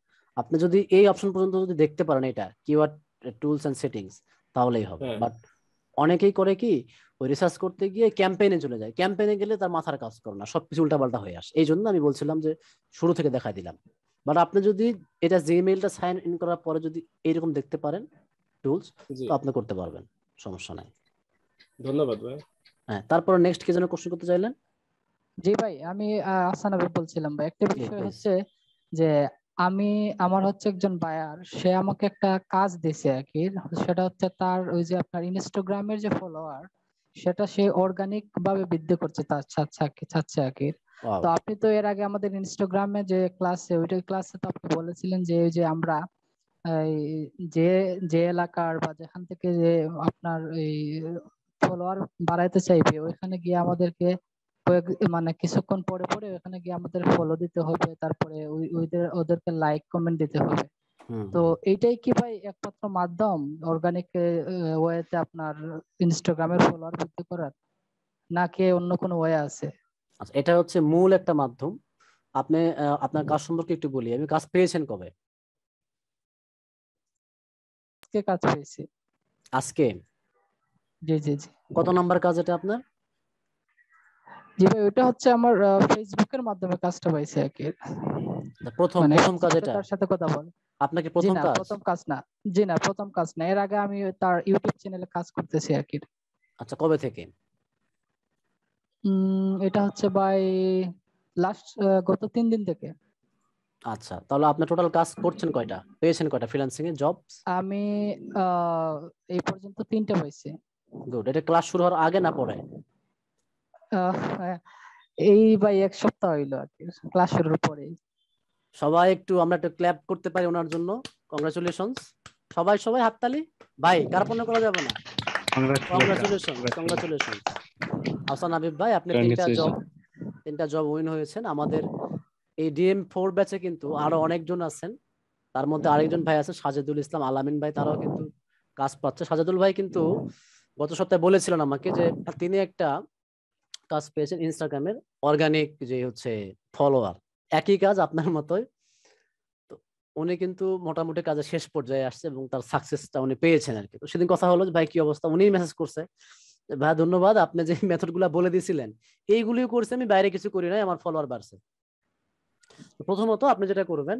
Speaker 1: আপনি যদি এই অপশন পর্যন্ত যদি দেখতে পারেন এটা কিওয়ার্ড টুলস এন্ড সেটিংস তাহলেই হবে বাট হ্যাঁ। অনেকেই করে কি ওই রিসার্চ করতে গিয়ে ক্যাম্পেইনে চলে যায় ক্যাম্পেইনে গেলে তার মাথার কাজ করে না সবকিছু উল্টাপাল্টা হয়ে আসে এই জন্য আমি বলছিলাম যে শুরু থেকে দেখাই দিলাম বাট আপনি যদি এটা জিমেইলটা সাইন ইন করার পরে যদি এরকম দেখতে পারেন টুলস তো আপনি
Speaker 4: করতে পারবেন সমস্যা নাই ধন্যবাদ ভাই হ্যাঁ তারপর নেক্সট কে যেন কোশ্চেন করতে চাইলেন জি ভাই আমি আসান আবিদ বলছিলাম ভাই একটা বিষয় হচ্ছে যে আমি আমার হচ্ছে একজন বায়ার সে আমাকে একটা কাজ দিয়েছে আরকি সেটা হচ্ছে তার ওই যে আপনার ইনস্টাগ্রামের যে ফলোয়ার সেটা সে অর্গানিক ভাবে বৃদ্ধি করছে তার চাচ্ছে আর কি তো আপনি তো এর আগে আমাদের ইনস্টাগ্রামে যে ক্লাসে ওইটাই ক্লাসে তো আপনি বলেছিলেন যে যে আমরা যে যে এলাকার বা যেখান থেকে যে আপনার এই ফলোয়ার বাড়াইতে চাইবে ওইখানে গিয়ে আমাদেরকে মানে কিছুক্ষণ পরে পরে ওখানে গিয়ে আমাদের ফলো দিতে হবে তারপরে ওইদের ওদেরকে লাইক কমেন্ট দিতে হবে তো এইটাই কি ভাই একমাত্র মাধ্যম অর্গানিক ওয়েতে আপনার ইনস্টাগ্রামের ফলোয়ার বৃদ্ধি করার নাকি অন্য কোনো ওয়ে আছে
Speaker 1: আচ্ছা এটা হচ্ছে মূল একটা মাধ্যম আপনি আপনার কাজ সম্পর্কে একটু বলি আমি কাজ পেয়েছেন কবে আজকে কাজ পেয়েছি
Speaker 4: আজকে জি জি জি কত নাম্বার কাজ এটা আপনার জি ভাই ওটা হচ্ছে আমার ফেসবুকের মাধ্যমে কাজটা পাইছি আর কি প্রথম মানে প্রথম কাজ এটা তার সাথে কথা বল আপনাকে প্রথম কাজ প্রথম কাজ না জি না প্রথম কাজ না এর আগে আমি তার ইউটিউব চ্যানেলে কাজ
Speaker 1: করতেছি আর কি আচ্ছা কবে থেকে
Speaker 4: এটা হচ্ছে বাই লাস্ট গত তিন দিন থেকে আচ্ছা তাহলে
Speaker 1: আপনি টোটাল কাজ করছেন কয়টা পেয়েছেন কয়টা ফ্রিল্যান্সিং এ জব
Speaker 4: আমি এই পর্যন্ত তিনটা পাইছি
Speaker 1: গুড এটা ক্লাস শুরু হওয়ার আগে না পরে
Speaker 4: এই ভাই এক সপ্তাহ হইলো আর কি ক্লাস শুরুর পরে
Speaker 1: সবাই একটু আমরা একটু ক্ল্যাপ করতে পারি ওনার জন্য কংগ্রাচুলেশনস সবাই সবাই হাততালি ভাই কার্পণ্য করা যাবে না
Speaker 3: কংগ্রাচুলেশনস কংগ্রাচুলেশনস
Speaker 1: আসান আবিব ভাই আপনি হ্যাঁ, তিনটা জব তিনটা জব উইন হয়েছেন আমাদের এই ডিএম ফোর ব্যাচে কিন্তু আরো অনেকজন আছেন তার মধ্যে আরেকজন ভাই আছে সাজেদুল ইসলাম আলামিন ভাই তারাও কিন্তু কাজ পাচ্ছে সাজেদুল ভাই কিন্তু গত সপ্তাহে বলেছিলেন আমাকে যে তিনি একটা কাজ পেয়েছেন ইনস্টাগ্রামের অর্গানিক যে হচ্ছে ফলোয়ার একই কাজ আপনার মতোই তো উনি কিন্তু মোটামুটি কাজের শেষ পর্যায়ে আসছে এবং তার সাকসেসটা উনি পেয়েছেন আর কি তো সেদিন কথা হলো ভাই কি অবস্থা উনি মেসেজ করছে ভাই ধন্যবাদ আপনি যে মেথড গুলা বলে দিয়েছিলেন এইগুলিও করছে আমি বাইরে কিছু করি নাই আমার ফলোয়ার বাড়ছে প্রথমত আপনি যেটা করবেন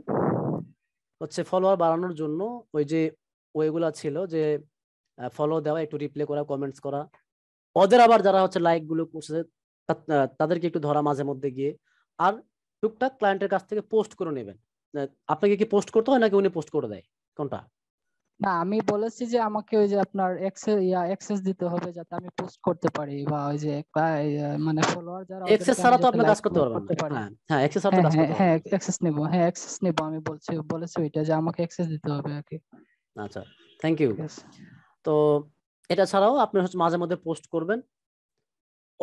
Speaker 1: হচ্ছে ফলোয়ার বাড়ানোর জন্য ওই যে ওইগুলা ছিল যে ফলো দেওয়া একটু রিপ্লাই করা কমেন্টস করা ওদের আবার যারা হচ্ছে লাইক গুলো করছে তাদেরকে একটু ধরা মাঝে মধ্যে গিয়ে আর টুকটাক ক্লায়েন্টের কাছ থেকে পোস্ট করে নেবেন
Speaker 4: আপনাকে কি পোস্ট করতে হয় নাকি উনি পোস্ট করে দেয় কোনটা না আমি বলেছি যে আমাকে ওই যে আপনার অ্যাক্সেস ইয়া অ্যাক্সেস দিতে হবে যাতে আমি পোস্ট করতে পারি বা ওই যে মানে ফলোয়ার যারা অ্যাক্সেস ছাড়া তো আপনি কাজ করতে পারবেন না হ্যাঁ অ্যাক্সেস ছাড়া তো হ্যাঁ, কাজ হ্যাঁ, করতে হ্যাঁ অ্যাক্সেস নেব হ্যাঁ অ্যাক্সেস নেব আমি বলছি বলেছি ওইটা যে আমাকে অ্যাক্সেস দিতে হবে আগে
Speaker 1: আচ্ছা থ্যাংক ইউ তো এটা ছাড়াও আপনি হচ্ছে মাঝে মধ্যে পোস্ট করবেন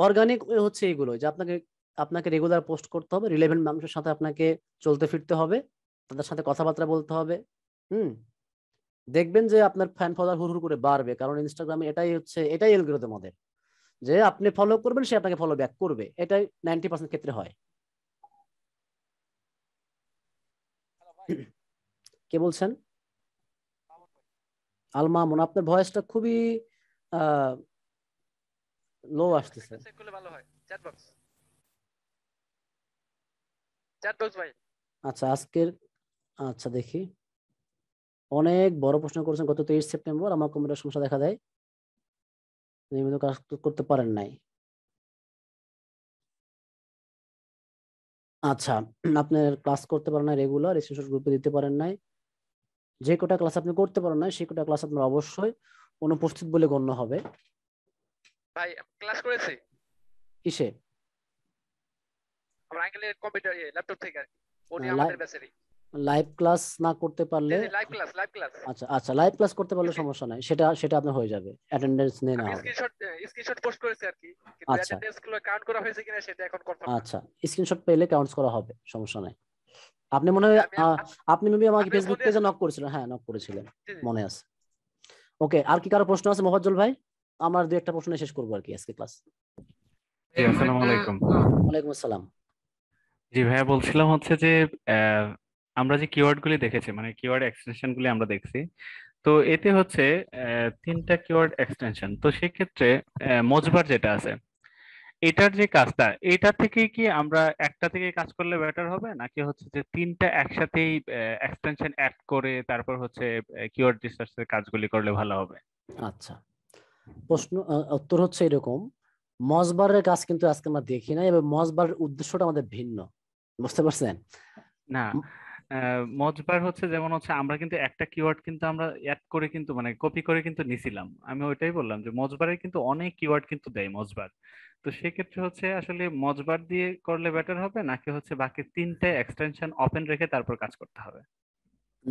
Speaker 1: অর্গানিক হচ্ছে এগুলো যে আপনাকে আপনাকে রেগুলার পোস্ট করতে হবে রিলেভেন্ট মানুষের সাথে আপনাকে চলতে ফিরতে হবে তাদের সাথে কথাবার্তা বলতে হবে হুম দেখবেন যে আপনার ফ্যান ফলোয়ার হুড় করে বাড়বে কারণ ইনস্টাগ্রামে এটাই হচ্ছে এটাই অ্যালগোরিদম ওদের যে আপনি ফলো করবেন সে আপনাকে ফলো ব্যাক করবে এটাই পার্সেন্ট ক্ষেত্রে হয় কে বলছেন আলমা মন আপনার ভয়েসটা খুবই লো আসতেছে আচ্ছা আজকের আচ্ছা দেখি অনেক বড় প্রশ্ন করেছেন গত তেইশ সেপ্টেম্বর আমার কম্পিউটার সমস্যা দেখা দেয় নিয়মিত কাজ করতে পারেন নাই আচ্ছা আপনার ক্লাস করতে পারেন না রেগুলার স্ক্রিনশট গ্রুপে দিতে পারেন নাই যে কোটা ক্লাস আপনি করতে পারেন না সেই কোটা ক্লাস আপনার অবশ্যই অনুপস্থিত বলে গণ্য হবে
Speaker 2: ভাই ক্লাস করেছি
Speaker 1: কিসে আমার আঙ্কেলের কম্পিউটার ল্যাপটপ থেকে আর উনি আমাদের ব্যাচেরই লাইভ ক্লাস না করতে পারলে লাইভ ক্লাস লাইভ ক্লাস আচ্ছা আচ্ছা লাইভ ক্লাস করতে পারলে সমস্যা নাই সেটা সেটা আপনার হয়ে যাবে অ্যাটেন্ডেন্স নিয়ে নাও স্ক্রিনশট
Speaker 2: স্ক্রিনশট পোস্ট করেছি আর কি কিন্তু অ্যাটেন্ডেন্স আচ্ছা। গুলো কাউন্ট করা হয়েছে কিনা
Speaker 1: সেটা এখন কনফার্ম আচ্ছা স্ক্রিনশট পেলে কাউন্টস করা হবে সমস্যা নাই আপনি মনে আপনি মেবি আমাকে ফেসবুক পেজে নক করেছিলেন হ্যাঁ নক করেছিলেন মনে আছে ওকে আর কি কারো প্রশ্ন আছে মোফাজ্জল ভাই আমার দুই একটা প্রশ্ন শেষ করব আর কি আজকে ক্লাস
Speaker 3: আসসালামু আলাইকুম
Speaker 1: ওয়া আলাইকুম আসসালাম
Speaker 2: জি ভাই বলছিলাম হচ্ছে যে আমরা যে কিওয়ার্ডগুলি দেখেছি মানে কিওয়ার্ড এক্সটেনশনগুলি আমরা দেখছি তো এতে হচ্ছে তিনটা কিওয়ার্ড এক্সটেনশন তো সেক্ষেত্রে মজবার যেটা আছে এটার যে কাজটা এটা থেকে কি আমরা একটা থেকে কাজ করলে বেটার হবে নাকি হচ্ছে যে তিনটা একসাথেই এক্সটেনশন অ্যাড করে তারপর হচ্ছে কিওয়ার্ড রিসার্চের কাজগুলি করলে ভালো হবে
Speaker 1: আচ্ছা প্রশ্ন উত্তর হচ্ছে এরকম মজবারের কাজ কিন্তু আজকে আমরা দেখি না এবং মজবারের উদ্দেশ্যটা আমাদের ভিন্ন বুঝতে পারছেন
Speaker 2: না মজবার হচ্ছে যেমন হচ্ছে আমরা কিন্তু একটা কিওয়ার্ড কিন্তু আমরা অ্যাড করে কিন্তু মানে কপি করে কিন্তু নিছিলাম আমি ওইটাই বললাম যে মজবারে কিন্তু অনেক কিওয়ার্ড কিন্তু দেয় মজবার তো সেক্ষেত্রে হচ্ছে আসলে মজবার দিয়ে করলে বেটার হবে নাকি হচ্ছে বাকি তিনটে এক্সটেনশন ওপেন রেখে তারপর কাজ করতে হবে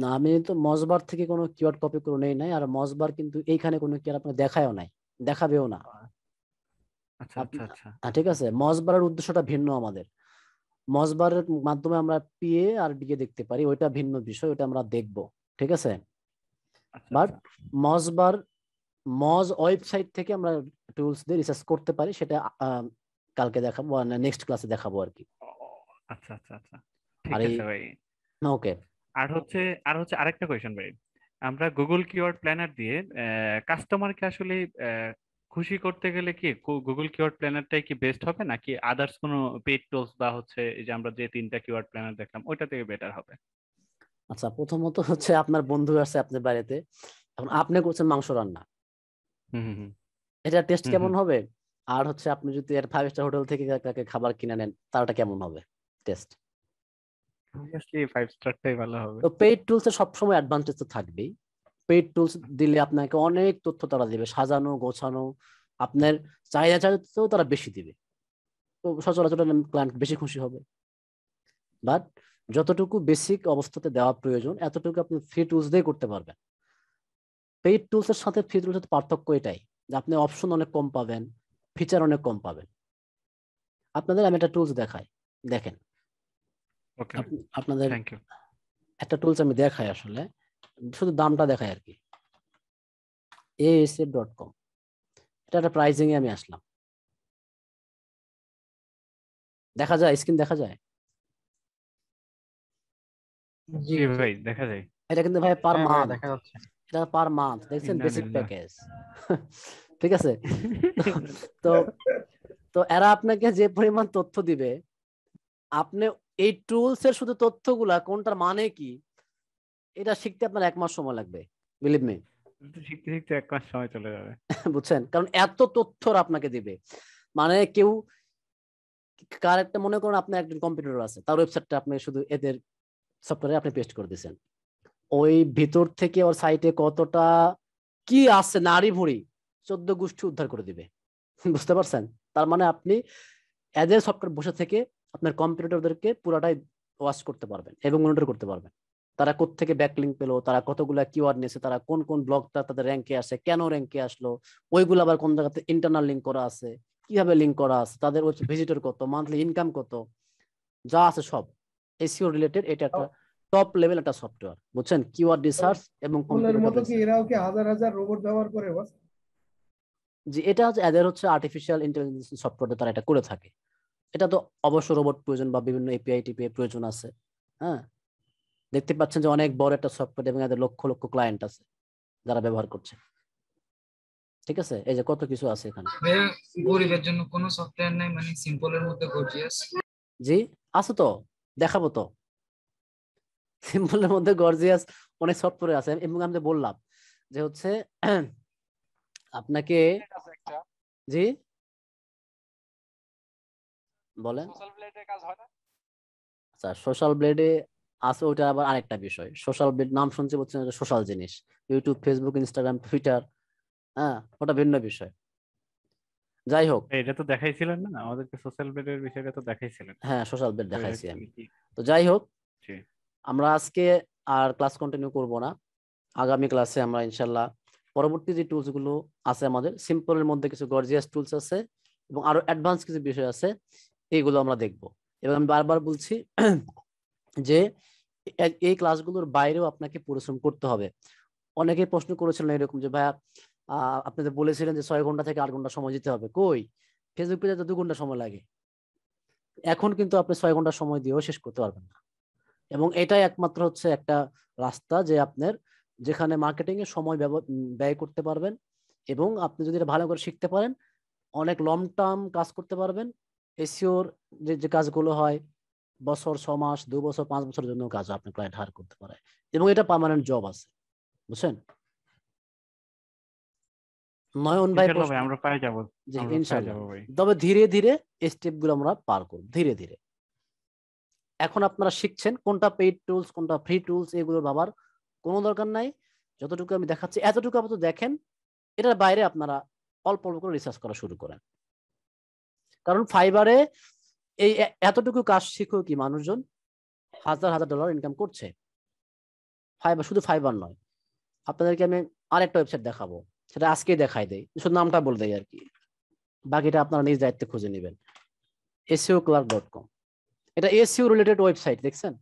Speaker 1: না আমি তো মজবার থেকে কোনো কিওয়ার্ড কপি করে নেই নাই আর মজবার কিন্তু এইখানে কোনো কিওয়ার্ড আপনার দেখায়ও নাই দেখাবেও না আচ্ছা আচ্ছা, আচ্ছা। ঠিক আছে মজবারের উদ্দেশ্যটা ভিন্ন আমাদের মজবারের মাধ্যমে আমরা পিএ আর ডি দেখতে পারি ওইটা ভিন্ন বিষয় ওইটা আমরা দেখব ঠিক আছে আচ্ছা, বাট আচ্ছা। মজবার মজ ওয়েবসাইট থেকে আমরা টুলস দিয়ে রিসার্চ করতে পারি সেটা কালকে দেখাবো মানে নেক্সট ক্লাসে দেখাবো আর কি
Speaker 2: আচ্ছা আচ্ছা আচ্ছা
Speaker 1: ঠিক আছে ভাই ওকে
Speaker 2: আর হচ্ছে আর হচ্ছে আরেকটা কোয়েশ্চেন ভাই আমরা গুগল কিওয়ার্ড প্ল্যানার দিয়ে কাস্টমারকে আসলে খুশি করতে গেলে কি গুগল কিওয়ার্ড প্ল্যানারটাই কি বেস্ট হবে নাকি আদার্স কোনো পেড টুলস বা হচ্ছে এই যে আমরা যে তিনটা কিওয়ার্ড প্ল্যানার দেখলাম ওইটা থেকে বেটার হবে
Speaker 1: আচ্ছা প্রথমত হচ্ছে আপনার বন্ধু আছে আপনার বাড়িতে এখন আপনি করছেন মাংস রান্না হুম হুম এটা টেস্ট কেমন হবে আর হচ্ছে আপনি যদি এর ফাইভ স্টার হোটেল থেকে কাকে খাবার কিনে নেন তারটা কেমন হবে টেস্ট অবভিয়াসলি ফাইভ স্টারটাই ভালো হবে তো পেইড টুলসে সবসময় অ্যাডভান্টেজ তো থাকবেই পেড টুলস দিলে আপনাকে অনেক তথ্য তারা দেবে সাজানো গোছানো আপনার চাহিদা চাহিদা তারা বেশি দিবে তো সচরাচর ক্লায়েন্ট বেশি খুশি হবে বাট যতটুকু বেসিক অবস্থাতে দেওয়া প্রয়োজন এতটুকু আপনি ফ্রি টুলস দিয়ে করতে পারবেন পেইড টুলসের সাথে ফ্রি টুলসের পার্থক্য এটাই যে আপনি অপশন অনেক কম পাবেন ফিচার অনেক কম পাবেন আপনাদের আমি একটা টুলস দেখাই দেখেন আপনাদের একটা টুলস আমি দেখাই আসলে শুধু দামটা দেখায় আর কি এএসএফ ডট কম এটা একটা এ আমি আসলাম দেখা যায় স্ক্রিন দেখা যায়
Speaker 3: জি
Speaker 2: ভাই দেখা যায় এটা কিন্তু ভাই পার হ্যাঁ, হ্যাঁ, দেখা
Speaker 1: যাচ্ছে এটা পার মান্থ দেখছেন বেসিক প্যাকেজ ঠিক আছে তো তো এরা আপনাকে যে পরিমাণ তথ্য দিবে আপনি এই টুলস এর শুধু তথ্যগুলা কোনটার মানে কি এটা শিখতে আপনার এক মাস সময় লাগবে বিলিভ মি শিখতে শিখতে এক মাস সময় চলে যাবে বুঝছেন কারণ এত তথ্য আপনাকে দিবে মানে কেউ কার একটা মনে করেন আপনার একজন কম্পিউটার আছে তার ওয়েবসাইটটা আপনি শুধু এদের সফটওয়্যারে আপনি পেস্ট করে দিয়েছেন ওই ভিতর থেকে ওর সাইটে কতটা কি আছে নারী ভুড়ি চোদ্দ গোষ্ঠী উদ্ধার করে দিবে বুঝতে পারছেন তার মানে আপনি এদের সফটওয়্যার বসে থেকে আপনার কম্পিউটারদেরকে পুরাটাই ওয়াশ করতে পারবেন এবং মনিটর করতে পারবেন তারা কোত্থেকে ব্যাকলিং পেলো তারা কতগুলো কিওয়ার্ড নিয়েছে তারা কোন কোন ব্লকটা তাদের র্যাঙ্কে আসে কেন র্যাঙ্কে আসলো ওইগুলো আবার কোন জায়গাতে ইন্টারনাল লিঙ্ক করা আছে কিভাবে লিঙ্ক করা আছে তাদের ভিজিটর কত মান্থলি ইনকাম কত যা আছে সব এসিও রিলেটেড এটা একটা টপ লেভেল একটা সফটওয়্যার বুঝছেন কিওয়ার্ড রিসার্চ এবং কম্পিউটার কি
Speaker 5: এরাও কি হাজার হাজার রোবট ব্যবহার করে বস
Speaker 1: জি এটা হচ্ছে এদের হচ্ছে আর্টিফিশিয়াল ইন্টেলিজেন্স সফটওয়্যার তারা এটা করে থাকে এটা তো অবশ্য রোবট প্রয়োজন বা বিভিন্ন এপিআই টিপি প্রয়োজন আছে হ্যাঁ দেখতে পাচ্ছেন যে অনেক বড় একটা সফটওয়্যার এবং এদের লক্ষ লক্ষ ক্লায়েন্ট আছে যারা ব্যবহার করছে ঠিক আছে এই যে কত কিছু আছে এখানে
Speaker 3: গরিবের জন্য কোন সফটওয়্যার নাই মানে সিম্পলের মধ্যে
Speaker 1: গর্জিয়াস জি আছে তো দেখাবো তো সিম্পলের মধ্যে গর্জিয়াস অনেক সফটওয়্যার আছে এবং আমি বললাম যে হচ্ছে আপনাকে জি বলেন সোশ্যাল ব্লেডে কাজ হয় না আচ্ছা সোশ্যাল ব্লেডে আছে ওটা আবার আরেকটা বিষয় সোশ্যাল নাম শুনছি বলছেন সোশ্যাল জিনিস ইউটিউব ফেসবুক ইনস্টাগ্রাম টুইটার হ্যাঁ ওটা ভিন্ন বিষয় যাই হোক এটা তো দেখাইছিলেন না আমাদেরকে সোশ্যাল মিডিয়ার বিষয়টা তো দেখাইছিলেন হ্যাঁ সোশ্যাল বেড দেখাইছি আমি তো যাই হোক আমরা আজকে আর ক্লাস কন্টিনিউ করব না আগামী ক্লাসে আমরা ইনশাল্লাহ পরবর্তী যে টুলস গুলো আছে আমাদের সিম্পলের মধ্যে কিছু গর্জিয়াস টুলস আছে এবং আরো অ্যাডভান্স কিছু বিষয় আছে এইগুলো আমরা দেখব এবং আমি বারবার বলছি যে এই ক্লাসগুলোর বাইরেও আপনাকে পরিশ্রম করতে হবে অনেকে প্রশ্ন করেছিলেন এরকম যে ভাইয়া আপনি তো বলেছিলেন যে ছয় ঘন্টা থেকে আট ঘন্টা সময় দিতে হবে কই ফেসবুক পেজে তো দু ঘন্টা সময় লাগে এখন কিন্তু আপনি ছয় ঘন্টা সময় দিয়েও শেষ করতে পারবেন না এবং এটাই একমাত্র হচ্ছে একটা রাস্তা যে আপনার যেখানে মার্কেটিং এ সময় ব্যয় করতে পারবেন এবং আপনি যদি এটা ভালো করে শিখতে পারেন অনেক লং টার্ম কাজ করতে পারবেন এসিওর যে যে কাজগুলো হয় বছর ছ মাস দু বছর পাঁচ বছরের জন্য কাজ আপনি ক্লায়েন্ট হায়ার করতে পারে এবং এটা পার্মানেন্ট জব আছে বুঝছেন নয়ন ভাই আমরা পাই যাব জি ইনশাআল্লাহ তবে ধীরে ধীরে স্টেপগুলো আমরা পার করব ধীরে ধীরে এখন আপনারা শিখছেন কোনটা পেইড টুলস কোনটা ফ্রি টুলস এগুলো বাবার কোনো দরকার নাই যতটুকু আমি দেখাচ্ছি এতটুকু আপাতত দেখেন এটার বাইরে আপনারা অল্প অল্প করে রিসার্চ করা শুরু করেন কারণ ফাইবারে এই এতটুকু কাজ শিখো কি মানুষজন হাজার হাজার ডলার ইনকাম করছে ফাইবার শুধু ফাইবার নয় আপনাদেরকে আমি আরেকটা ওয়েবসাইট দেখাবো সেটা আজকেই দেখাই দেয় শুধু নামটা বলে দেয় আর কি বাকিটা আপনারা নিজ দায়িত্বে খুঁজে নেবেন এসিও ক্লার্ক ডট কম এটা এসিও রিলেটেড ওয়েবসাইট দেখছেন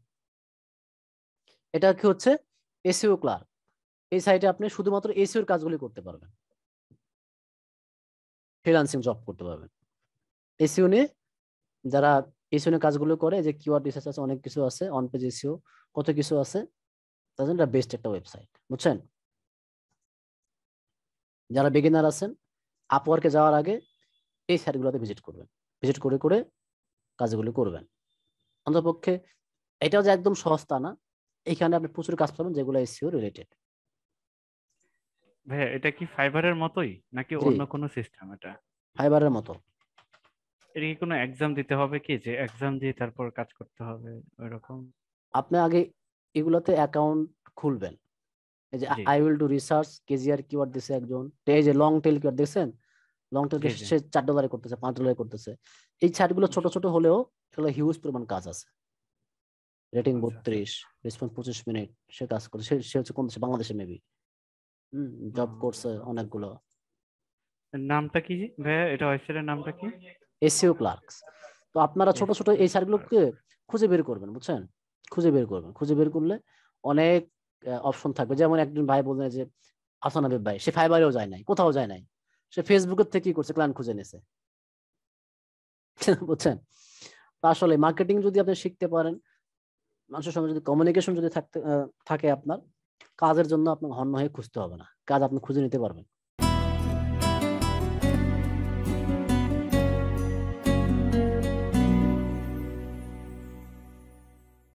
Speaker 1: এটা কি হচ্ছে এসিও ক্লার্ক এই সাইটে আপনি শুধুমাত্র এসিওর কাজগুলি করতে পারবেন ফ্রিলান্সিং জব করতে পারবেন এসিও নিয়ে যারা পিছনে কাজগুলো করে যে কিওয়ার্ড রিসার্চ আছে অনেক কিছু আছে অন পেজ এসিও কত কিছু আছে তার জন্য বেস্ট একটা ওয়েবসাইট বুঝছেন যারা বিগিনার আছেন আপওয়ার্কে যাওয়ার আগে এই সাইটগুলোতে ভিজিট করবেন ভিজিট করে করে কাজগুলো করবেন অন্তপক্ষে এটাও যে একদম সস্তা না এখানে আপনি প্রচুর কাজ পাবেন যেগুলো এসিও রিলেটেড
Speaker 2: ভাই এটা কি ফাইবারের মতোই নাকি অন্য কোনো সিস্টেম এটা ফাইবারের মতো এটা কোনো এক্সাম দিতে হবে কি যে এক্সাম দিয়ে তারপর কাজ করতে হবে ওইরকম
Speaker 1: আপনি আগে এগুলোতে অ্যাকাউন্ট খুলবেন এই যে I will do research KGR keyword দিছে একজন এই যে লং টেল কিওয়ার্ড দেখছেন লং টেল সে চার ডলারে করতেছে পাঁচ ডলারে করতেছে এই ছাড়গুলো ছোট ছোট হলেও এগুলো হিউজ পরিমাণ কাজ আছে রেটিং আচ্ছা, আচ্ছা। বত্রিশ রেসপন্স পঁচিশ মিনিট সে কাজ করে সে হচ্ছে কোন দেশে বাংলাদেশে মেবি হুম জব করছে অনেকগুলো
Speaker 2: নামটা কি ভাইয়া এটা ওয়েবসাইটের নামটা কি
Speaker 1: এসিও ক্লার্ক e তো আপনারা ছোট ছোট এই সারগুলোকে খুঁজে বের করবেন বুঝছেন খুঁজে বের করবেন খুঁজে বের করলে অনেক অপশন থাকবে যেমন একজন ভাই বললেন যে আসান হাবিব ভাই সে ফাইবারেও যায় নাই কোথাও যায় নাই সে ফেসবুকের থেকে কি করছে ক্লান খুঁজে নিছে বুঝছেন আসলে মার্কেটিং যদি আপনি শিখতে পারেন মানুষের সঙ্গে যদি কমিউনিকেশন যদি থাকতে থাকে আপনার কাজের জন্য আপনাকে হন্য হয়ে খুঁজতে হবে না কাজ আপনি খুঁজে নিতে পারবেন